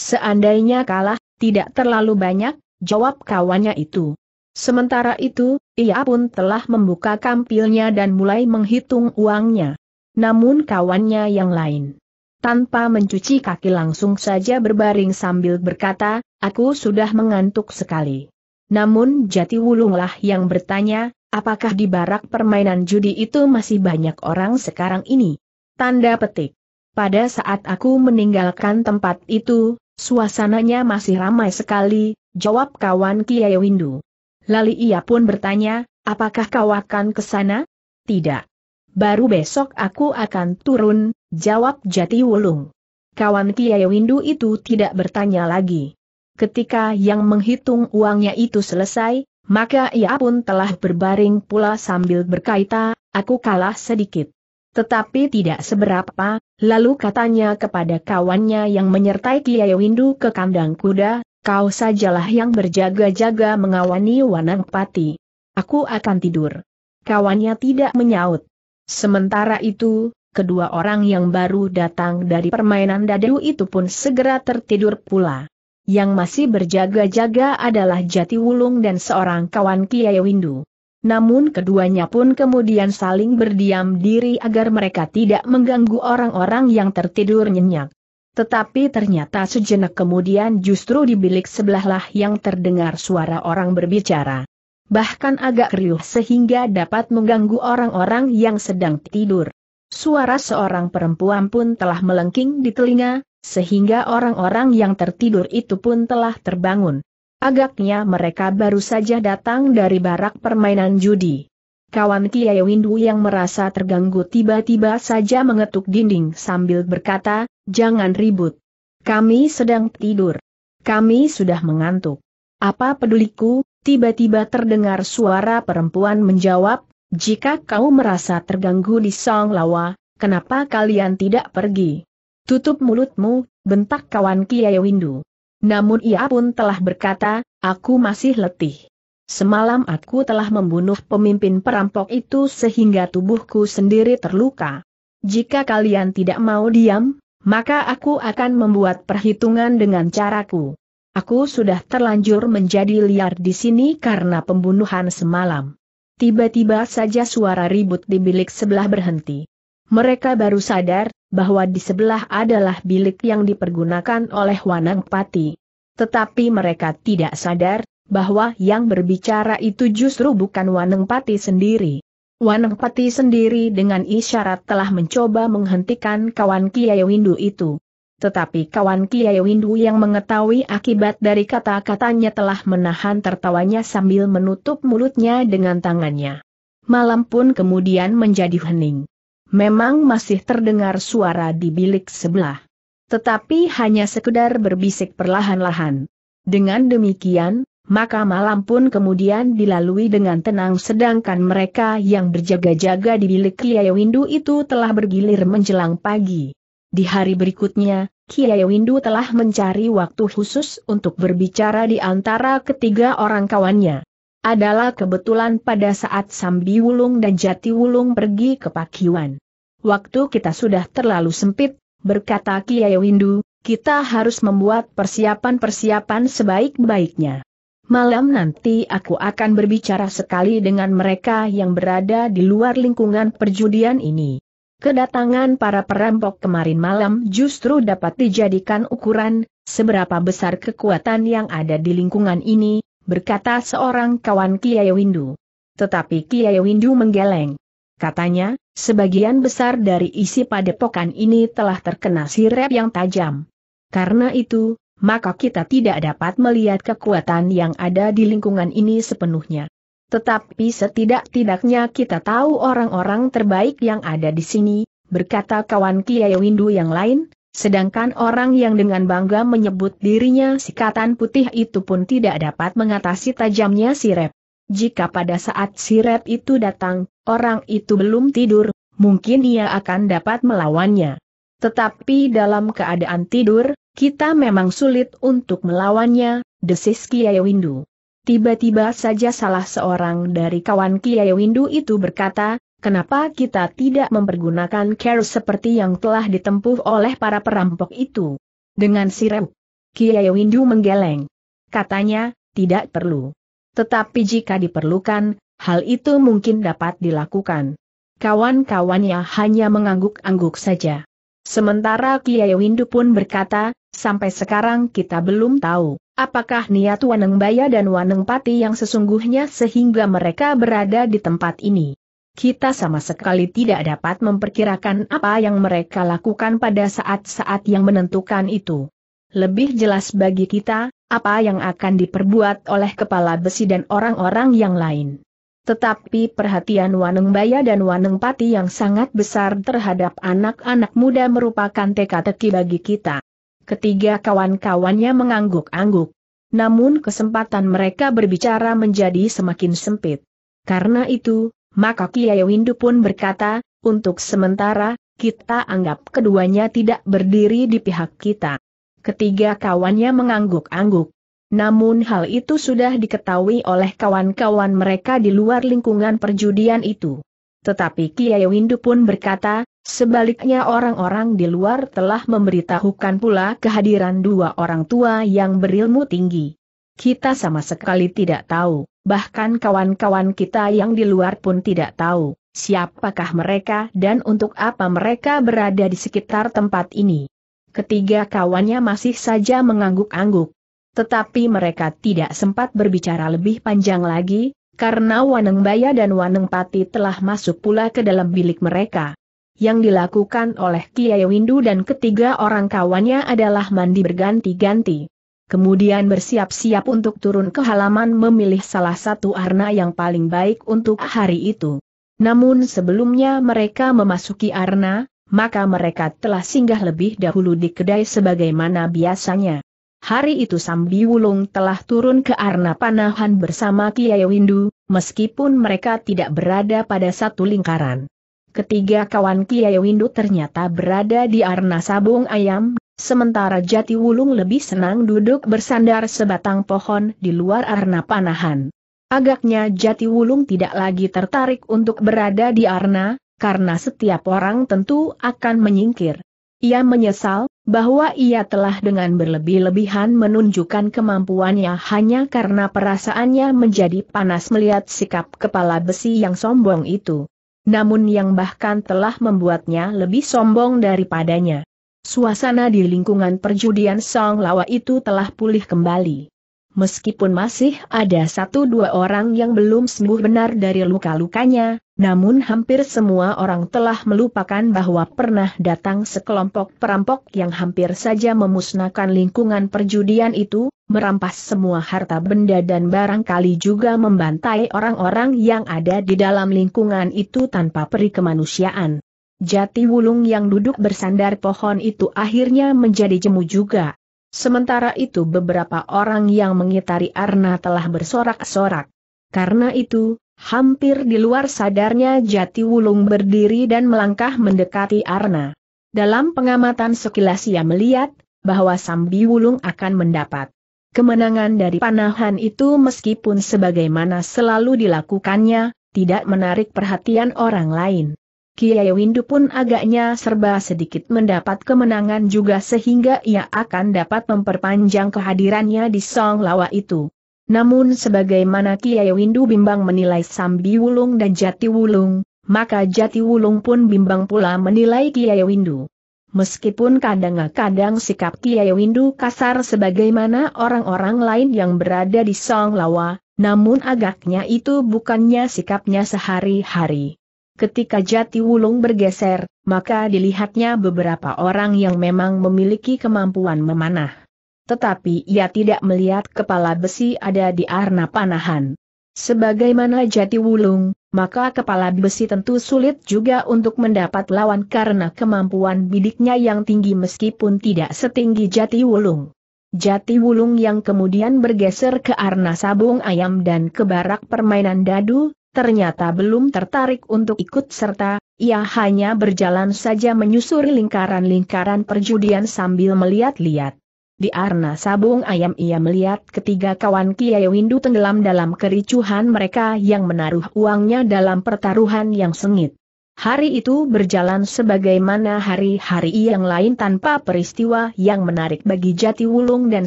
Seandainya kalah, tidak terlalu banyak, jawab kawannya itu. Sementara itu, ia pun telah membuka kampilnya dan mulai menghitung uangnya. Namun kawannya yang lain tanpa mencuci kaki langsung saja berbaring sambil berkata, aku sudah mengantuk sekali. Namun Jati Wulunglah yang bertanya, apakah di barak permainan judi itu masih banyak orang sekarang ini? Tanda petik. Pada saat aku meninggalkan tempat itu, suasananya masih ramai sekali, jawab kawan Kiai Windu. Lali ia pun bertanya, apakah kau akan ke sana? Tidak. Baru besok aku akan turun, jawab Jati Wulung. Kawan Kiai Windu itu tidak bertanya lagi. Ketika yang menghitung uangnya itu selesai, maka ia pun telah berbaring pula sambil berkaita, aku kalah sedikit. Tetapi tidak seberapa, lalu katanya kepada kawannya yang menyertai Kiai Windu ke kandang kuda, kau sajalah yang berjaga-jaga mengawani Wanang Pati. Aku akan tidur. Kawannya tidak menyaut. Sementara itu, kedua orang yang baru datang dari permainan dadu itu pun segera tertidur pula. Yang masih berjaga-jaga adalah Jati Wulung dan seorang kawan Kiai Windu. Namun keduanya pun kemudian saling berdiam diri agar mereka tidak mengganggu orang-orang yang tertidur nyenyak. Tetapi ternyata sejenak kemudian justru di bilik sebelahlah yang terdengar suara orang berbicara. Bahkan agak riuh sehingga dapat mengganggu orang-orang yang sedang tidur. Suara seorang perempuan pun telah melengking di telinga, sehingga orang-orang yang tertidur itu pun telah terbangun. Agaknya mereka baru saja datang dari barak permainan judi. Kawan Kiai Windu yang merasa terganggu tiba-tiba saja mengetuk dinding sambil berkata, jangan ribut. Kami sedang tidur. Kami sudah mengantuk. Apa peduliku, tiba-tiba terdengar suara perempuan menjawab, jika kau merasa terganggu di Song Lawa, kenapa kalian tidak pergi? Tutup mulutmu, bentak kawan Kiai Windu. Namun ia pun telah berkata, aku masih letih. Semalam aku telah membunuh pemimpin perampok itu sehingga tubuhku sendiri terluka. Jika kalian tidak mau diam, maka aku akan membuat perhitungan dengan caraku. Aku sudah terlanjur menjadi liar di sini karena pembunuhan semalam. Tiba-tiba saja suara ribut di bilik sebelah berhenti. Mereka baru sadar, bahwa di sebelah adalah bilik yang dipergunakan oleh Wanang Pati. Tetapi mereka tidak sadar, bahwa yang berbicara itu justru bukan Wanang Pati sendiri. Wanang Pati sendiri dengan isyarat telah mencoba menghentikan kawan Kiai Windu itu. Tetapi kawan Kiai Windu yang mengetahui akibat dari kata-katanya telah menahan tertawanya sambil menutup mulutnya dengan tangannya. Malam pun kemudian menjadi hening memang masih terdengar suara di bilik sebelah. Tetapi hanya sekedar berbisik perlahan-lahan. Dengan demikian, maka malam pun kemudian dilalui dengan tenang sedangkan mereka yang berjaga-jaga di bilik Kiai Windu itu telah bergilir menjelang pagi. Di hari berikutnya, Kiai Windu telah mencari waktu khusus untuk berbicara di antara ketiga orang kawannya. Adalah kebetulan pada saat Sambi Wulung dan Jati Wulung pergi ke Pakiwan waktu kita sudah terlalu sempit, berkata Kiai Windu, kita harus membuat persiapan-persiapan sebaik-baiknya. Malam nanti aku akan berbicara sekali dengan mereka yang berada di luar lingkungan perjudian ini. Kedatangan para perampok kemarin malam justru dapat dijadikan ukuran, seberapa besar kekuatan yang ada di lingkungan ini, berkata seorang kawan Kiai Windu. Tetapi Kiai Windu menggeleng. Katanya, sebagian besar dari isi padepokan ini telah terkena sirep yang tajam. Karena itu, maka kita tidak dapat melihat kekuatan yang ada di lingkungan ini sepenuhnya. Tetapi setidak-tidaknya kita tahu orang-orang terbaik yang ada di sini, berkata kawan Kiai Windu yang lain, sedangkan orang yang dengan bangga menyebut dirinya sikatan putih itu pun tidak dapat mengatasi tajamnya sirep. Jika pada saat sirep itu datang, orang itu belum tidur, mungkin ia akan dapat melawannya. Tetapi dalam keadaan tidur, kita memang sulit untuk melawannya, desis Kiai Windu. Tiba-tiba saja salah seorang dari kawan Kiai Windu itu berkata, Kenapa kita tidak mempergunakan care seperti yang telah ditempuh oleh para perampok itu? Dengan sirep. Kiai Windu menggeleng. Katanya, tidak perlu. Tetapi jika diperlukan, hal itu mungkin dapat dilakukan. Kawan-kawannya hanya mengangguk-angguk saja. Sementara Kiai Windu pun berkata, sampai sekarang kita belum tahu, apakah niat Waneng Baya dan Waneng Pati yang sesungguhnya sehingga mereka berada di tempat ini. Kita sama sekali tidak dapat memperkirakan apa yang mereka lakukan pada saat-saat yang menentukan itu lebih jelas bagi kita, apa yang akan diperbuat oleh kepala besi dan orang-orang yang lain. Tetapi perhatian Waneng Baya dan Waneng Pati yang sangat besar terhadap anak-anak muda merupakan teka-teki bagi kita. Ketiga kawan-kawannya mengangguk-angguk. Namun kesempatan mereka berbicara menjadi semakin sempit. Karena itu, maka Kiai Windu pun berkata, untuk sementara, kita anggap keduanya tidak berdiri di pihak kita. Ketiga kawannya mengangguk-angguk. Namun hal itu sudah diketahui oleh kawan-kawan mereka di luar lingkungan perjudian itu. Tetapi Kiai Windu pun berkata, sebaliknya orang-orang di luar telah memberitahukan pula kehadiran dua orang tua yang berilmu tinggi. Kita sama sekali tidak tahu, bahkan kawan-kawan kita yang di luar pun tidak tahu, siapakah mereka dan untuk apa mereka berada di sekitar tempat ini. Ketiga kawannya masih saja mengangguk-angguk. Tetapi mereka tidak sempat berbicara lebih panjang lagi, karena Waneng Baya dan Waneng Pati telah masuk pula ke dalam bilik mereka. Yang dilakukan oleh Kiai Windu dan ketiga orang kawannya adalah mandi berganti-ganti. Kemudian bersiap-siap untuk turun ke halaman memilih salah satu arna yang paling baik untuk hari itu. Namun sebelumnya mereka memasuki arna, maka mereka telah singgah lebih dahulu di kedai sebagaimana biasanya. Hari itu Sambi Wulung telah turun ke Arna Panahan bersama Kiai Windu, meskipun mereka tidak berada pada satu lingkaran. Ketiga kawan Kiai Windu ternyata berada di Arna Sabung Ayam, sementara Jati Wulung lebih senang duduk bersandar sebatang pohon di luar Arna Panahan. Agaknya Jati Wulung tidak lagi tertarik untuk berada di Arna, karena setiap orang tentu akan menyingkir. Ia menyesal bahwa ia telah dengan berlebih-lebihan menunjukkan kemampuannya hanya karena perasaannya menjadi panas melihat sikap kepala besi yang sombong itu. Namun yang bahkan telah membuatnya lebih sombong daripadanya. Suasana di lingkungan perjudian Song Lawa itu telah pulih kembali. Meskipun masih ada satu dua orang yang belum sembuh benar dari luka-lukanya, namun hampir semua orang telah melupakan bahwa pernah datang sekelompok perampok yang hampir saja memusnahkan lingkungan perjudian itu, merampas semua harta benda dan barangkali juga membantai orang-orang yang ada di dalam lingkungan itu tanpa peri kemanusiaan. Jati wulung yang duduk bersandar pohon itu akhirnya menjadi jemu juga. Sementara itu beberapa orang yang mengitari Arna telah bersorak-sorak. Karena itu, hampir di luar sadarnya Jati Wulung berdiri dan melangkah mendekati Arna. Dalam pengamatan sekilas ia melihat, bahwa Sambi Wulung akan mendapat kemenangan dari panahan itu meskipun sebagaimana selalu dilakukannya, tidak menarik perhatian orang lain. Kiai Windu pun agaknya serba sedikit mendapat kemenangan juga sehingga ia akan dapat memperpanjang kehadirannya di Song Lawa itu. Namun sebagaimana Kiai Windu bimbang menilai Sambi Wulung dan Jati Wulung, maka Jati Wulung pun bimbang pula menilai Kiai Windu. Meskipun kadang-kadang sikap Kiai Windu kasar sebagaimana orang-orang lain yang berada di Song Lawa, namun agaknya itu bukannya sikapnya sehari-hari. Ketika jati wulung bergeser, maka dilihatnya beberapa orang yang memang memiliki kemampuan memanah. Tetapi ia tidak melihat kepala besi ada di arna panahan. Sebagaimana jati wulung, maka kepala besi tentu sulit juga untuk mendapat lawan karena kemampuan bidiknya yang tinggi meskipun tidak setinggi jati wulung. Jati wulung yang kemudian bergeser ke arna sabung ayam dan ke barak permainan dadu, ternyata belum tertarik untuk ikut serta, ia hanya berjalan saja menyusuri lingkaran-lingkaran perjudian sambil melihat-lihat. Di arna sabung ayam ia melihat ketiga kawan Kiai Windu tenggelam dalam kericuhan mereka yang menaruh uangnya dalam pertaruhan yang sengit. Hari itu berjalan sebagaimana hari-hari yang lain tanpa peristiwa yang menarik bagi Jati Wulung dan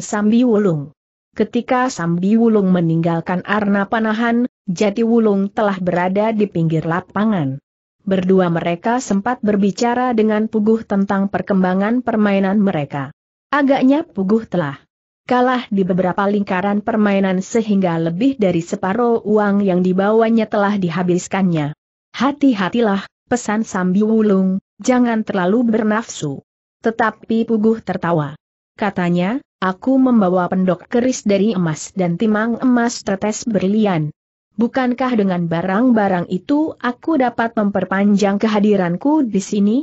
Sambi Wulung. Ketika Sambi Wulung meninggalkan arna panahan, Jati Wulung telah berada di pinggir lapangan. Berdua mereka sempat berbicara dengan Puguh tentang perkembangan permainan mereka. Agaknya Puguh telah kalah di beberapa lingkaran permainan sehingga lebih dari separuh uang yang dibawanya telah dihabiskannya. Hati-hatilah, pesan Sambi Wulung, jangan terlalu bernafsu. Tetapi Puguh tertawa. Katanya, aku membawa pendok keris dari emas dan timang emas tetes berlian. Bukankah dengan barang-barang itu aku dapat memperpanjang kehadiranku di sini?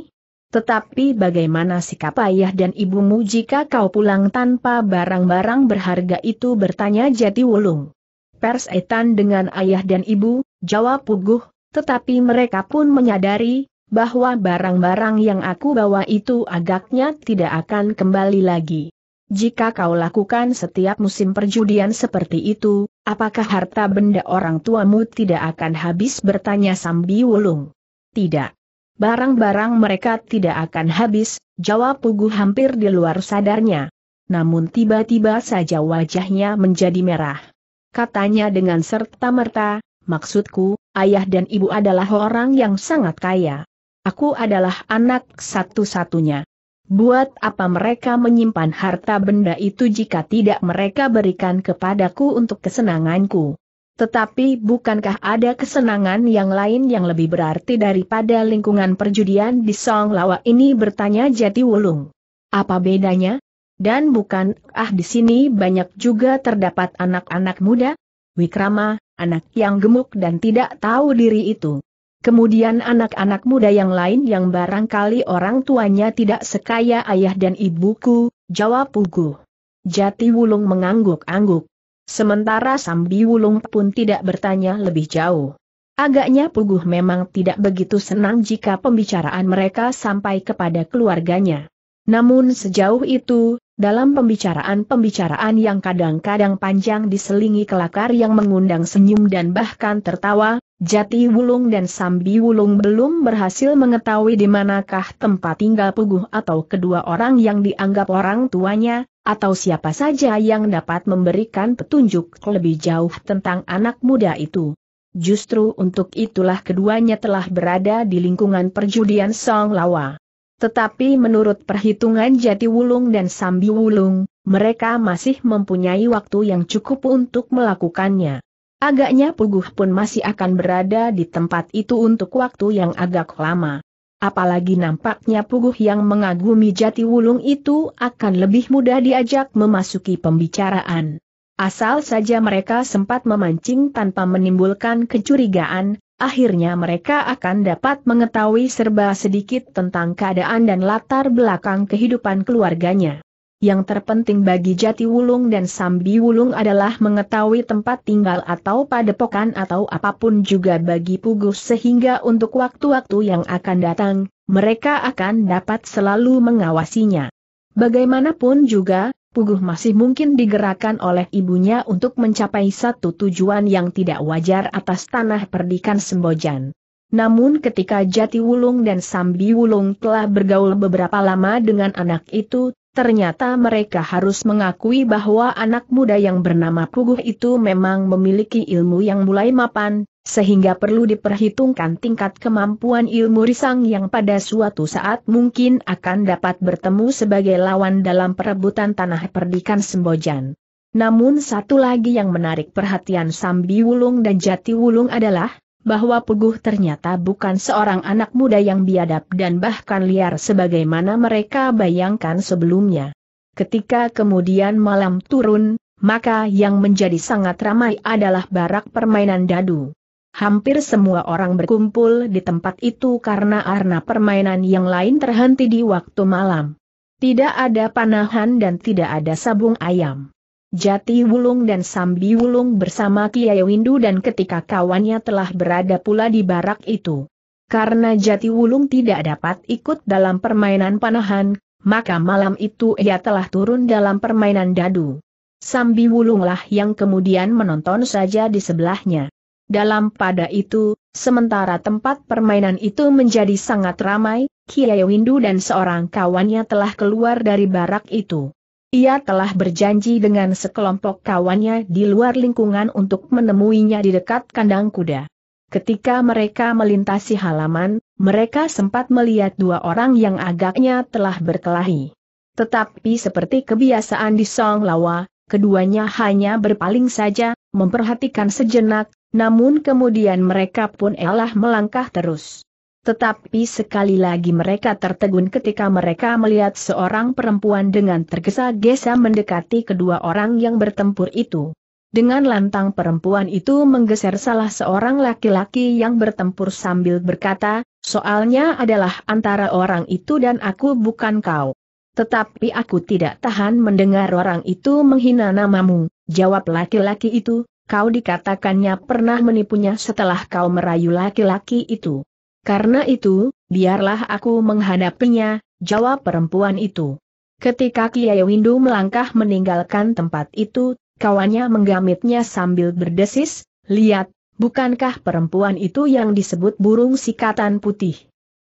Tetapi bagaimana sikap ayah dan ibumu jika kau pulang tanpa barang-barang berharga itu bertanya jati wulung. Persetan dengan ayah dan ibu, jawab Puguh, tetapi mereka pun menyadari, bahwa barang-barang yang aku bawa itu agaknya tidak akan kembali lagi. Jika kau lakukan setiap musim perjudian seperti itu, apakah harta benda orang tuamu tidak akan habis bertanya Sambi Wulung? Tidak. Barang-barang mereka tidak akan habis, jawab Pugu hampir di luar sadarnya. Namun tiba-tiba saja wajahnya menjadi merah. Katanya dengan serta-merta, maksudku, ayah dan ibu adalah orang yang sangat kaya. Aku adalah anak satu-satunya. Buat apa mereka menyimpan harta benda itu jika tidak mereka berikan kepadaku untuk kesenanganku? Tetapi bukankah ada kesenangan yang lain yang lebih berarti daripada lingkungan perjudian di Song Lawa ini bertanya Jati Wulung. Apa bedanya? Dan bukan, ah di sini banyak juga terdapat anak-anak muda? Wikrama, anak yang gemuk dan tidak tahu diri itu. Kemudian anak-anak muda yang lain yang barangkali orang tuanya tidak sekaya ayah dan ibuku, jawab Pugu. Jati Wulung mengangguk-angguk. Sementara Sambi Wulung pun tidak bertanya lebih jauh. Agaknya Puguh memang tidak begitu senang jika pembicaraan mereka sampai kepada keluarganya. Namun sejauh itu, dalam pembicaraan-pembicaraan yang kadang-kadang panjang diselingi kelakar yang mengundang senyum dan bahkan tertawa, Jati Wulung dan Sambi Wulung belum berhasil mengetahui di manakah tempat tinggal Puguh atau kedua orang yang dianggap orang tuanya, atau siapa saja yang dapat memberikan petunjuk lebih jauh tentang anak muda itu. Justru untuk itulah keduanya telah berada di lingkungan perjudian Song Lawa. Tetapi menurut perhitungan Jati Wulung dan Sambi Wulung, mereka masih mempunyai waktu yang cukup untuk melakukannya. Agaknya Puguh pun masih akan berada di tempat itu untuk waktu yang agak lama. Apalagi nampaknya Puguh yang mengagumi jati wulung itu akan lebih mudah diajak memasuki pembicaraan. Asal saja mereka sempat memancing tanpa menimbulkan kecurigaan, akhirnya mereka akan dapat mengetahui serba sedikit tentang keadaan dan latar belakang kehidupan keluarganya. Yang terpenting bagi Jati Wulung dan Sambi Wulung adalah mengetahui tempat tinggal atau padepokan atau apapun juga bagi Pugus sehingga untuk waktu-waktu yang akan datang, mereka akan dapat selalu mengawasinya. Bagaimanapun juga, Puguh masih mungkin digerakkan oleh ibunya untuk mencapai satu tujuan yang tidak wajar atas tanah perdikan Sembojan. Namun ketika Jati Wulung dan Sambi Wulung telah bergaul beberapa lama dengan anak itu, ternyata mereka harus mengakui bahwa anak muda yang bernama Puguh itu memang memiliki ilmu yang mulai mapan, sehingga perlu diperhitungkan tingkat kemampuan ilmu risang yang pada suatu saat mungkin akan dapat bertemu sebagai lawan dalam perebutan tanah perdikan Sembojan. Namun satu lagi yang menarik perhatian Sambi Wulung dan Jati Wulung adalah, bahwa Puguh ternyata bukan seorang anak muda yang biadab dan bahkan liar sebagaimana mereka bayangkan sebelumnya. Ketika kemudian malam turun, maka yang menjadi sangat ramai adalah barak permainan dadu hampir semua orang berkumpul di tempat itu karena arna permainan yang lain terhenti di waktu malam. Tidak ada panahan dan tidak ada sabung ayam. Jati Wulung dan Sambi Wulung bersama Kiai Windu dan ketika kawannya telah berada pula di barak itu. Karena Jati Wulung tidak dapat ikut dalam permainan panahan, maka malam itu ia telah turun dalam permainan dadu. Sambi Wulunglah yang kemudian menonton saja di sebelahnya. Dalam pada itu, sementara tempat permainan itu menjadi sangat ramai, Kiai Windu dan seorang kawannya telah keluar dari barak itu. Ia telah berjanji dengan sekelompok kawannya di luar lingkungan untuk menemuinya di dekat kandang kuda. Ketika mereka melintasi halaman, mereka sempat melihat dua orang yang agaknya telah berkelahi. Tetapi seperti kebiasaan di Song Lawa, keduanya hanya berpaling saja, memperhatikan sejenak, namun kemudian mereka pun elah melangkah terus. Tetapi sekali lagi mereka tertegun ketika mereka melihat seorang perempuan dengan tergesa-gesa mendekati kedua orang yang bertempur itu. Dengan lantang perempuan itu menggeser salah seorang laki-laki yang bertempur sambil berkata, soalnya adalah antara orang itu dan aku bukan kau. Tetapi aku tidak tahan mendengar orang itu menghina namamu, jawab laki-laki itu, kau dikatakannya pernah menipunya setelah kau merayu laki-laki itu. Karena itu, biarlah aku menghadapinya, jawab perempuan itu. Ketika Kiai Windu melangkah meninggalkan tempat itu, kawannya menggamitnya sambil berdesis, lihat, bukankah perempuan itu yang disebut burung sikatan putih?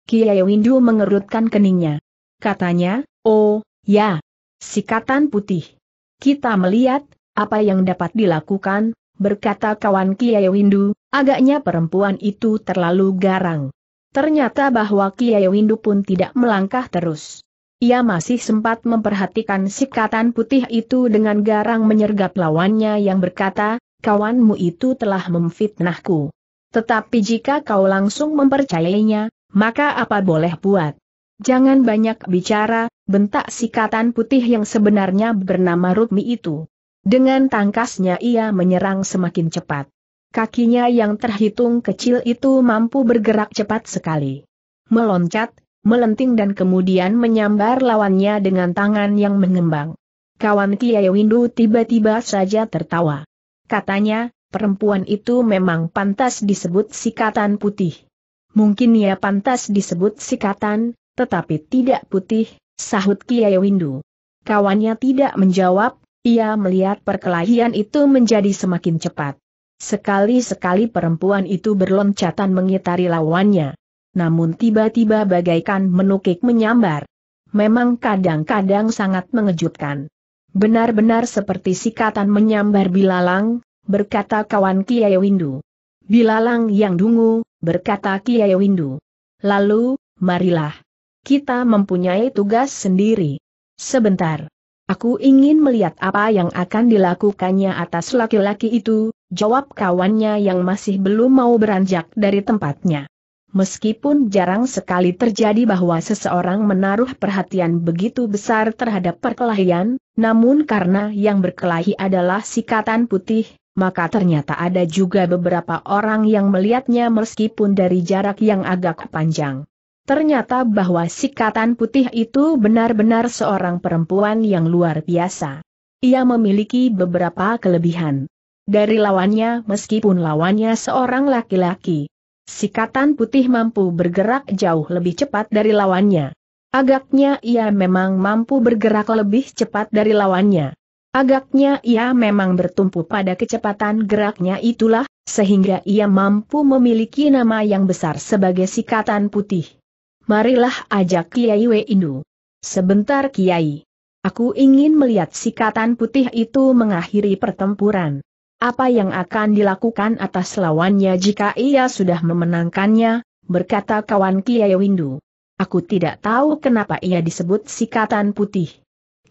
Kiai Windu mengerutkan keningnya. Katanya, oh, ya, sikatan putih. Kita melihat, apa yang dapat dilakukan, berkata kawan Kiai Windu, agaknya perempuan itu terlalu garang. Ternyata bahwa Kiai Windu pun tidak melangkah terus. Ia masih sempat memperhatikan sikatan putih itu dengan garang menyergap lawannya yang berkata, kawanmu itu telah memfitnahku. Tetapi jika kau langsung mempercayainya, maka apa boleh buat? Jangan banyak bicara, bentak sikatan putih yang sebenarnya bernama Rukmi itu. Dengan tangkasnya ia menyerang semakin cepat. Kakinya yang terhitung kecil itu mampu bergerak cepat sekali. Meloncat, melenting dan kemudian menyambar lawannya dengan tangan yang mengembang. Kawan Kiai Windu tiba-tiba saja tertawa. Katanya, perempuan itu memang pantas disebut sikatan putih. Mungkin ia pantas disebut sikatan, tetapi tidak putih, sahut Kiai Windu. Kawannya tidak menjawab, ia melihat perkelahian itu menjadi semakin cepat. Sekali-sekali perempuan itu berloncatan mengitari lawannya. Namun tiba-tiba bagaikan menukik menyambar. Memang kadang-kadang sangat mengejutkan. Benar-benar seperti sikatan menyambar bilalang, berkata kawan Kiai Windu. Bilalang yang dungu, berkata Kiai Windu. Lalu, marilah. Kita mempunyai tugas sendiri. Sebentar. Aku ingin melihat apa yang akan dilakukannya atas laki-laki itu, jawab kawannya yang masih belum mau beranjak dari tempatnya. Meskipun jarang sekali terjadi bahwa seseorang menaruh perhatian begitu besar terhadap perkelahian, namun karena yang berkelahi adalah sikatan putih, maka ternyata ada juga beberapa orang yang melihatnya meskipun dari jarak yang agak panjang. Ternyata bahwa si katan putih itu benar-benar seorang perempuan yang luar biasa. Ia memiliki beberapa kelebihan. Dari lawannya meskipun lawannya seorang laki-laki. Sikatan putih mampu bergerak jauh lebih cepat dari lawannya. Agaknya ia memang mampu bergerak lebih cepat dari lawannya. Agaknya ia memang bertumpu pada kecepatan geraknya itulah, sehingga ia mampu memiliki nama yang besar sebagai sikatan putih marilah ajak Kiai Weindu. Sebentar Kiai. Aku ingin melihat sikatan putih itu mengakhiri pertempuran. Apa yang akan dilakukan atas lawannya jika ia sudah memenangkannya, berkata kawan Kiai Windu. Aku tidak tahu kenapa ia disebut sikatan putih.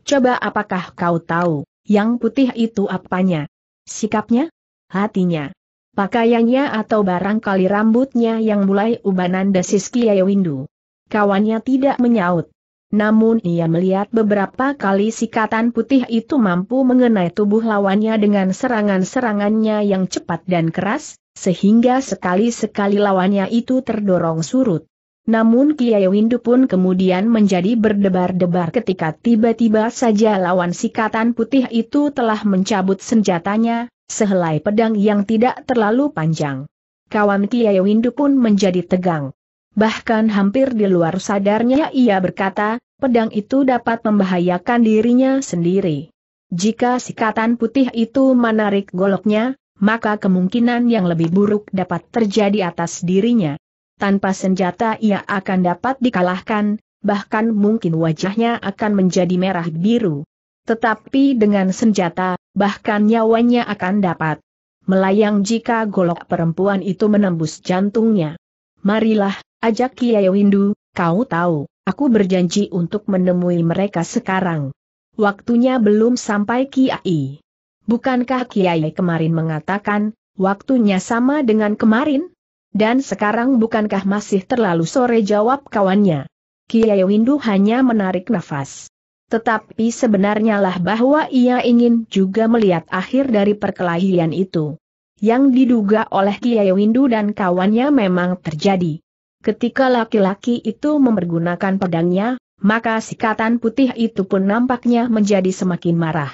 Coba apakah kau tahu, yang putih itu apanya? Sikapnya? Hatinya? Pakaiannya atau barangkali rambutnya yang mulai ubanan desis Kiai Windu? kawannya tidak menyaut. Namun ia melihat beberapa kali sikatan putih itu mampu mengenai tubuh lawannya dengan serangan-serangannya yang cepat dan keras, sehingga sekali-sekali lawannya itu terdorong surut. Namun Kiai Windu pun kemudian menjadi berdebar-debar ketika tiba-tiba saja lawan sikatan putih itu telah mencabut senjatanya, sehelai pedang yang tidak terlalu panjang. Kawan Kiai Windu pun menjadi tegang. Bahkan hampir di luar sadarnya ia berkata, pedang itu dapat membahayakan dirinya sendiri. Jika sikatan putih itu menarik goloknya, maka kemungkinan yang lebih buruk dapat terjadi atas dirinya. Tanpa senjata ia akan dapat dikalahkan, bahkan mungkin wajahnya akan menjadi merah biru. Tetapi dengan senjata, bahkan nyawanya akan dapat melayang jika golok perempuan itu menembus jantungnya marilah, ajak Kiai Windu, kau tahu, aku berjanji untuk menemui mereka sekarang. Waktunya belum sampai Kiai. Bukankah Kiai kemarin mengatakan, waktunya sama dengan kemarin? Dan sekarang bukankah masih terlalu sore jawab kawannya? Kiai Windu hanya menarik nafas. Tetapi sebenarnya lah bahwa ia ingin juga melihat akhir dari perkelahian itu yang diduga oleh Kiai Windu dan kawannya memang terjadi. Ketika laki-laki itu mempergunakan pedangnya, maka sikatan putih itu pun nampaknya menjadi semakin marah.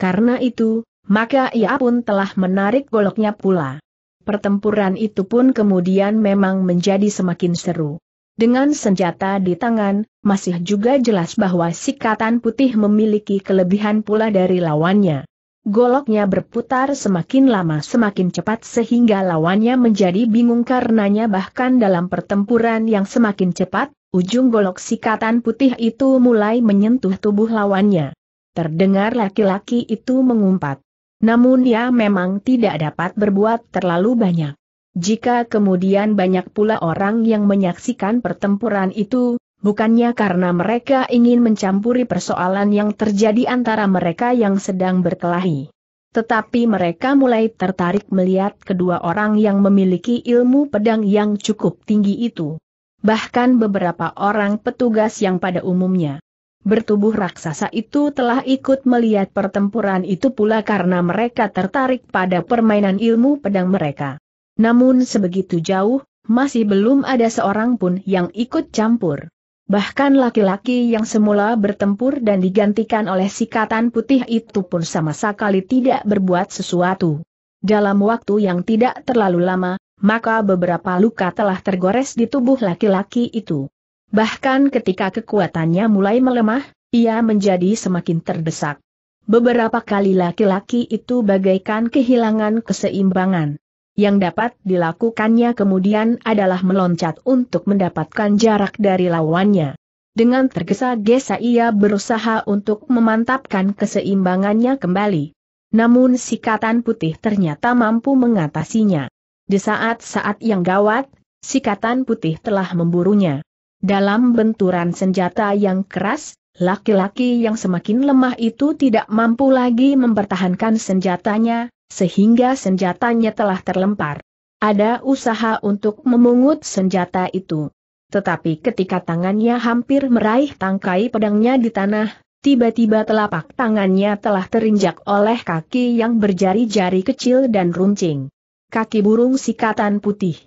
Karena itu, maka ia pun telah menarik goloknya pula. Pertempuran itu pun kemudian memang menjadi semakin seru. Dengan senjata di tangan, masih juga jelas bahwa sikatan putih memiliki kelebihan pula dari lawannya. Goloknya berputar semakin lama semakin cepat sehingga lawannya menjadi bingung karenanya bahkan dalam pertempuran yang semakin cepat, ujung golok sikatan putih itu mulai menyentuh tubuh lawannya. Terdengar laki-laki itu mengumpat. Namun ya memang tidak dapat berbuat terlalu banyak. Jika kemudian banyak pula orang yang menyaksikan pertempuran itu, bukannya karena mereka ingin mencampuri persoalan yang terjadi antara mereka yang sedang berkelahi. Tetapi mereka mulai tertarik melihat kedua orang yang memiliki ilmu pedang yang cukup tinggi itu. Bahkan beberapa orang petugas yang pada umumnya bertubuh raksasa itu telah ikut melihat pertempuran itu pula karena mereka tertarik pada permainan ilmu pedang mereka. Namun sebegitu jauh, masih belum ada seorang pun yang ikut campur. Bahkan laki-laki yang semula bertempur dan digantikan oleh sikatan putih itu pun sama sekali tidak berbuat sesuatu. Dalam waktu yang tidak terlalu lama, maka beberapa luka telah tergores di tubuh laki-laki itu. Bahkan ketika kekuatannya mulai melemah, ia menjadi semakin terdesak. Beberapa kali laki-laki itu bagaikan kehilangan keseimbangan. Yang dapat dilakukannya kemudian adalah meloncat untuk mendapatkan jarak dari lawannya. Dengan tergesa-gesa ia berusaha untuk memantapkan keseimbangannya kembali. Namun sikatan putih ternyata mampu mengatasinya. Di saat-saat yang gawat, sikatan putih telah memburunya. Dalam benturan senjata yang keras, laki-laki yang semakin lemah itu tidak mampu lagi mempertahankan senjatanya, sehingga senjatanya telah terlempar. Ada usaha untuk memungut senjata itu. Tetapi ketika tangannya hampir meraih tangkai pedangnya di tanah, tiba-tiba telapak tangannya telah terinjak oleh kaki yang berjari-jari kecil dan runcing. Kaki burung sikatan putih.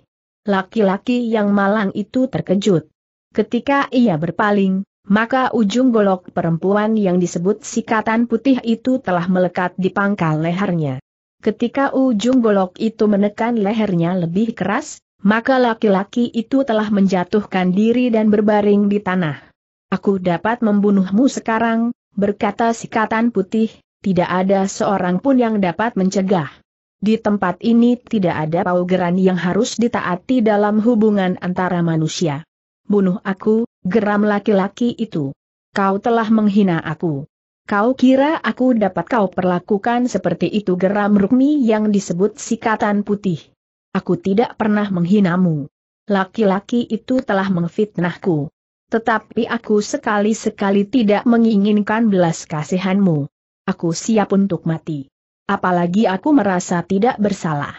Laki-laki yang malang itu terkejut. Ketika ia berpaling, maka ujung golok perempuan yang disebut sikatan putih itu telah melekat di pangkal lehernya ketika ujung golok itu menekan lehernya lebih keras, maka laki-laki itu telah menjatuhkan diri dan berbaring di tanah. Aku dapat membunuhmu sekarang, berkata sikatan putih, tidak ada seorang pun yang dapat mencegah. Di tempat ini tidak ada paugeran yang harus ditaati dalam hubungan antara manusia. Bunuh aku, geram laki-laki itu. Kau telah menghina aku. Kau kira aku dapat kau perlakukan seperti itu geram Rukmi yang disebut sikatan putih. Aku tidak pernah menghinamu. Laki-laki itu telah mengfitnahku. Tetapi aku sekali-sekali tidak menginginkan belas kasihanmu. Aku siap untuk mati. Apalagi aku merasa tidak bersalah.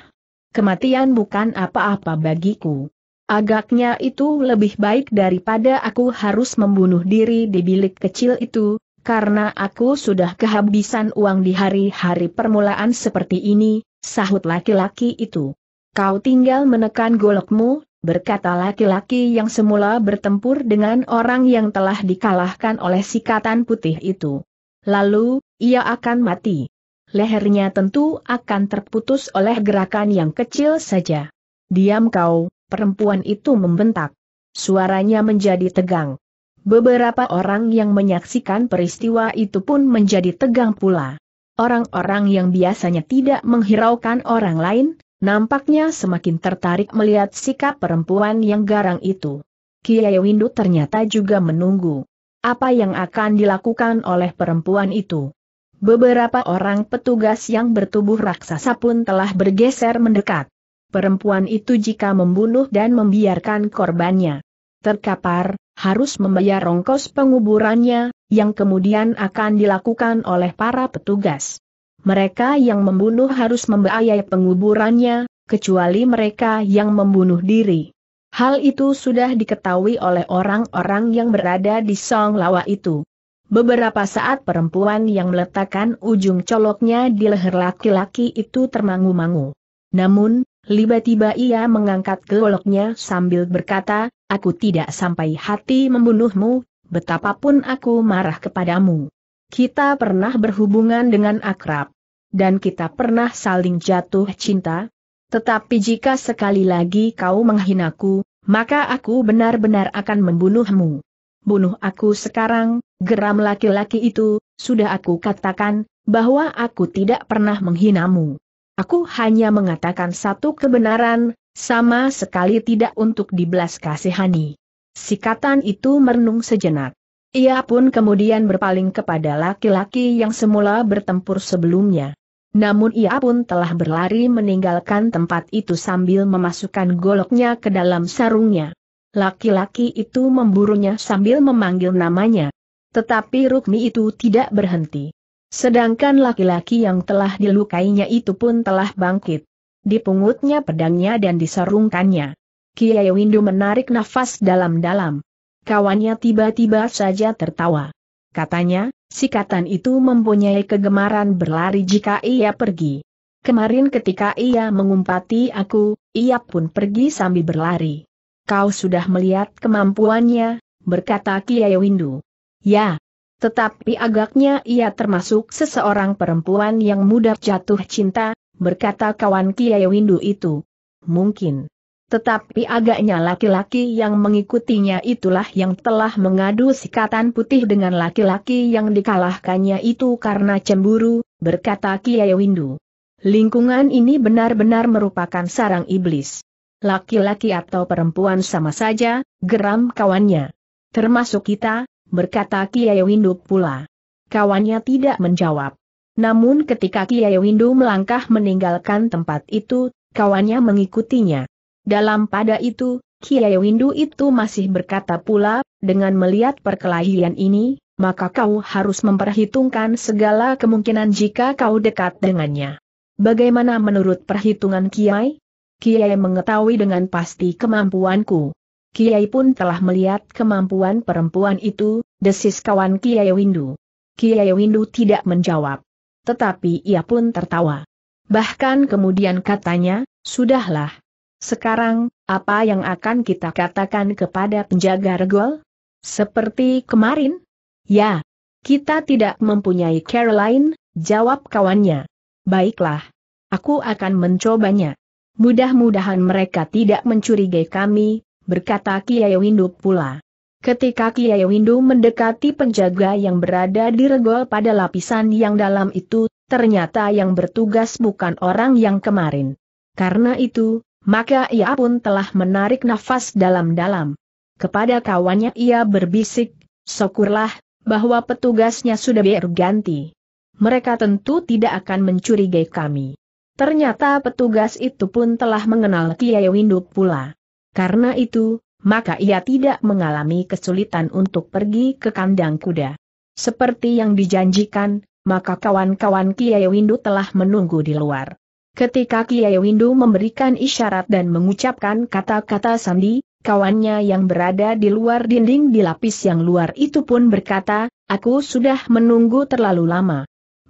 Kematian bukan apa-apa bagiku. Agaknya itu lebih baik daripada aku harus membunuh diri di bilik kecil itu, karena aku sudah kehabisan uang di hari-hari permulaan seperti ini, sahut laki-laki itu. Kau tinggal menekan golokmu, berkata laki-laki yang semula bertempur dengan orang yang telah dikalahkan oleh sikatan putih itu. Lalu, ia akan mati. Lehernya tentu akan terputus oleh gerakan yang kecil saja. Diam kau, perempuan itu membentak. Suaranya menjadi tegang. Beberapa orang yang menyaksikan peristiwa itu pun menjadi tegang pula. Orang-orang yang biasanya tidak menghiraukan orang lain, nampaknya semakin tertarik melihat sikap perempuan yang garang itu. Kiai Windu ternyata juga menunggu. Apa yang akan dilakukan oleh perempuan itu? Beberapa orang petugas yang bertubuh raksasa pun telah bergeser mendekat. Perempuan itu jika membunuh dan membiarkan korbannya terkapar, harus membayar rongkos penguburannya, yang kemudian akan dilakukan oleh para petugas. Mereka yang membunuh harus membayar penguburannya, kecuali mereka yang membunuh diri. Hal itu sudah diketahui oleh orang-orang yang berada di Song Lawa itu. Beberapa saat perempuan yang meletakkan ujung coloknya di leher laki-laki itu termangu-mangu. Namun, tiba-tiba ia mengangkat goloknya sambil berkata, Aku tidak sampai hati membunuhmu, betapapun aku marah kepadamu. Kita pernah berhubungan dengan akrab. Dan kita pernah saling jatuh cinta. Tetapi jika sekali lagi kau menghinaku, maka aku benar-benar akan membunuhmu. Bunuh aku sekarang, geram laki-laki itu, sudah aku katakan, bahwa aku tidak pernah menghinamu. Aku hanya mengatakan satu kebenaran, sama sekali tidak untuk dibelas kasihani. Sikatan itu merenung sejenak. Ia pun kemudian berpaling kepada laki-laki yang semula bertempur sebelumnya. Namun ia pun telah berlari meninggalkan tempat itu sambil memasukkan goloknya ke dalam sarungnya. Laki-laki itu memburunya sambil memanggil namanya. Tetapi Rukmi itu tidak berhenti. Sedangkan laki-laki yang telah dilukainya itu pun telah bangkit dipungutnya pedangnya dan disarungkannya. Kiai Windu menarik nafas dalam-dalam. Kawannya tiba-tiba saja tertawa. Katanya, sikatan itu mempunyai kegemaran berlari jika ia pergi. Kemarin ketika ia mengumpati aku, ia pun pergi sambil berlari. Kau sudah melihat kemampuannya, berkata Kiai Windu. Ya, tetapi agaknya ia termasuk seseorang perempuan yang mudah jatuh cinta, berkata kawan Kiai Windu itu. Mungkin. Tetapi agaknya laki-laki yang mengikutinya itulah yang telah mengadu sikatan putih dengan laki-laki yang dikalahkannya itu karena cemburu, berkata Kiai Windu. Lingkungan ini benar-benar merupakan sarang iblis. Laki-laki atau perempuan sama saja, geram kawannya. Termasuk kita, berkata Kiai Windu pula. Kawannya tidak menjawab. Namun ketika Kiai Windu melangkah meninggalkan tempat itu, kawannya mengikutinya. Dalam pada itu, Kiai Windu itu masih berkata pula, dengan melihat perkelahian ini, maka kau harus memperhitungkan segala kemungkinan jika kau dekat dengannya. Bagaimana menurut perhitungan Kiai? Kiai mengetahui dengan pasti kemampuanku. Kiai pun telah melihat kemampuan perempuan itu, desis kawan Kiai Windu. Kiai Windu tidak menjawab tetapi ia pun tertawa. Bahkan kemudian katanya, sudahlah. Sekarang, apa yang akan kita katakan kepada penjaga regol? Seperti kemarin? Ya. Kita tidak mempunyai Caroline, jawab kawannya. Baiklah. Aku akan mencobanya. Mudah-mudahan mereka tidak mencurigai kami, berkata Kiai Windu pula. Ketika Kiai Windu mendekati penjaga yang berada di regol pada lapisan yang dalam itu, ternyata yang bertugas bukan orang yang kemarin. Karena itu, maka ia pun telah menarik nafas dalam-dalam. Kepada kawannya ia berbisik, syukurlah, bahwa petugasnya sudah berganti. Mereka tentu tidak akan mencurigai kami. Ternyata petugas itu pun telah mengenal Kiai Windu pula. Karena itu, maka ia tidak mengalami kesulitan untuk pergi ke kandang kuda. Seperti yang dijanjikan, maka kawan-kawan Kiai Windu telah menunggu di luar. Ketika Kiai Windu memberikan isyarat dan mengucapkan kata-kata sandi, kawannya yang berada di luar dinding di lapis yang luar itu pun berkata, aku sudah menunggu terlalu lama.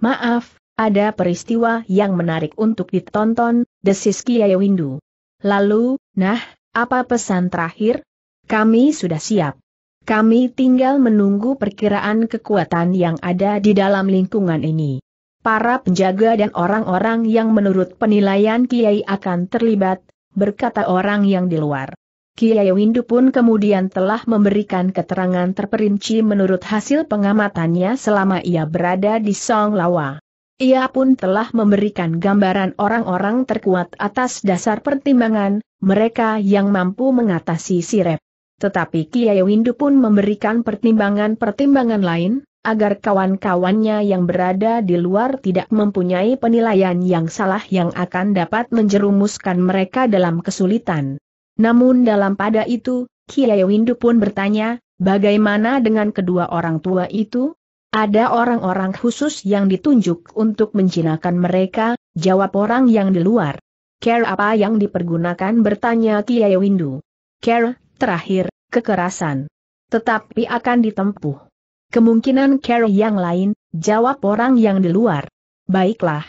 Maaf, ada peristiwa yang menarik untuk ditonton, desis Kiai Windu. Lalu, nah, apa pesan terakhir? Kami sudah siap. Kami tinggal menunggu perkiraan kekuatan yang ada di dalam lingkungan ini. Para penjaga dan orang-orang yang menurut penilaian Kiai akan terlibat, berkata orang yang di luar. Kiai Windu pun kemudian telah memberikan keterangan terperinci menurut hasil pengamatannya selama ia berada di Song Lawa. Ia pun telah memberikan gambaran orang-orang terkuat atas dasar pertimbangan, mereka yang mampu mengatasi sirep. Tetapi Kiai Windu pun memberikan pertimbangan-pertimbangan lain, agar kawan-kawannya yang berada di luar tidak mempunyai penilaian yang salah yang akan dapat menjerumuskan mereka dalam kesulitan. Namun dalam pada itu, Kiai Windu pun bertanya, bagaimana dengan kedua orang tua itu? Ada orang-orang khusus yang ditunjuk untuk menjinakkan mereka, jawab orang yang di luar. Care apa yang dipergunakan bertanya Kiai Windu. Care, terakhir, kekerasan. Tetapi akan ditempuh. Kemungkinan care yang lain, jawab orang yang di luar. Baiklah.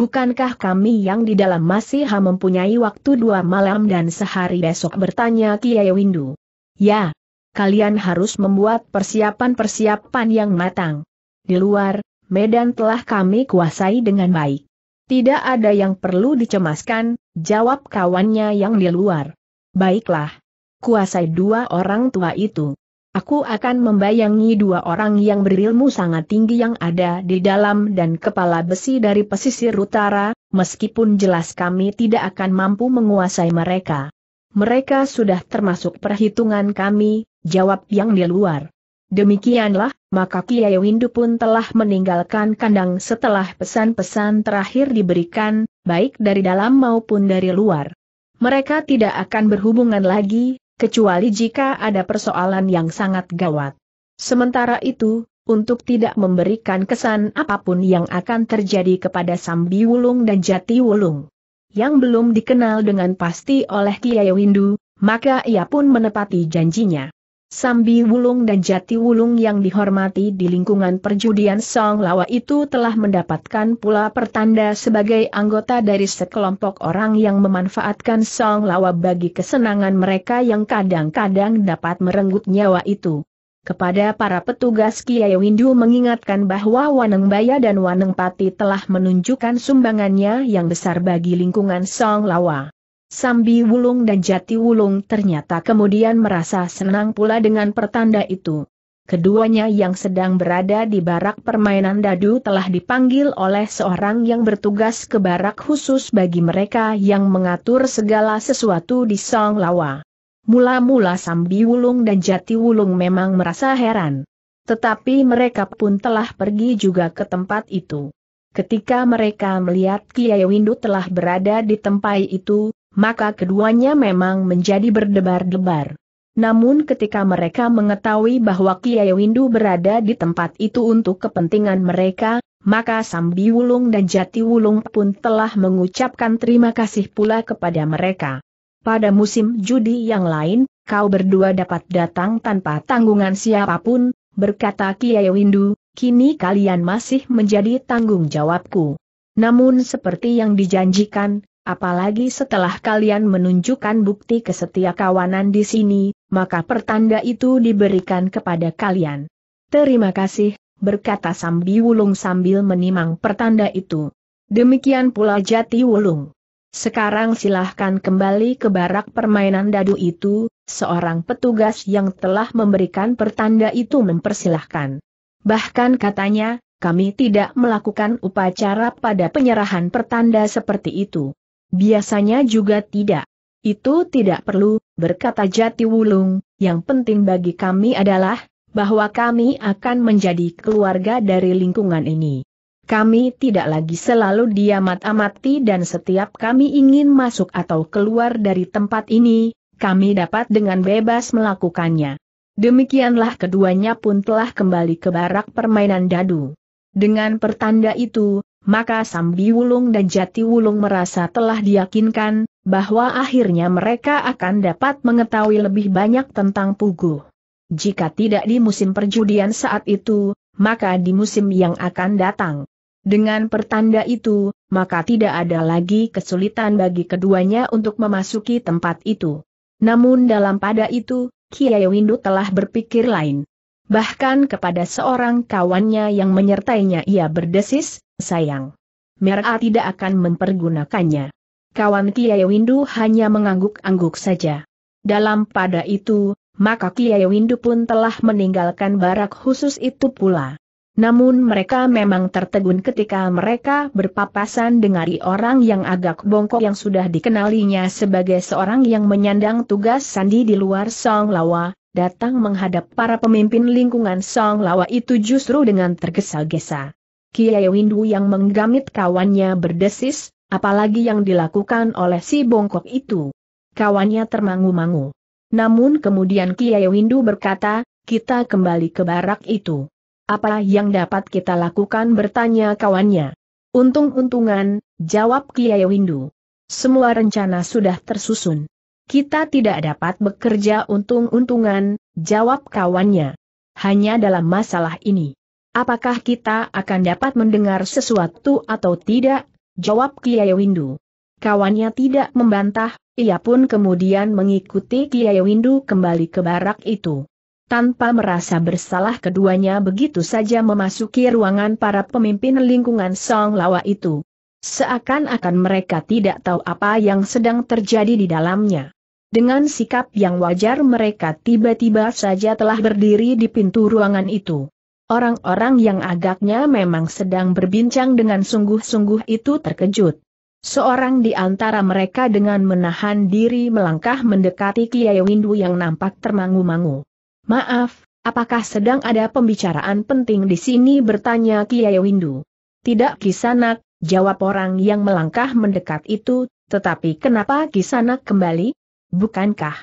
Bukankah kami yang di dalam masih mempunyai waktu dua malam dan sehari besok bertanya Kiai Windu? Ya, kalian harus membuat persiapan-persiapan yang matang. Di luar, medan telah kami kuasai dengan baik. Tidak ada yang perlu dicemaskan, jawab kawannya yang di luar. Baiklah. Kuasai dua orang tua itu. Aku akan membayangi dua orang yang berilmu sangat tinggi yang ada di dalam dan kepala besi dari pesisir utara, meskipun jelas kami tidak akan mampu menguasai mereka. Mereka sudah termasuk perhitungan kami, jawab yang di luar. Demikianlah, maka Kiai Windu pun telah meninggalkan kandang setelah pesan-pesan terakhir diberikan, baik dari dalam maupun dari luar. Mereka tidak akan berhubungan lagi, kecuali jika ada persoalan yang sangat gawat. Sementara itu, untuk tidak memberikan kesan apapun yang akan terjadi kepada Sambi Wulung dan Jati Wulung yang belum dikenal dengan pasti oleh Kiai Windu, maka ia pun menepati janjinya. Sambi Wulung dan Jati Wulung yang dihormati di lingkungan perjudian Song Lawa itu telah mendapatkan pula pertanda sebagai anggota dari sekelompok orang yang memanfaatkan Song Lawa bagi kesenangan mereka yang kadang-kadang dapat merenggut nyawa itu kepada para petugas Kiai Windu mengingatkan bahwa Waneng Baya dan Waneng Pati telah menunjukkan sumbangannya yang besar bagi lingkungan Song Lawa. Sambi Wulung dan Jati Wulung ternyata kemudian merasa senang pula dengan pertanda itu. Keduanya yang sedang berada di barak permainan dadu telah dipanggil oleh seorang yang bertugas ke barak khusus bagi mereka yang mengatur segala sesuatu di Song Lawa. Mula-mula Sambi Wulung dan Jati Wulung memang merasa heran. Tetapi mereka pun telah pergi juga ke tempat itu. Ketika mereka melihat Kiai Windu telah berada di tempat itu, maka keduanya memang menjadi berdebar-debar. Namun ketika mereka mengetahui bahwa Kiai Windu berada di tempat itu untuk kepentingan mereka, maka Sambi Wulung dan Jati Wulung pun telah mengucapkan terima kasih pula kepada mereka. Pada musim judi yang lain, kau berdua dapat datang tanpa tanggungan siapapun, berkata Kiai Windu, kini kalian masih menjadi tanggung jawabku. Namun seperti yang dijanjikan, apalagi setelah kalian menunjukkan bukti kesetia kawanan di sini, maka pertanda itu diberikan kepada kalian. Terima kasih, berkata Sambi Wulung sambil menimang pertanda itu. Demikian pula Jati Wulung. Sekarang silahkan kembali ke barak permainan dadu itu, seorang petugas yang telah memberikan pertanda itu mempersilahkan. Bahkan katanya, kami tidak melakukan upacara pada penyerahan pertanda seperti itu. Biasanya juga tidak. Itu tidak perlu, berkata Jati Wulung, yang penting bagi kami adalah, bahwa kami akan menjadi keluarga dari lingkungan ini. Kami tidak lagi selalu diamat-amati dan setiap kami ingin masuk atau keluar dari tempat ini, kami dapat dengan bebas melakukannya. Demikianlah keduanya pun telah kembali ke barak permainan dadu. Dengan pertanda itu, maka Sambi Wulung dan Jati Wulung merasa telah diyakinkan, bahwa akhirnya mereka akan dapat mengetahui lebih banyak tentang Pugu. Jika tidak di musim perjudian saat itu, maka di musim yang akan datang. Dengan pertanda itu, maka tidak ada lagi kesulitan bagi keduanya untuk memasuki tempat itu. Namun dalam pada itu, Kiai Windu telah berpikir lain. Bahkan kepada seorang kawannya yang menyertainya ia berdesis, sayang. Merah tidak akan mempergunakannya. Kawan Kiai Windu hanya mengangguk-angguk saja. Dalam pada itu, maka Kiai Windu pun telah meninggalkan barak khusus itu pula. Namun mereka memang tertegun ketika mereka berpapasan dengar orang yang agak bongkok yang sudah dikenalinya sebagai seorang yang menyandang tugas sandi di luar Song Lawa, datang menghadap para pemimpin lingkungan Song Lawa itu justru dengan tergesa-gesa. Kiai Windu yang menggamit kawannya berdesis, apalagi yang dilakukan oleh si bongkok itu. Kawannya termangu-mangu. Namun kemudian Kiai Windu berkata, kita kembali ke barak itu. Apa yang dapat kita lakukan bertanya kawannya. Untung-untungan, jawab Kiai Windu. Semua rencana sudah tersusun. Kita tidak dapat bekerja untung-untungan, jawab kawannya. Hanya dalam masalah ini. Apakah kita akan dapat mendengar sesuatu atau tidak? Jawab Kiai Windu. Kawannya tidak membantah, ia pun kemudian mengikuti Kiai Windu kembali ke barak itu tanpa merasa bersalah keduanya begitu saja memasuki ruangan para pemimpin lingkungan Song Lawa itu. Seakan-akan mereka tidak tahu apa yang sedang terjadi di dalamnya. Dengan sikap yang wajar mereka tiba-tiba saja telah berdiri di pintu ruangan itu. Orang-orang yang agaknya memang sedang berbincang dengan sungguh-sungguh itu terkejut. Seorang di antara mereka dengan menahan diri melangkah mendekati Kiai Windu yang nampak termangu-mangu. Maaf, apakah sedang ada pembicaraan penting di sini bertanya Kiai Windu. Tidak Kisanak, jawab orang yang melangkah mendekat itu, tetapi kenapa Kisanak kembali? Bukankah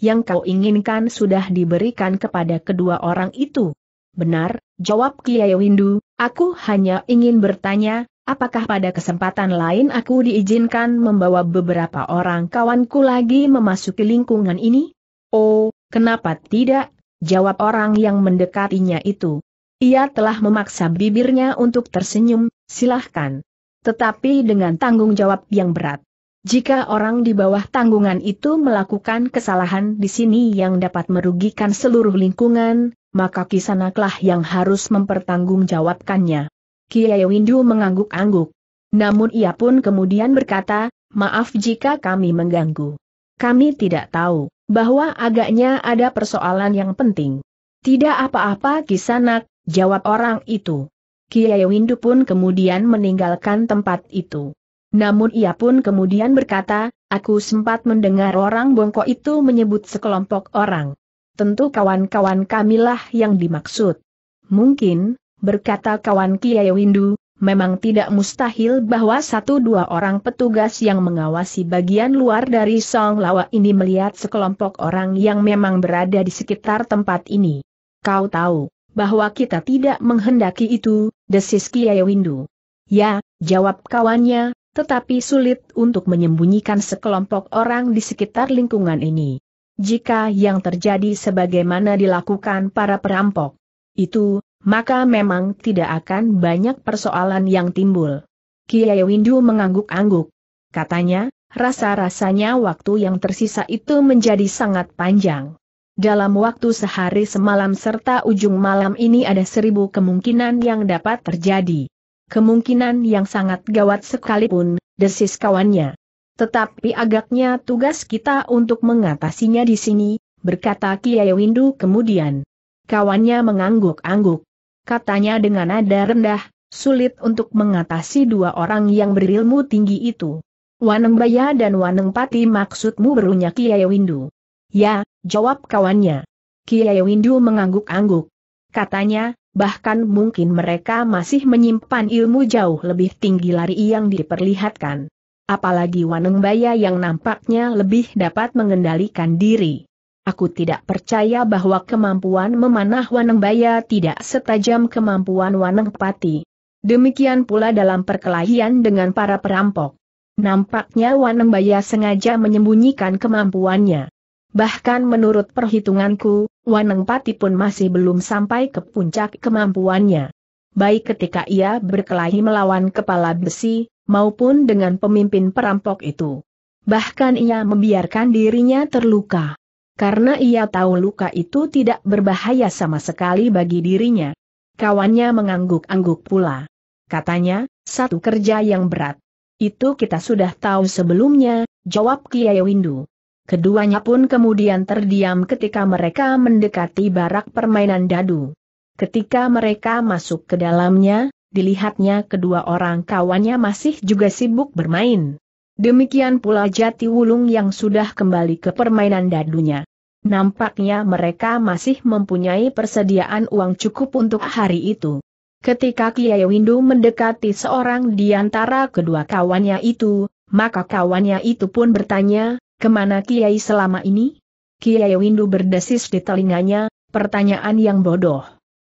yang kau inginkan sudah diberikan kepada kedua orang itu? Benar, jawab Kiai Windu, aku hanya ingin bertanya, apakah pada kesempatan lain aku diizinkan membawa beberapa orang kawanku lagi memasuki lingkungan ini? Oh, Kenapa tidak? Jawab orang yang mendekatinya itu. Ia telah memaksa bibirnya untuk tersenyum, silahkan. Tetapi dengan tanggung jawab yang berat. Jika orang di bawah tanggungan itu melakukan kesalahan di sini yang dapat merugikan seluruh lingkungan, maka kisanaklah yang harus mempertanggungjawabkannya. Kiai Windu mengangguk-angguk. Namun ia pun kemudian berkata, maaf jika kami mengganggu. Kami tidak tahu bahwa agaknya ada persoalan yang penting. Tidak apa-apa kisanak, jawab orang itu. Kiai Windu pun kemudian meninggalkan tempat itu. Namun ia pun kemudian berkata, aku sempat mendengar orang bongkok itu menyebut sekelompok orang. Tentu kawan-kawan kamilah yang dimaksud. Mungkin, berkata kawan Kiai Windu, memang tidak mustahil bahwa satu dua orang petugas yang mengawasi bagian luar dari Song Lawa ini melihat sekelompok orang yang memang berada di sekitar tempat ini. Kau tahu, bahwa kita tidak menghendaki itu, desis Kiai Windu. Ya, jawab kawannya, tetapi sulit untuk menyembunyikan sekelompok orang di sekitar lingkungan ini. Jika yang terjadi sebagaimana dilakukan para perampok, itu maka memang tidak akan banyak persoalan yang timbul. Kiai Windu mengangguk-angguk. Katanya, rasa-rasanya waktu yang tersisa itu menjadi sangat panjang. Dalam waktu sehari semalam serta ujung malam ini ada seribu kemungkinan yang dapat terjadi. Kemungkinan yang sangat gawat sekalipun, desis kawannya. Tetapi agaknya tugas kita untuk mengatasinya di sini, berkata Kiai Windu kemudian. Kawannya mengangguk-angguk katanya dengan nada rendah, sulit untuk mengatasi dua orang yang berilmu tinggi itu. Waneng Baya dan Waneng Pati maksudmu berunya Kiai Windu. Ya, jawab kawannya. Kiai Windu mengangguk-angguk. Katanya, bahkan mungkin mereka masih menyimpan ilmu jauh lebih tinggi lari yang diperlihatkan. Apalagi Waneng Baya yang nampaknya lebih dapat mengendalikan diri. Aku tidak percaya bahwa kemampuan memanah Waneng Baya tidak setajam kemampuan Waneng Pati. Demikian pula dalam perkelahian dengan para perampok. Nampaknya Waneng Baya sengaja menyembunyikan kemampuannya. Bahkan menurut perhitunganku, Waneng Pati pun masih belum sampai ke puncak kemampuannya. Baik ketika ia berkelahi melawan kepala besi, maupun dengan pemimpin perampok itu. Bahkan ia membiarkan dirinya terluka karena ia tahu luka itu tidak berbahaya sama sekali bagi dirinya. Kawannya mengangguk-angguk pula. Katanya, satu kerja yang berat. Itu kita sudah tahu sebelumnya, jawab Kiai Windu. Keduanya pun kemudian terdiam ketika mereka mendekati barak permainan dadu. Ketika mereka masuk ke dalamnya, dilihatnya kedua orang kawannya masih juga sibuk bermain. Demikian pula jati wulung yang sudah kembali ke permainan dadunya. Nampaknya mereka masih mempunyai persediaan uang cukup untuk hari itu. Ketika Kiai Windu mendekati seorang di antara kedua kawannya itu, maka kawannya itu pun bertanya, kemana Kiai selama ini? Kiai Windu berdesis di telinganya, pertanyaan yang bodoh.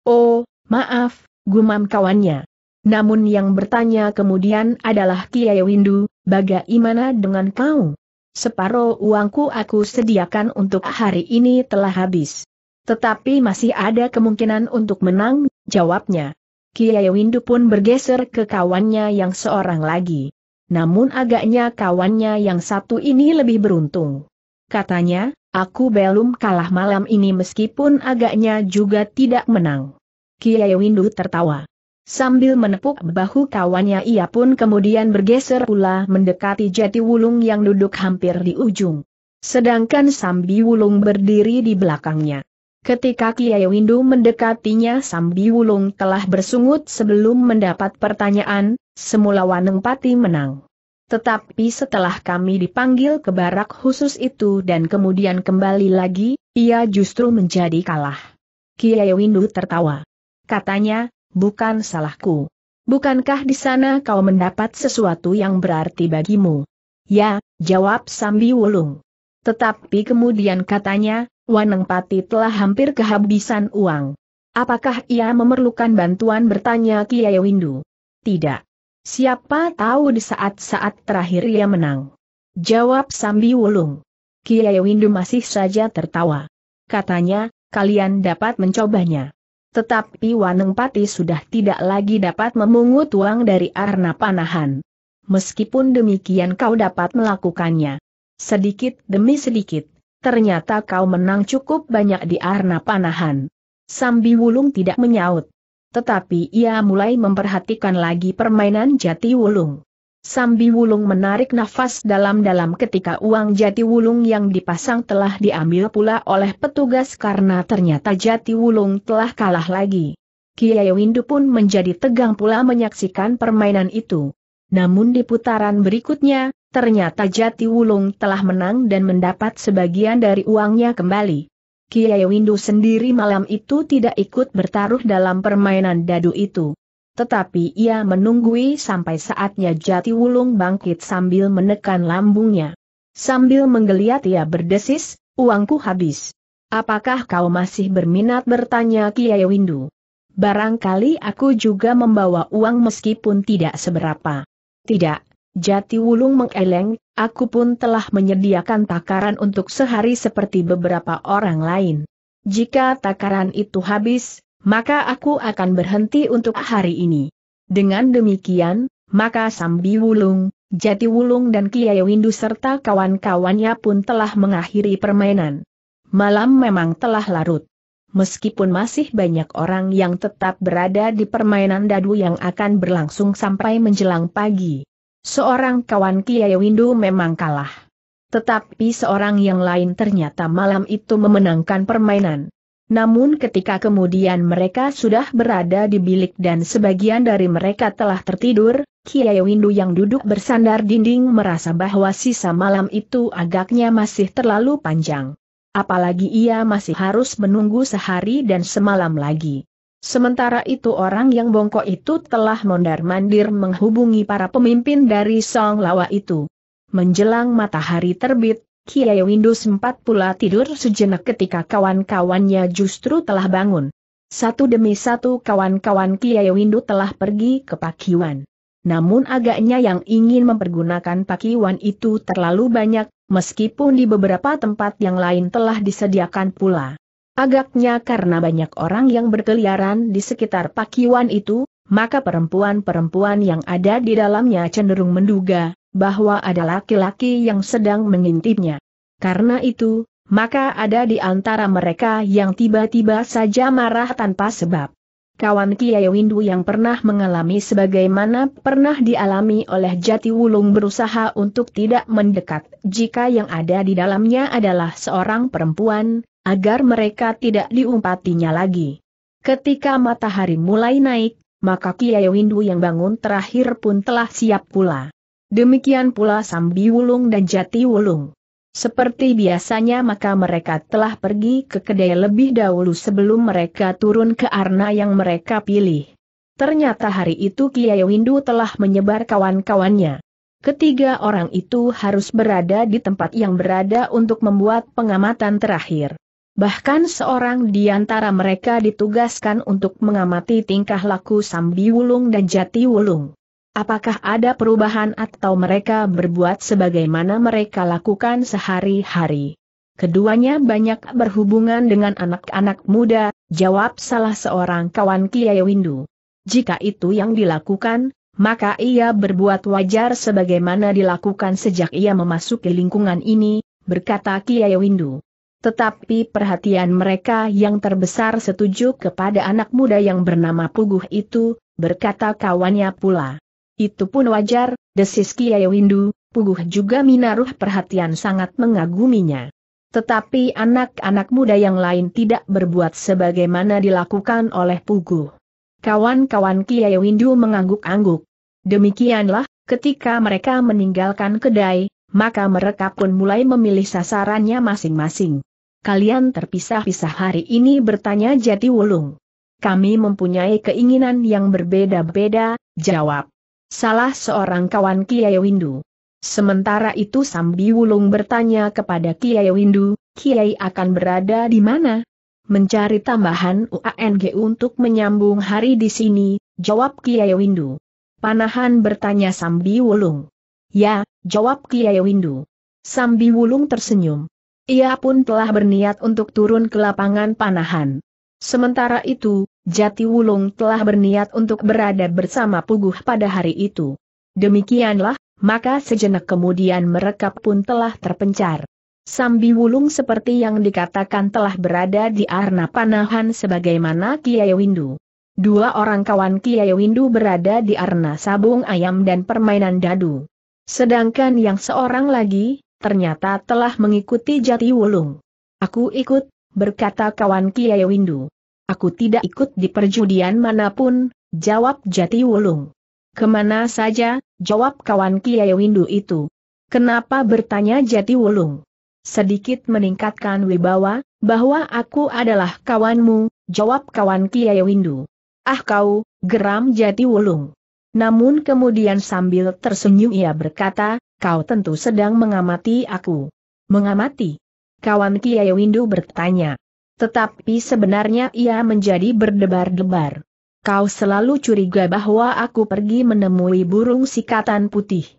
Oh, maaf, gumam kawannya. Namun yang bertanya kemudian adalah Kiai Windu, bagaimana dengan kau? Separo uangku aku sediakan untuk hari ini telah habis. Tetapi masih ada kemungkinan untuk menang, jawabnya. Kiai Windu pun bergeser ke kawannya yang seorang lagi. Namun agaknya kawannya yang satu ini lebih beruntung. Katanya, aku belum kalah malam ini meskipun agaknya juga tidak menang. Kiai Windu tertawa. Sambil menepuk bahu kawannya ia pun kemudian bergeser pula mendekati jati wulung yang duduk hampir di ujung. Sedangkan Sambi Wulung berdiri di belakangnya. Ketika Kiai Windu mendekatinya Sambi Wulung telah bersungut sebelum mendapat pertanyaan, semula Waneng Pati menang. Tetapi setelah kami dipanggil ke barak khusus itu dan kemudian kembali lagi, ia justru menjadi kalah. Kiai Windu tertawa. Katanya, bukan salahku. Bukankah di sana kau mendapat sesuatu yang berarti bagimu? Ya, jawab Sambi Wulung. Tetapi kemudian katanya, Waneng Pati telah hampir kehabisan uang. Apakah ia memerlukan bantuan bertanya Kiai Windu? Tidak. Siapa tahu di saat-saat terakhir ia menang. Jawab Sambi Wulung. Kiai Windu masih saja tertawa. Katanya, kalian dapat mencobanya. Tetapi Waneng Pati sudah tidak lagi dapat memungut uang dari Arna Panahan. Meskipun demikian kau dapat melakukannya. Sedikit demi sedikit, ternyata kau menang cukup banyak di Arna Panahan. Sambi Wulung tidak menyaut. Tetapi ia mulai memperhatikan lagi permainan jati Wulung. Sambi Wulung menarik nafas dalam-dalam ketika uang jati wulung yang dipasang telah diambil pula oleh petugas karena ternyata jati wulung telah kalah lagi. Kiai Windu pun menjadi tegang pula menyaksikan permainan itu. Namun di putaran berikutnya, ternyata jati wulung telah menang dan mendapat sebagian dari uangnya kembali. Kiai Windu sendiri malam itu tidak ikut bertaruh dalam permainan dadu itu. Tetapi ia menunggui sampai saatnya jati wulung bangkit sambil menekan lambungnya. Sambil menggeliat ia berdesis, uangku habis. Apakah kau masih berminat bertanya Kiai Windu? Barangkali aku juga membawa uang meskipun tidak seberapa. Tidak, Jati Wulung mengeleng, aku pun telah menyediakan takaran untuk sehari seperti beberapa orang lain. Jika takaran itu habis, maka aku akan berhenti untuk hari ini. Dengan demikian, maka Sambi Wulung, Jati Wulung dan Kiai Windu serta kawan-kawannya pun telah mengakhiri permainan. Malam memang telah larut. Meskipun masih banyak orang yang tetap berada di permainan dadu yang akan berlangsung sampai menjelang pagi. Seorang kawan Kiai Windu memang kalah. Tetapi seorang yang lain ternyata malam itu memenangkan permainan. Namun ketika kemudian mereka sudah berada di bilik dan sebagian dari mereka telah tertidur, Kiai Windu yang duduk bersandar dinding merasa bahwa sisa malam itu agaknya masih terlalu panjang. Apalagi ia masih harus menunggu sehari dan semalam lagi. Sementara itu orang yang bongkok itu telah mondar-mandir menghubungi para pemimpin dari Song Lawa itu. Menjelang matahari terbit, Kiai Windu sempat pula tidur sejenak ketika kawan-kawannya justru telah bangun. Satu demi satu kawan-kawan Kiai Windu telah pergi ke Pakiwan. Namun agaknya yang ingin mempergunakan Pakiwan itu terlalu banyak, meskipun di beberapa tempat yang lain telah disediakan pula. Agaknya karena banyak orang yang berkeliaran di sekitar Pakiwan itu, maka perempuan-perempuan yang ada di dalamnya cenderung menduga, bahwa ada laki-laki yang sedang mengintipnya. Karena itu, maka ada di antara mereka yang tiba-tiba saja marah tanpa sebab. Kawan Kiai Windu yang pernah mengalami sebagaimana pernah dialami oleh Jati Wulung berusaha untuk tidak mendekat jika yang ada di dalamnya adalah seorang perempuan, agar mereka tidak diumpatinya lagi. Ketika matahari mulai naik, maka Kiai Windu yang bangun terakhir pun telah siap pula. Demikian pula Sambi Wulung dan Jati Wulung. Seperti biasanya maka mereka telah pergi ke kedai lebih dahulu sebelum mereka turun ke arna yang mereka pilih. Ternyata hari itu Kiai Windu telah menyebar kawan-kawannya. Ketiga orang itu harus berada di tempat yang berada untuk membuat pengamatan terakhir. Bahkan seorang di antara mereka ditugaskan untuk mengamati tingkah laku Sambi Wulung dan Jati Wulung. Apakah ada perubahan atau mereka berbuat sebagaimana mereka lakukan sehari-hari? Keduanya banyak berhubungan dengan anak-anak muda, jawab salah seorang kawan Kiai Windu. Jika itu yang dilakukan, maka ia berbuat wajar sebagaimana dilakukan sejak ia memasuki lingkungan ini, berkata Kiai Windu. Tetapi perhatian mereka yang terbesar setuju kepada anak muda yang bernama Puguh itu, berkata kawannya pula. Itu pun wajar, desis Kiai Windu, Puguh juga minaruh perhatian sangat mengaguminya. Tetapi anak-anak muda yang lain tidak berbuat sebagaimana dilakukan oleh Puguh. Kawan-kawan Kiai Windu mengangguk-angguk. Demikianlah, ketika mereka meninggalkan kedai, maka mereka pun mulai memilih sasarannya masing-masing. Kalian terpisah-pisah hari ini bertanya Jati Wulung. Kami mempunyai keinginan yang berbeda-beda, jawab salah seorang kawan Kiai Windu. Sementara itu Sambi Wulung bertanya kepada Kiai Windu, Kiai akan berada di mana? Mencari tambahan UANG untuk menyambung hari di sini, jawab Kiai Windu. Panahan bertanya Sambi Wulung. Ya, jawab Kiai Windu. Sambi Wulung tersenyum. Ia pun telah berniat untuk turun ke lapangan panahan. Sementara itu, Jati Wulung telah berniat untuk berada bersama Puguh pada hari itu. Demikianlah, maka sejenak kemudian mereka pun telah terpencar. Sambi Wulung seperti yang dikatakan telah berada di arna panahan sebagaimana Kiai Windu. Dua orang kawan Kiai Windu berada di arna sabung ayam dan permainan dadu. Sedangkan yang seorang lagi, ternyata telah mengikuti jati wulung. Aku ikut, berkata kawan Kiai Windu. Aku tidak ikut di perjudian manapun, jawab Jati Wulung. Kemana saja, jawab kawan Kiai Windu itu. Kenapa bertanya Jati Wulung? Sedikit meningkatkan wibawa, bahwa aku adalah kawanmu, jawab kawan Kiai Windu. Ah kau, geram Jati Wulung. Namun kemudian sambil tersenyum ia berkata, kau tentu sedang mengamati aku. Mengamati? Kawan Kiai Windu bertanya. Tetapi sebenarnya ia menjadi berdebar-debar. Kau selalu curiga bahwa aku pergi menemui burung sikatan putih.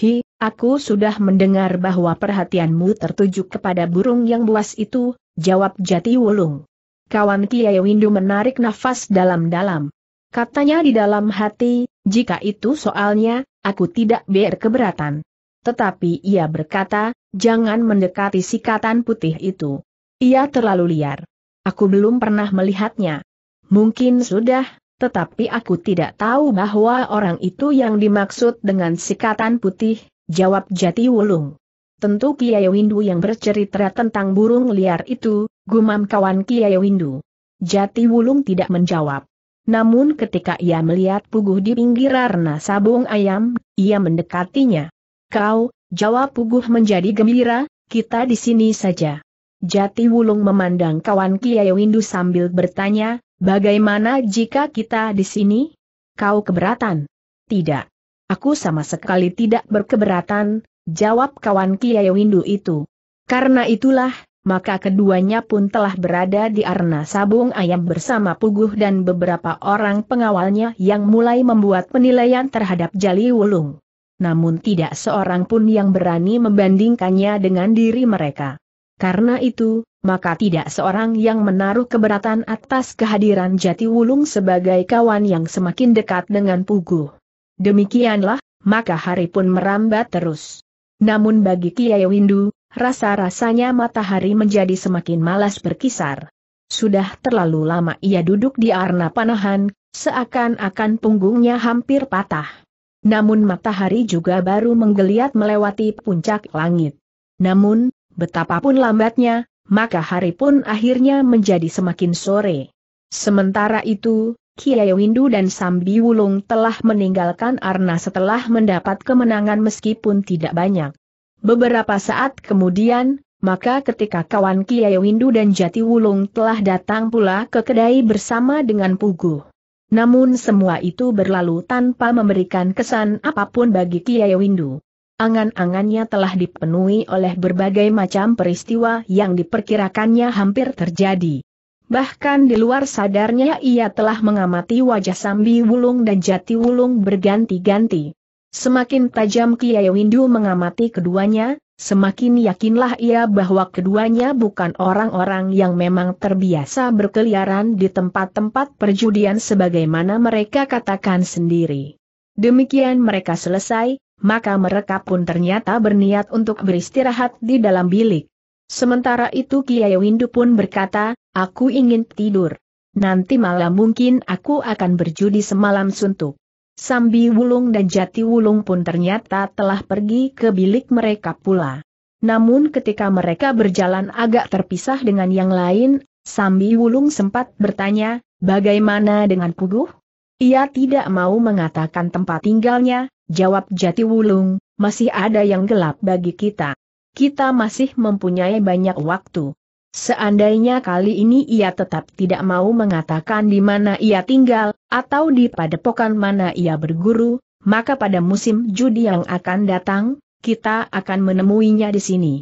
Hi, aku sudah mendengar bahwa perhatianmu tertuju kepada burung yang buas itu, jawab Jati Wulung. Kawan Kiai Windu menarik nafas dalam-dalam. Katanya di dalam hati, jika itu soalnya, aku tidak berkeberatan. Tetapi ia berkata, jangan mendekati sikatan putih itu. Ia terlalu liar. Aku belum pernah melihatnya. Mungkin sudah, tetapi aku tidak tahu bahwa orang itu yang dimaksud dengan sikatan putih, jawab Jati Wulung. Tentu Kiai Windu yang bercerita tentang burung liar itu, gumam kawan Kiai Windu. Jati Wulung tidak menjawab. Namun ketika ia melihat Puguh di pinggir arna sabung ayam, ia mendekatinya. Kau, jawab Puguh menjadi gembira, kita di sini saja. Jati Wulung memandang kawan Kiai Windu sambil bertanya, bagaimana jika kita di sini? Kau keberatan? Tidak. Aku sama sekali tidak berkeberatan, jawab kawan Kiai Windu itu. Karena itulah, maka keduanya pun telah berada di arena sabung ayam bersama Puguh dan beberapa orang pengawalnya yang mulai membuat penilaian terhadap Jali Wulung. Namun tidak seorang pun yang berani membandingkannya dengan diri mereka. Karena itu, maka tidak seorang yang menaruh keberatan atas kehadiran Jati Wulung sebagai kawan yang semakin dekat dengan Pugu. Demikianlah, maka hari pun merambat terus. Namun bagi Kiai Windu, rasa-rasanya matahari menjadi semakin malas berkisar. Sudah terlalu lama ia duduk di arna panahan, seakan-akan punggungnya hampir patah. Namun matahari juga baru menggeliat melewati puncak langit. Namun, Betapapun lambatnya, maka hari pun akhirnya menjadi semakin sore. Sementara itu, Kiai Windu dan Sambi Wulung telah meninggalkan Arna setelah mendapat kemenangan meskipun tidak banyak. Beberapa saat kemudian, maka ketika kawan Kiai Windu dan Jati Wulung telah datang pula ke kedai bersama dengan Pugu. Namun semua itu berlalu tanpa memberikan kesan apapun bagi Kiai Windu. Angan-angannya telah dipenuhi oleh berbagai macam peristiwa yang diperkirakannya hampir terjadi. Bahkan di luar sadarnya ia telah mengamati wajah Sambi Wulung dan Jati Wulung berganti-ganti. Semakin tajam Kiai Windu mengamati keduanya, semakin yakinlah ia bahwa keduanya bukan orang-orang yang memang terbiasa berkeliaran di tempat-tempat perjudian sebagaimana mereka katakan sendiri. Demikian mereka selesai, maka mereka pun ternyata berniat untuk beristirahat di dalam bilik. Sementara itu Kiai Windu pun berkata, aku ingin tidur. Nanti malam mungkin aku akan berjudi semalam suntuk. Sambi Wulung dan Jati Wulung pun ternyata telah pergi ke bilik mereka pula. Namun ketika mereka berjalan agak terpisah dengan yang lain, Sambi Wulung sempat bertanya, bagaimana dengan Puguh? Ia tidak mau mengatakan tempat tinggalnya, Jawab Jati Wulung, masih ada yang gelap bagi kita. Kita masih mempunyai banyak waktu. Seandainya kali ini ia tetap tidak mau mengatakan di mana ia tinggal, atau di padepokan mana ia berguru, maka pada musim judi yang akan datang, kita akan menemuinya di sini.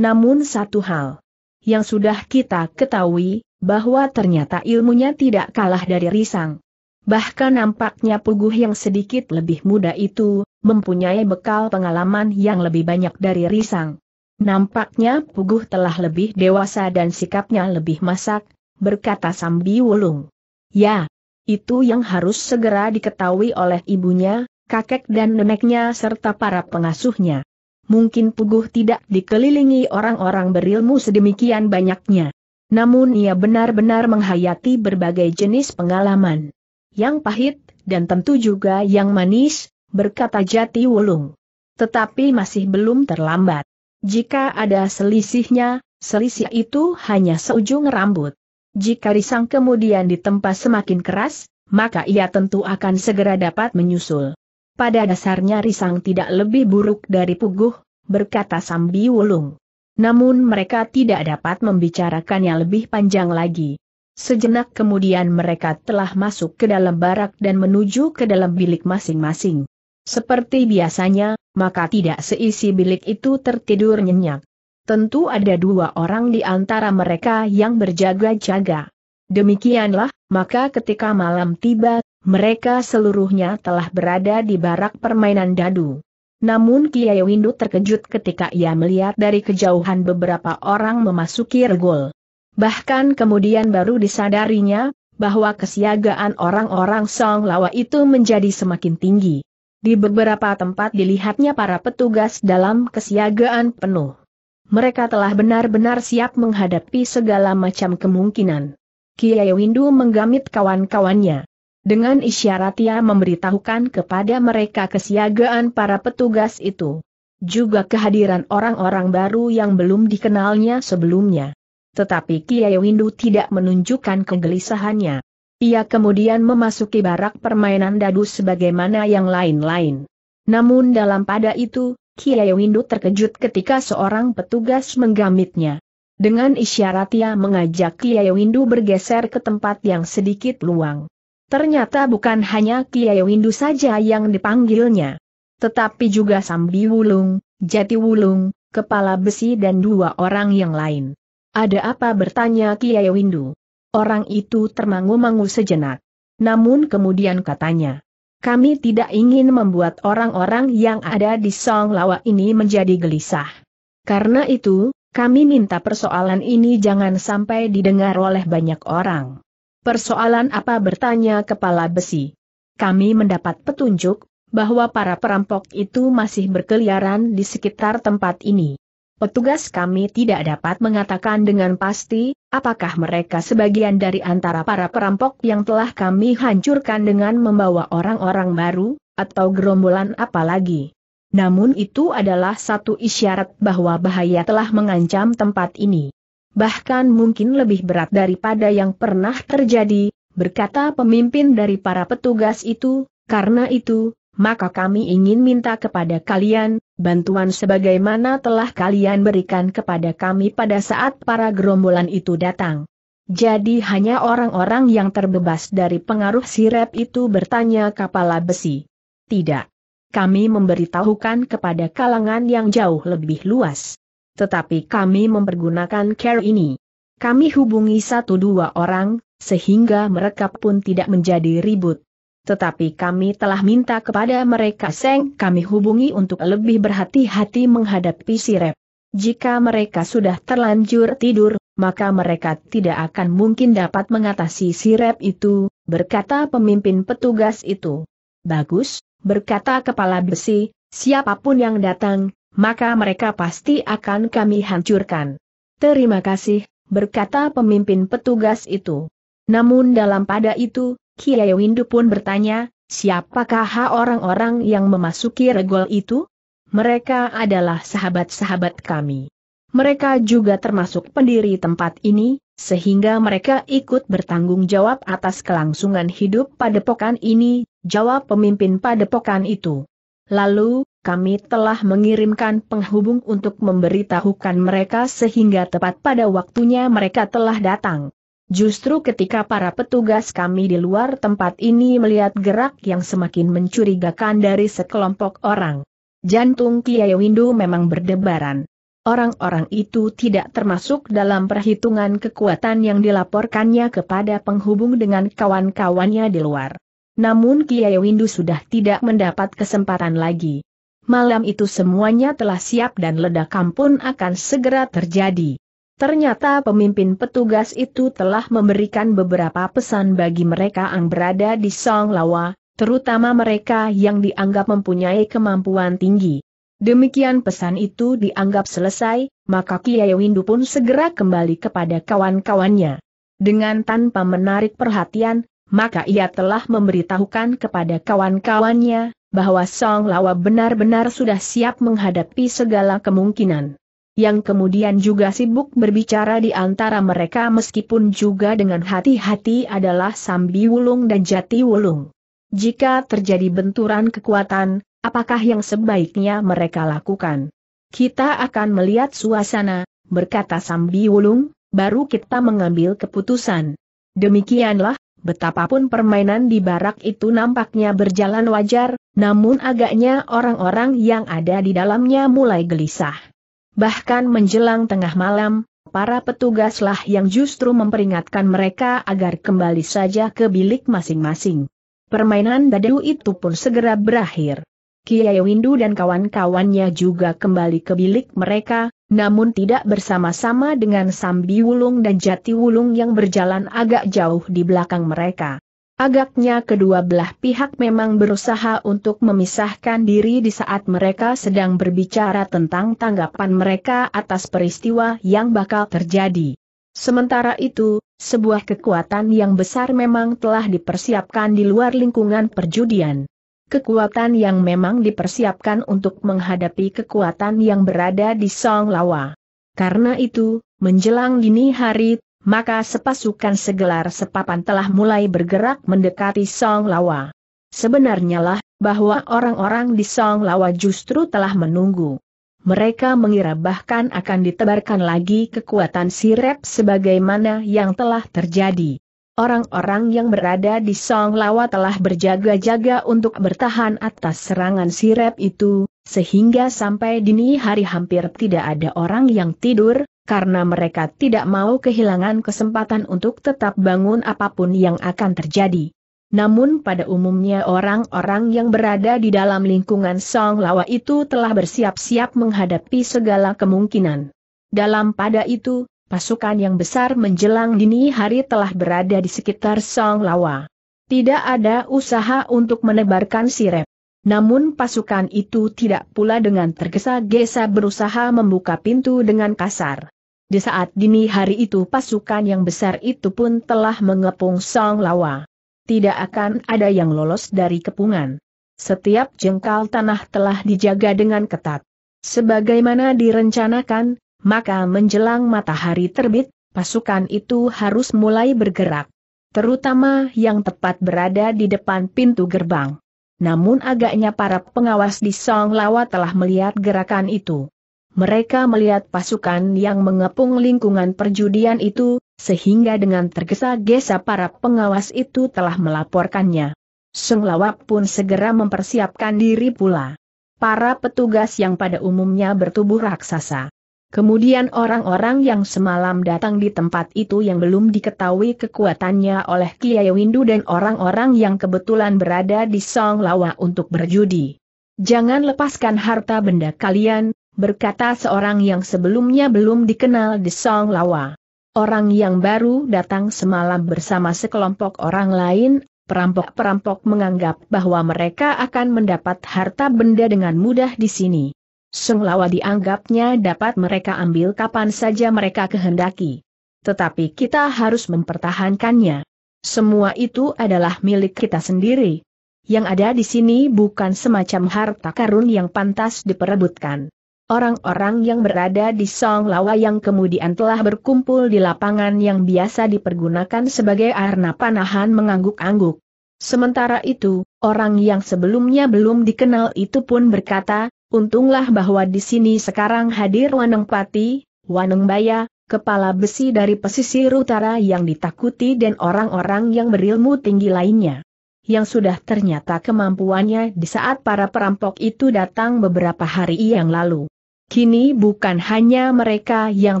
Namun satu hal yang sudah kita ketahui, bahwa ternyata ilmunya tidak kalah dari Risang. Bahkan nampaknya Puguh yang sedikit lebih muda itu, mempunyai bekal pengalaman yang lebih banyak dari Risang. Nampaknya Puguh telah lebih dewasa dan sikapnya lebih masak, berkata Sambi Wulung. Ya, itu yang harus segera diketahui oleh ibunya, kakek dan neneknya serta para pengasuhnya. Mungkin Puguh tidak dikelilingi orang-orang berilmu sedemikian banyaknya. Namun ia benar-benar menghayati berbagai jenis pengalaman yang pahit, dan tentu juga yang manis, berkata Jati Wulung. Tetapi masih belum terlambat. Jika ada selisihnya, selisih itu hanya seujung rambut. Jika risang kemudian ditempa semakin keras, maka ia tentu akan segera dapat menyusul. Pada dasarnya risang tidak lebih buruk dari puguh, berkata Sambi Wulung. Namun mereka tidak dapat membicarakannya lebih panjang lagi. Sejenak kemudian mereka telah masuk ke dalam barak dan menuju ke dalam bilik masing-masing. Seperti biasanya, maka tidak seisi bilik itu tertidur nyenyak. Tentu ada dua orang di antara mereka yang berjaga-jaga. Demikianlah, maka ketika malam tiba, mereka seluruhnya telah berada di barak permainan dadu. Namun Kiai Windu terkejut ketika ia melihat dari kejauhan beberapa orang memasuki regol. Bahkan kemudian baru disadarinya, bahwa kesiagaan orang-orang Song Lawa itu menjadi semakin tinggi. Di beberapa tempat dilihatnya para petugas dalam kesiagaan penuh. Mereka telah benar-benar siap menghadapi segala macam kemungkinan. Kiai Windu menggamit kawan-kawannya. Dengan isyarat ia memberitahukan kepada mereka kesiagaan para petugas itu. Juga kehadiran orang-orang baru yang belum dikenalnya sebelumnya. Tetapi Kiai Windu tidak menunjukkan kegelisahannya. Ia kemudian memasuki barak permainan dadu sebagaimana yang lain-lain. Namun dalam pada itu, Kiai Windu terkejut ketika seorang petugas menggamitnya. Dengan isyarat ia mengajak Kiai Windu bergeser ke tempat yang sedikit luang. Ternyata bukan hanya Kiai Windu saja yang dipanggilnya. Tetapi juga Sambi Wulung, Jati Wulung, Kepala Besi dan dua orang yang lain. Ada apa bertanya Kiai Windu? Orang itu termangu-mangu sejenak. Namun kemudian katanya, kami tidak ingin membuat orang-orang yang ada di Song Lawa ini menjadi gelisah. Karena itu, kami minta persoalan ini jangan sampai didengar oleh banyak orang. Persoalan apa bertanya kepala besi? Kami mendapat petunjuk bahwa para perampok itu masih berkeliaran di sekitar tempat ini. Petugas kami tidak dapat mengatakan dengan pasti, apakah mereka sebagian dari antara para perampok yang telah kami hancurkan dengan membawa orang-orang baru, atau gerombolan apalagi. Namun itu adalah satu isyarat bahwa bahaya telah mengancam tempat ini. Bahkan mungkin lebih berat daripada yang pernah terjadi, berkata pemimpin dari para petugas itu, karena itu, maka kami ingin minta kepada kalian, bantuan sebagaimana telah kalian berikan kepada kami pada saat para gerombolan itu datang. Jadi hanya orang-orang yang terbebas dari pengaruh sirep itu bertanya kepala besi. Tidak. Kami memberitahukan kepada kalangan yang jauh lebih luas. Tetapi kami mempergunakan care ini. Kami hubungi satu dua orang, sehingga mereka pun tidak menjadi ribut. Tetapi kami telah minta kepada mereka Seng kami hubungi untuk lebih berhati-hati menghadapi sirep. Jika mereka sudah terlanjur tidur, maka mereka tidak akan mungkin dapat mengatasi sirep itu, berkata pemimpin petugas itu. Bagus, berkata kepala besi, siapapun yang datang, maka mereka pasti akan kami hancurkan. Terima kasih, berkata pemimpin petugas itu. Namun dalam pada itu, Kiai Windu pun bertanya, siapakah orang-orang yang memasuki regol itu? Mereka adalah sahabat-sahabat kami. Mereka juga termasuk pendiri tempat ini, sehingga mereka ikut bertanggung jawab atas kelangsungan hidup padepokan ini, jawab pemimpin padepokan itu. Lalu, kami telah mengirimkan penghubung untuk memberitahukan mereka sehingga tepat pada waktunya mereka telah datang. Justru ketika para petugas kami di luar tempat ini melihat gerak yang semakin mencurigakan dari sekelompok orang. Jantung Kiai Windu memang berdebaran. Orang-orang itu tidak termasuk dalam perhitungan kekuatan yang dilaporkannya kepada penghubung dengan kawan-kawannya di luar. Namun Kiai Windu sudah tidak mendapat kesempatan lagi. Malam itu semuanya telah siap dan ledakan pun akan segera terjadi. Ternyata pemimpin petugas itu telah memberikan beberapa pesan bagi mereka yang berada di Song Lawa, terutama mereka yang dianggap mempunyai kemampuan tinggi. Demikian pesan itu dianggap selesai, maka Kiai Windu pun segera kembali kepada kawan-kawannya. Dengan tanpa menarik perhatian, maka ia telah memberitahukan kepada kawan-kawannya, bahwa Song Lawa benar-benar sudah siap menghadapi segala kemungkinan yang kemudian juga sibuk berbicara di antara mereka meskipun juga dengan hati-hati adalah Sambi Wulung dan Jati Wulung. Jika terjadi benturan kekuatan, apakah yang sebaiknya mereka lakukan? Kita akan melihat suasana, berkata Sambi Wulung, baru kita mengambil keputusan. Demikianlah, betapapun permainan di barak itu nampaknya berjalan wajar, namun agaknya orang-orang yang ada di dalamnya mulai gelisah. Bahkan menjelang tengah malam, para petugaslah yang justru memperingatkan mereka agar kembali saja ke bilik masing-masing. Permainan dadu itu pun segera berakhir. Kiai Windu dan kawan-kawannya juga kembali ke bilik mereka, namun tidak bersama-sama dengan Sambi Wulung dan Jati Wulung yang berjalan agak jauh di belakang mereka. Agaknya kedua belah pihak memang berusaha untuk memisahkan diri di saat mereka sedang berbicara tentang tanggapan mereka atas peristiwa yang bakal terjadi. Sementara itu, sebuah kekuatan yang besar memang telah dipersiapkan di luar lingkungan perjudian. Kekuatan yang memang dipersiapkan untuk menghadapi kekuatan yang berada di Song Lawa. Karena itu, menjelang dini hari, maka sepasukan segelar sepapan telah mulai bergerak mendekati Song Lawa. Sebenarnya lah, bahwa orang-orang di Song Lawa justru telah menunggu. Mereka mengira bahkan akan ditebarkan lagi kekuatan sirep sebagaimana yang telah terjadi. Orang-orang yang berada di Song Lawa telah berjaga-jaga untuk bertahan atas serangan sirep itu, sehingga sampai dini hari hampir tidak ada orang yang tidur, karena mereka tidak mau kehilangan kesempatan untuk tetap bangun apapun yang akan terjadi. Namun pada umumnya orang-orang yang berada di dalam lingkungan Song Lawa itu telah bersiap-siap menghadapi segala kemungkinan. Dalam pada itu, pasukan yang besar menjelang dini hari telah berada di sekitar Song Lawa. Tidak ada usaha untuk menebarkan sirep. Namun pasukan itu tidak pula dengan tergesa-gesa berusaha membuka pintu dengan kasar. Di saat dini hari itu pasukan yang besar itu pun telah mengepung Song Lawa. Tidak akan ada yang lolos dari kepungan. Setiap jengkal tanah telah dijaga dengan ketat. Sebagaimana direncanakan, maka menjelang matahari terbit, pasukan itu harus mulai bergerak. Terutama yang tepat berada di depan pintu gerbang namun agaknya para pengawas di Song Lawa telah melihat gerakan itu. Mereka melihat pasukan yang mengepung lingkungan perjudian itu, sehingga dengan tergesa-gesa para pengawas itu telah melaporkannya. Song Lawa pun segera mempersiapkan diri pula. Para petugas yang pada umumnya bertubuh raksasa Kemudian orang-orang yang semalam datang di tempat itu yang belum diketahui kekuatannya oleh Kiai Windu dan orang-orang yang kebetulan berada di Song Lawa untuk berjudi. Jangan lepaskan harta benda kalian, berkata seorang yang sebelumnya belum dikenal di Song Lawa. Orang yang baru datang semalam bersama sekelompok orang lain, perampok-perampok menganggap bahwa mereka akan mendapat harta benda dengan mudah di sini. Senglawa dianggapnya dapat mereka ambil kapan saja mereka kehendaki. Tetapi kita harus mempertahankannya. Semua itu adalah milik kita sendiri. Yang ada di sini bukan semacam harta karun yang pantas diperebutkan. Orang-orang yang berada di Song Lawa yang kemudian telah berkumpul di lapangan yang biasa dipergunakan sebagai arena panahan mengangguk-angguk. Sementara itu, orang yang sebelumnya belum dikenal itu pun berkata, Untunglah bahwa di sini sekarang hadir Waneng Pati, Waneng Baya, kepala besi dari pesisir utara yang ditakuti dan orang-orang yang berilmu tinggi lainnya. Yang sudah ternyata kemampuannya di saat para perampok itu datang beberapa hari yang lalu. Kini bukan hanya mereka yang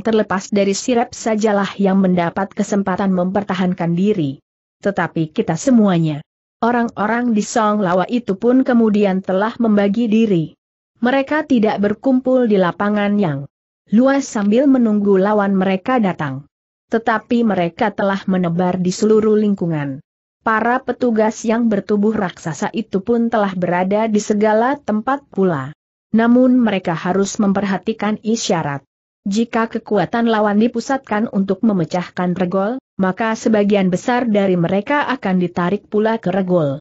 terlepas dari sirap sajalah yang mendapat kesempatan mempertahankan diri. Tetapi kita semuanya. Orang-orang di Song Lawa itu pun kemudian telah membagi diri. Mereka tidak berkumpul di lapangan yang luas sambil menunggu lawan mereka datang. Tetapi mereka telah menebar di seluruh lingkungan. Para petugas yang bertubuh raksasa itu pun telah berada di segala tempat pula. Namun mereka harus memperhatikan isyarat. Jika kekuatan lawan dipusatkan untuk memecahkan regol, maka sebagian besar dari mereka akan ditarik pula ke regol.